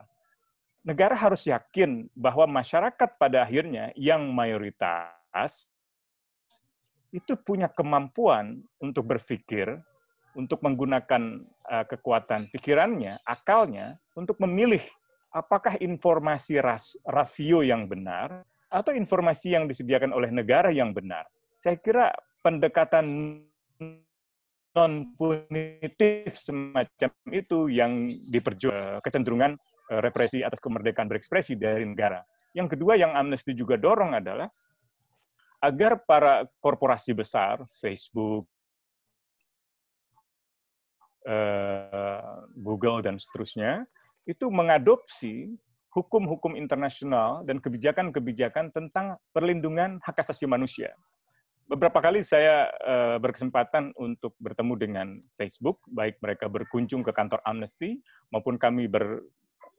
Negara harus yakin bahwa masyarakat pada akhirnya yang mayoritas itu punya kemampuan untuk berpikir, untuk menggunakan uh, kekuatan pikirannya, akalnya, untuk memilih apakah informasi ras, rasio yang benar atau informasi yang disediakan oleh negara yang benar. Saya kira pendekatan non punitif semacam itu yang diperjuangkan eh, kecenderungan eh, represi atas kemerdekaan berekspresi dari negara. Yang kedua yang Amnesty juga dorong adalah agar para korporasi besar, Facebook, Eh, Google dan seterusnya itu mengadopsi hukum-hukum internasional dan kebijakan-kebijakan tentang perlindungan hak asasi manusia. Beberapa kali saya eh, berkesempatan untuk bertemu dengan Facebook, baik mereka berkunjung ke kantor Amnesty maupun kami ber,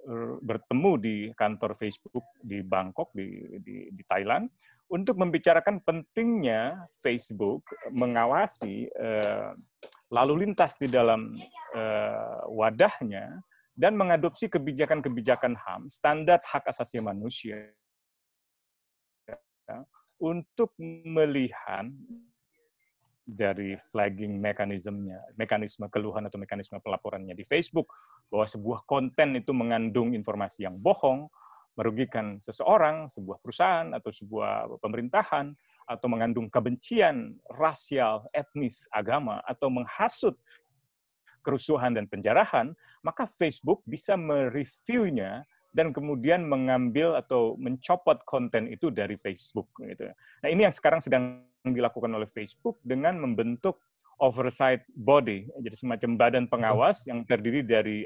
er, bertemu di kantor Facebook di Bangkok di, di, di Thailand untuk membicarakan pentingnya Facebook mengawasi eh, lalu lintas di dalam uh, wadahnya dan mengadopsi kebijakan-kebijakan HAM, standar hak asasi manusia, ya, untuk melihat dari flagging mekanismenya, mekanisme keluhan atau mekanisme pelaporannya di Facebook, bahwa sebuah konten itu mengandung informasi yang bohong, merugikan seseorang, sebuah perusahaan, atau sebuah pemerintahan, atau mengandung kebencian rasial, etnis, agama, atau menghasut kerusuhan dan penjarahan, maka Facebook bisa mereviewnya dan kemudian mengambil atau mencopot konten itu dari Facebook. Gitu. Nah ini yang sekarang sedang dilakukan oleh Facebook dengan membentuk oversight body, jadi semacam badan pengawas yang terdiri dari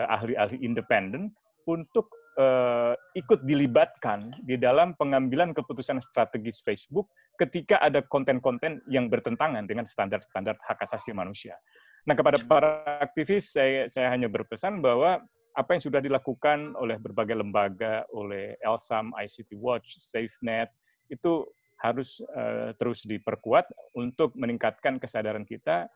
eh, ahli-ahli independen untuk uh, ikut dilibatkan di dalam pengambilan keputusan strategis Facebook ketika ada konten-konten yang bertentangan dengan standar-standar hak asasi manusia. Nah, kepada para aktivis saya saya hanya berpesan bahwa apa yang sudah dilakukan oleh berbagai lembaga, oleh Elsam, ICT Watch, SafeNet itu harus uh, terus diperkuat untuk meningkatkan kesadaran kita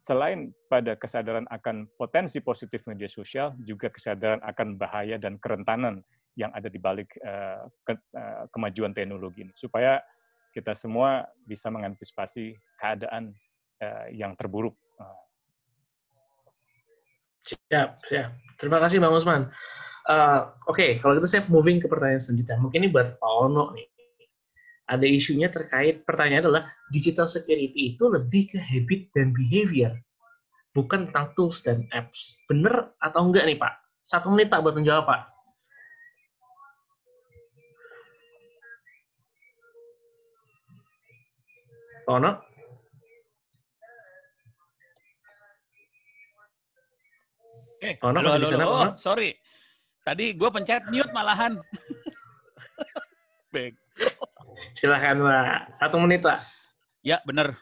selain pada kesadaran akan potensi positif media sosial, juga kesadaran akan bahaya dan kerentanan yang ada di balik uh, ke, uh, kemajuan teknologi ini, supaya kita semua bisa mengantisipasi keadaan uh, yang terburuk. Siap, siap. Terima kasih Bang Usman. Uh, Oke, okay, kalau gitu saya moving ke pertanyaan selanjutnya. Mungkin ini buat Pak Ono nih ada isunya terkait pertanyaan adalah digital security itu lebih ke habit dan behavior bukan tentang tools dan apps bener atau enggak nih pak satu menit pak buat menjawab pak Tono Eh, Tono halo, halo, di sana, halo. Oh, sorry. Tadi gue pencet mute malahan. <laughs> Baik. Silahkan, Pak. Satu menit, Pak. Ya, benar.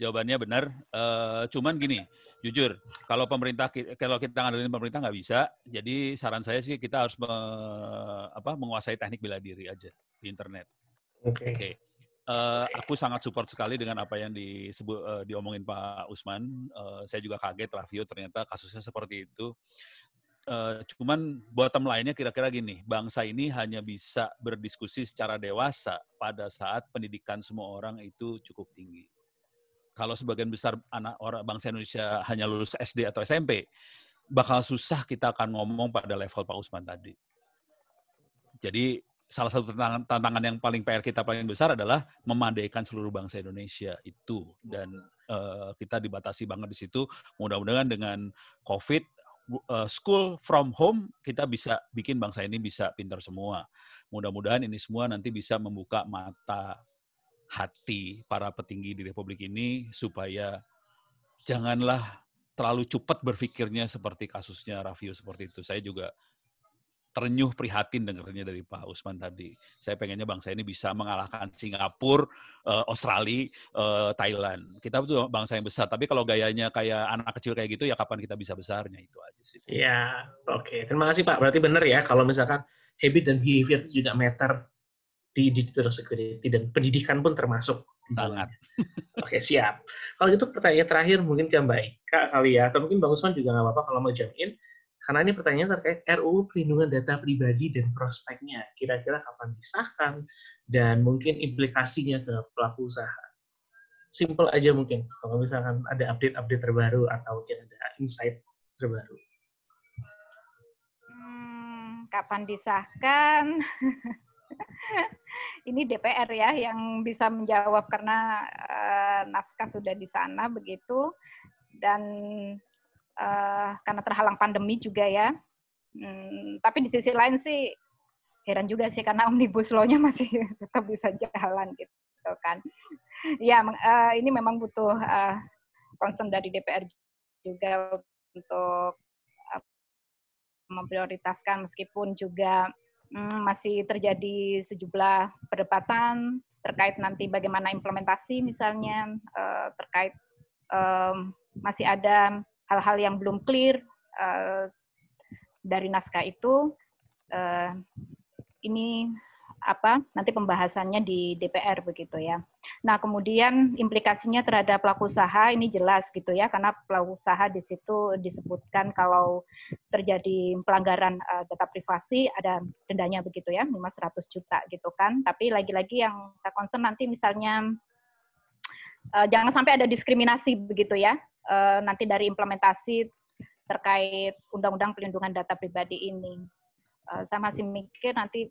Jawabannya benar. Uh, cuman gini, jujur, kalau pemerintah kalau kita ngandelin pemerintah nggak bisa. Jadi saran saya sih kita harus me, apa, menguasai teknik bela diri aja di internet. Oke. Okay. Okay. Uh, eh, aku sangat support sekali dengan apa yang disebut uh, eh, diomongin Pak Usman. Uh, saya juga kaget Raffio ternyata kasusnya seperti itu. Uh, cuman bottom lainnya kira-kira gini, bangsa ini hanya bisa berdiskusi secara dewasa pada saat pendidikan semua orang itu cukup tinggi. Kalau sebagian besar anak orang bangsa Indonesia hanya lulus SD atau SMP, bakal susah kita akan ngomong pada level Pak Usman tadi. Jadi salah satu tantangan, tantangan yang paling PR kita paling besar adalah memandaikan seluruh bangsa Indonesia itu dan uh, kita dibatasi banget di situ. Mudah-mudahan dengan COVID Eh, school from home kita bisa bikin bangsa ini bisa pintar semua. Mudah-mudahan ini semua nanti bisa membuka mata hati para petinggi di Republik ini supaya janganlah terlalu cepat berpikirnya seperti kasusnya Raffio seperti itu. Saya juga ternyuh prihatin dengarnya dari Pak Usman tadi. Saya pengennya bangsa ini bisa mengalahkan Singapura, eh, Australia, eh, Thailand. Kita tuh bangsa yang besar. Tapi kalau gayanya kayak anak kecil kayak gitu, ya kapan kita bisa besarnya itu aja sih. Iya, oke. Okay. Terima kasih Pak. Berarti benar ya kalau misalkan habit dan behavior itu juga meter di digital security dan pendidikan pun termasuk. Sangat. <laughs> Oke, siap. Kalau gitu pertanyaan terakhir mungkin ke Mbak Ika kali ya, atau mungkin Bang Usman juga nggak apa-apa kalau mau jam in. Karena ini pertanyaan terkait RUU Perlindungan Data Pribadi dan prospeknya. Kira-kira kapan disahkan dan mungkin implikasinya ke pelaku usaha. Simple aja mungkin kalau misalkan ada update-update terbaru atau mungkin ada insight terbaru. Hmm, kapan disahkan? <laughs> ini DPR ya yang bisa menjawab karena e, naskah sudah di sana begitu dan uh, karena terhalang pandemi juga ya. Hmm, tapi di sisi lain sih heran juga sih karena omnibus law-nya masih <laughs> tetap bisa jalan gitu kan. ya, uh, ini memang butuh uh, concern dari DPR juga untuk uh, memprioritaskan meskipun juga um, masih terjadi sejumlah perdebatan terkait nanti bagaimana implementasi misalnya uh, terkait um, masih ada hal-hal yang belum clear eh, dari naskah itu eh, ini apa nanti pembahasannya di DPR begitu ya. Nah kemudian implikasinya terhadap pelaku usaha ini jelas gitu ya karena pelaku usaha di situ disebutkan kalau terjadi pelanggaran uh, eh, data privasi ada dendanya begitu ya minimal juta gitu kan. Tapi lagi-lagi yang kita concern nanti misalnya uh, jangan sampai ada diskriminasi begitu ya uh, nanti dari implementasi terkait undang-undang pelindungan data pribadi ini. Uh, saya masih mikir nanti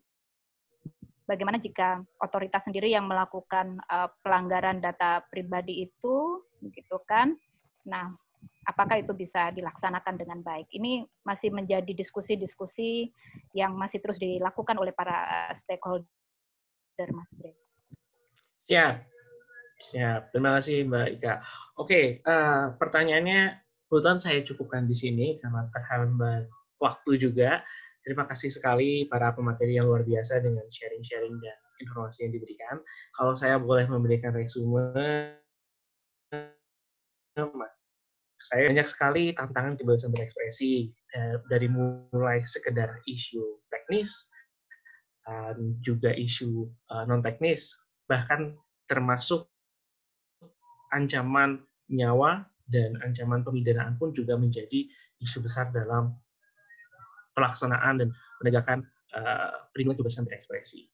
bagaimana jika otoritas sendiri yang melakukan uh, pelanggaran data pribadi itu, begitu kan? Nah, apakah itu bisa dilaksanakan dengan baik? Ini masih menjadi diskusi-diskusi yang masih terus dilakukan oleh para stakeholder, Mas Bre. Ya. Ya, terima kasih Mbak Ika. Oke, uh, pertanyaannya kebetulan saya cukupkan di sini karena terhambat waktu juga. Terima kasih sekali para pemateri yang luar biasa dengan sharing-sharing dan informasi yang diberikan. Kalau saya boleh memberikan resume, saya banyak sekali tantangan kebebasan berekspresi eh, dari mulai sekedar isu teknis, dan juga isu eh, non teknis, bahkan termasuk ancaman nyawa dan ancaman pemidanaan pun juga menjadi isu besar dalam pelaksanaan dan penegakan uh, eh, perlindungan kebebasan berekspresi.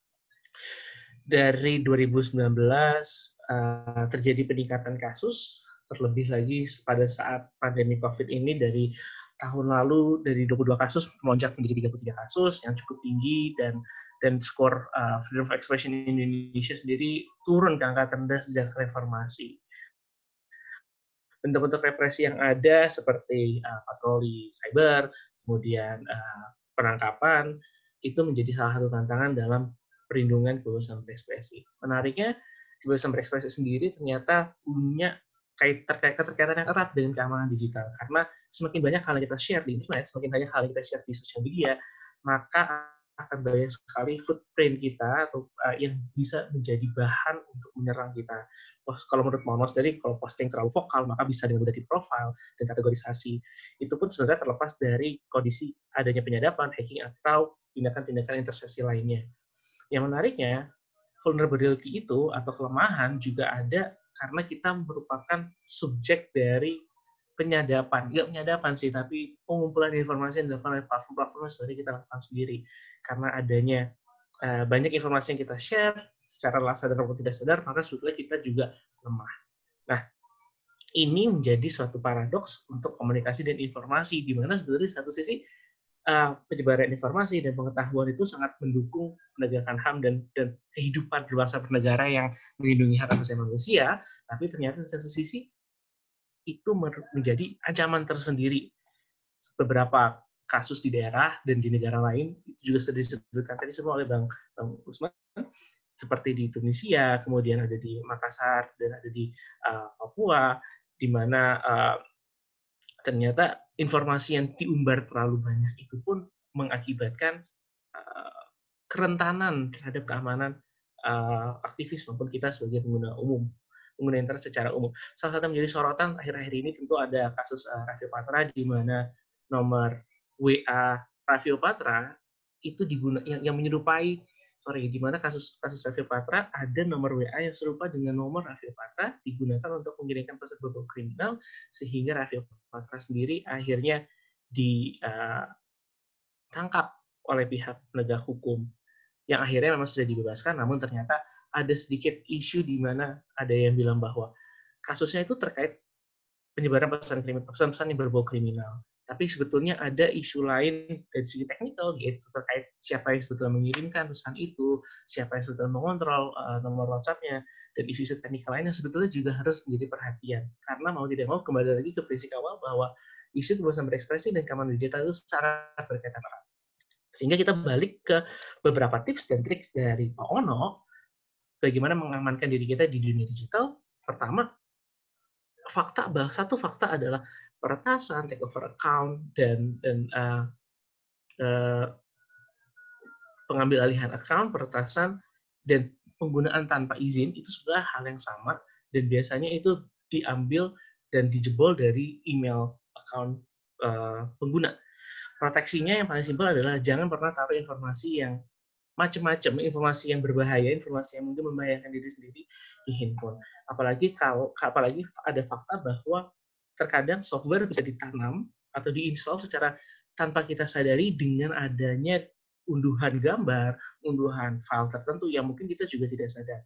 Dari 2019 uh, eh, terjadi peningkatan kasus, terlebih lagi pada saat pandemi COVID ini dari tahun lalu dari 22 kasus melonjak menjadi 33 kasus yang cukup tinggi dan dan skor uh, freedom of expression in Indonesia sendiri turun ke angka terendah sejak reformasi bentuk-bentuk represi yang ada seperti uh, patroli cyber, kemudian uh, penangkapan, itu menjadi salah satu tantangan dalam perlindungan kebebasan berekspresi. Menariknya, kebebasan berekspresi sendiri ternyata punya kait terkait keterkaitan yang erat dengan keamanan digital karena semakin banyak hal yang kita share di internet, semakin banyak hal yang kita share di sosial media, maka akan banyak sekali footprint kita atau uh, yang bisa menjadi bahan untuk menyerang kita. Post, kalau menurut Monos dari kalau posting terlalu vokal maka bisa dengan mudah di profile dan kategorisasi. Itu pun sebenarnya terlepas dari kondisi adanya penyadapan, hacking atau tindakan-tindakan intersepsi lainnya. Yang menariknya, vulnerability itu atau kelemahan juga ada karena kita merupakan subjek dari penyadapan, nggak penyadapan sih, tapi pengumpulan informasi yang dilakukan oleh platform-platform sebenarnya kita lakukan sendiri karena adanya uh, banyak informasi yang kita share secara sadar atau tidak sadar, maka sebetulnya kita juga lemah. Nah, ini menjadi suatu paradoks untuk komunikasi dan informasi, di mana sebetulnya satu sisi uh, penyebaran informasi dan pengetahuan itu sangat mendukung penegakan HAM dan, dan kehidupan dewasa bernegara yang melindungi hak asasi manusia, tapi ternyata di satu sisi itu menjadi ancaman tersendiri. Beberapa kasus di daerah dan di negara lain itu juga sudah disebutkan tadi semua oleh Bang, Bang Usman seperti di Tunisia, kemudian ada di Makassar dan ada di uh, Papua di mana uh, ternyata informasi yang diumbar terlalu banyak itu pun mengakibatkan uh, kerentanan terhadap keamanan uh, aktivis maupun kita sebagai pengguna umum pengguna internet secara umum. Salah satu menjadi sorotan akhir-akhir ini tentu ada kasus uh, Raffi Patra di mana nomor WA Raffi Patra itu diguna yang, yang menyerupai sorry di mana kasus kasus Raffio Patra ada nomor WA yang serupa dengan nomor Raffi Patra digunakan untuk mengirimkan pesan berbau kriminal sehingga Raffi Patra sendiri akhirnya ditangkap eh, oleh pihak penegak hukum yang akhirnya memang sudah dibebaskan namun ternyata ada sedikit isu di mana ada yang bilang bahwa kasusnya itu terkait penyebaran pesan kriminal pesan-pesan yang berbau kriminal tapi sebetulnya ada isu lain dari segi teknikal, gitu terkait siapa yang sebetulnya mengirimkan pesan itu, siapa yang sebetulnya mengontrol uh, nomor WhatsApp-nya, dan isu-isu teknikal lainnya sebetulnya juga harus menjadi perhatian. Karena mau tidak mau kembali lagi ke prinsip awal bahwa isu kebebasan berekspresi dan keamanan digital itu secara berkaitan erat. Sehingga kita balik ke beberapa tips dan trik dari Pak Ono, bagaimana mengamankan diri kita di dunia digital. Pertama, fakta satu fakta adalah peretasan, take over account, dan dan uh, uh, pengambil alihan account, peretasan, dan penggunaan tanpa izin itu sudah hal yang sama dan biasanya itu diambil dan dijebol dari email account uh, pengguna. Proteksinya yang paling simpel adalah jangan pernah taruh informasi yang macam-macam, informasi yang berbahaya, informasi yang mungkin membahayakan diri sendiri di handphone. Apalagi kalau apalagi ada fakta bahwa terkadang software bisa ditanam atau diinstal secara tanpa kita sadari dengan adanya unduhan gambar, unduhan file tertentu yang mungkin kita juga tidak sadar.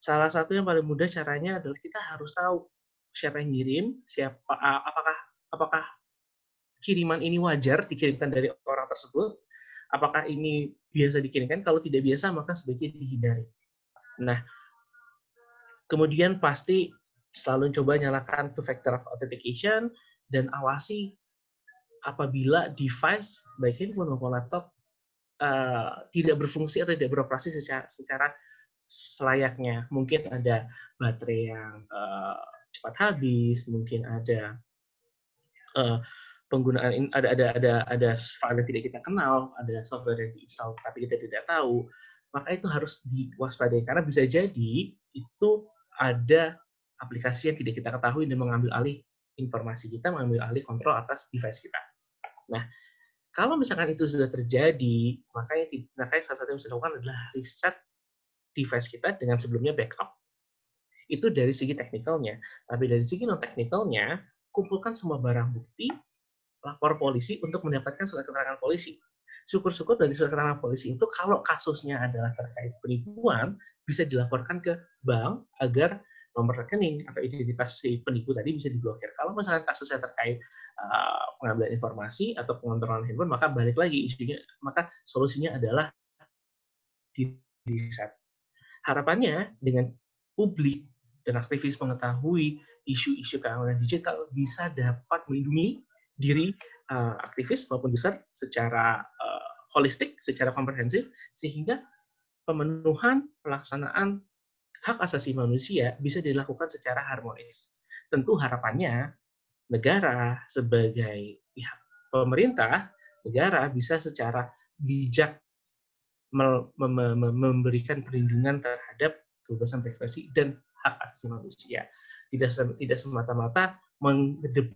Salah satu yang paling mudah caranya adalah kita harus tahu siapa yang ngirim, siapa apakah apakah kiriman ini wajar dikirimkan dari orang tersebut, apakah ini biasa dikirimkan, kalau tidak biasa maka sebaiknya dihindari. Nah, kemudian pasti selalu coba nyalakan two factor authentication dan awasi apabila device baik handphone maupun laptop uh, tidak berfungsi atau tidak beroperasi secara secara selayaknya. Mungkin ada baterai yang uh, cepat habis, mungkin ada uh, penggunaan ada ada ada ada file yang tidak kita kenal, ada software yang diinstal tapi kita tidak tahu. Maka itu harus diwaspadai karena bisa jadi itu ada aplikasi yang tidak kita ketahui dan mengambil alih informasi kita, mengambil alih kontrol atas device kita. Nah, kalau misalkan itu sudah terjadi, makanya, makanya salah satu yang bisa lakukan adalah riset device kita dengan sebelumnya backup. Itu dari segi teknikalnya. Tapi dari segi non-teknikalnya, kumpulkan semua barang bukti, lapor polisi untuk mendapatkan surat keterangan polisi. Syukur-syukur dari surat keterangan polisi itu kalau kasusnya adalah terkait penipuan, bisa dilaporkan ke bank agar nomor rekening atau identitas si penipu tadi bisa diblokir. Kalau misalnya kasusnya terkait uh, pengambilan informasi atau pengontrolan handphone, maka balik lagi isunya, maka solusinya adalah di riset. Harapannya dengan publik dan aktivis mengetahui isu-isu keamanan digital bisa dapat melindungi diri uh, aktivis maupun user secara uh, holistik, secara komprehensif, sehingga pemenuhan pelaksanaan hak asasi manusia bisa dilakukan secara harmonis. Tentu harapannya negara sebagai pihak pemerintah, negara bisa secara bijak memberikan perlindungan terhadap kebebasan privasi dan hak asasi manusia. Tidak tidak semata-mata mengedepankan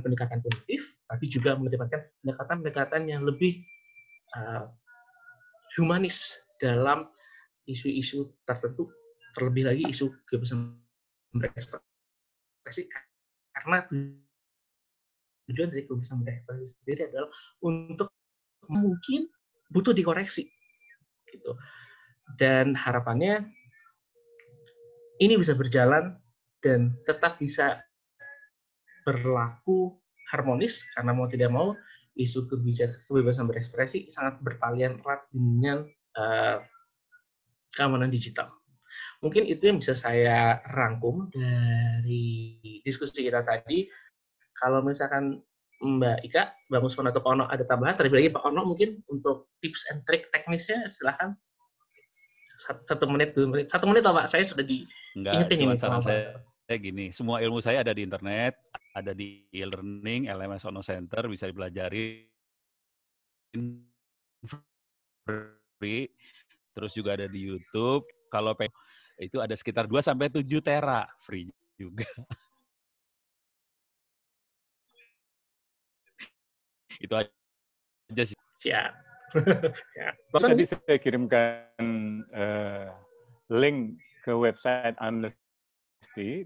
pendekatan positif, tapi juga mengedepankan pendekatan-pendekatan yang lebih uh, humanis dalam isu-isu tertentu terlebih lagi isu kebebasan berekspresi karena tujuan dari kebebasan berekspresi sendiri adalah untuk mungkin butuh dikoreksi gitu dan harapannya ini bisa berjalan dan tetap bisa berlaku harmonis karena mau tidak mau isu kebijakan kebebasan berekspresi sangat bertalian erat dengan uh, keamanan digital. Mungkin itu yang bisa saya rangkum dari diskusi kita tadi. Kalau misalkan Mbak Ika, Mbak Musman atau Pak Ono ada tambahan, terlebih lagi Pak Ono mungkin untuk tips and trick teknisnya silahkan. Satu menit, dua menit. Satu menit Pak, saya sudah diingetin. Enggak, cuma saya, saya gini, semua ilmu saya ada di internet, ada di e-learning, LMS Ono Center, bisa dipelajari terus juga ada di YouTube. Kalau pengen, itu ada sekitar 2 sampai tujuh tera free juga. <laughs> itu aja sih. Siap. <laughs> ya. Bahkan tadi saya kirimkan uh, link ke website Amnesty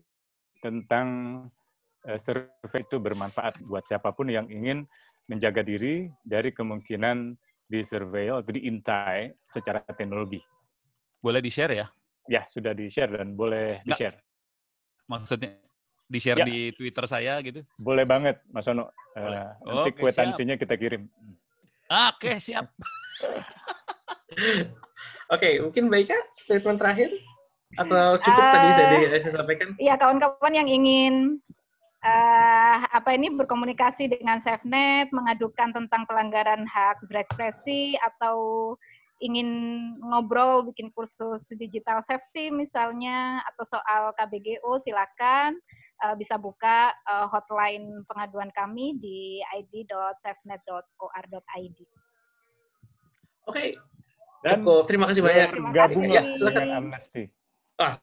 tentang uh, survei itu bermanfaat buat siapapun yang ingin menjaga diri dari kemungkinan di surveil atau diintai secara teknologi. Boleh di-share ya? Ya, sudah di-share dan boleh di-share. Maksudnya di-share ya. di Twitter saya gitu? Boleh banget, Mas Ono. Eh, boleh. Uh, nanti okay, kita kirim. Oke, okay, siap. <laughs> Oke, okay, mungkin baiknya statement terakhir? Atau cukup uh, tadi saya, saya sampaikan? Iya, kawan-kawan yang ingin uh, apa ini berkomunikasi dengan SafeNet, mengadukan tentang pelanggaran hak berekspresi atau ingin ngobrol bikin kursus digital safety misalnya atau soal KBGO silakan uh, bisa buka uh, hotline pengaduan kami di id.safenet.or.id. Oke. Okay. Dan Cukup. Terima kasih banyak. Terima kasih. ya, dengan Amnesty. Ah,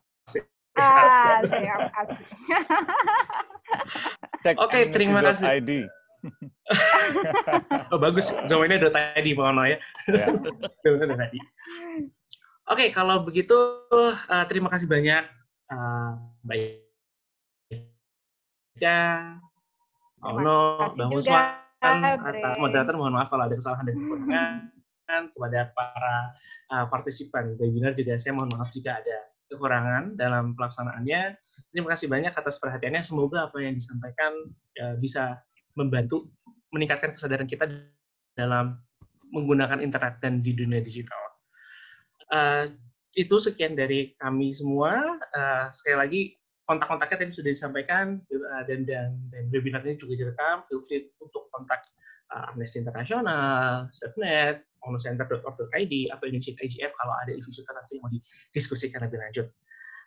Ya, ah, ya. Ya, <laughs> kasih. Oke, okay, terima kasih. ID. oh, bagus, domainnya .id, mohon ya. Yeah. <laughs> Oke, okay, kalau begitu uh, terima kasih banyak uh, Ya, oh, no, Bang Usman, moderator mohon maaf kalau ada kesalahan dan kekurangan kepada para uh, partisipan webinar juga saya mohon maaf jika ada kekurangan dalam pelaksanaannya. Terima kasih banyak atas perhatiannya. Semoga apa yang disampaikan ya, bisa membantu meningkatkan kesadaran kita dalam menggunakan internet dan di dunia digital. Uh, itu sekian dari kami semua. Uh, sekali lagi kontak-kontaknya tadi sudah disampaikan uh, dan dan dan webinar ini juga direkam. Feel free untuk kontak uh, Amnesty International, SafeNet, monocenter.org.id atau Indonesia IGF kalau ada isu tertentu yang mau didiskusikan lebih lanjut.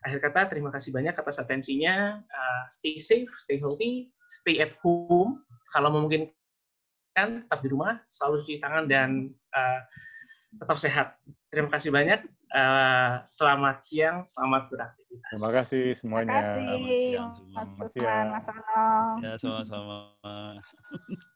Akhir kata, terima kasih banyak atas atensinya. Uh, stay safe, stay healthy, stay at home. Kalau memungkinkan, tetap di rumah, selalu cuci tangan, dan uh, tetap sehat. Terima kasih banyak. Uh, selamat siang, selamat beraktivitas. Terima kasih semuanya. Terima kasih. Selamat siang. Selamat siang. Mas Ya, sama-sama. <laughs>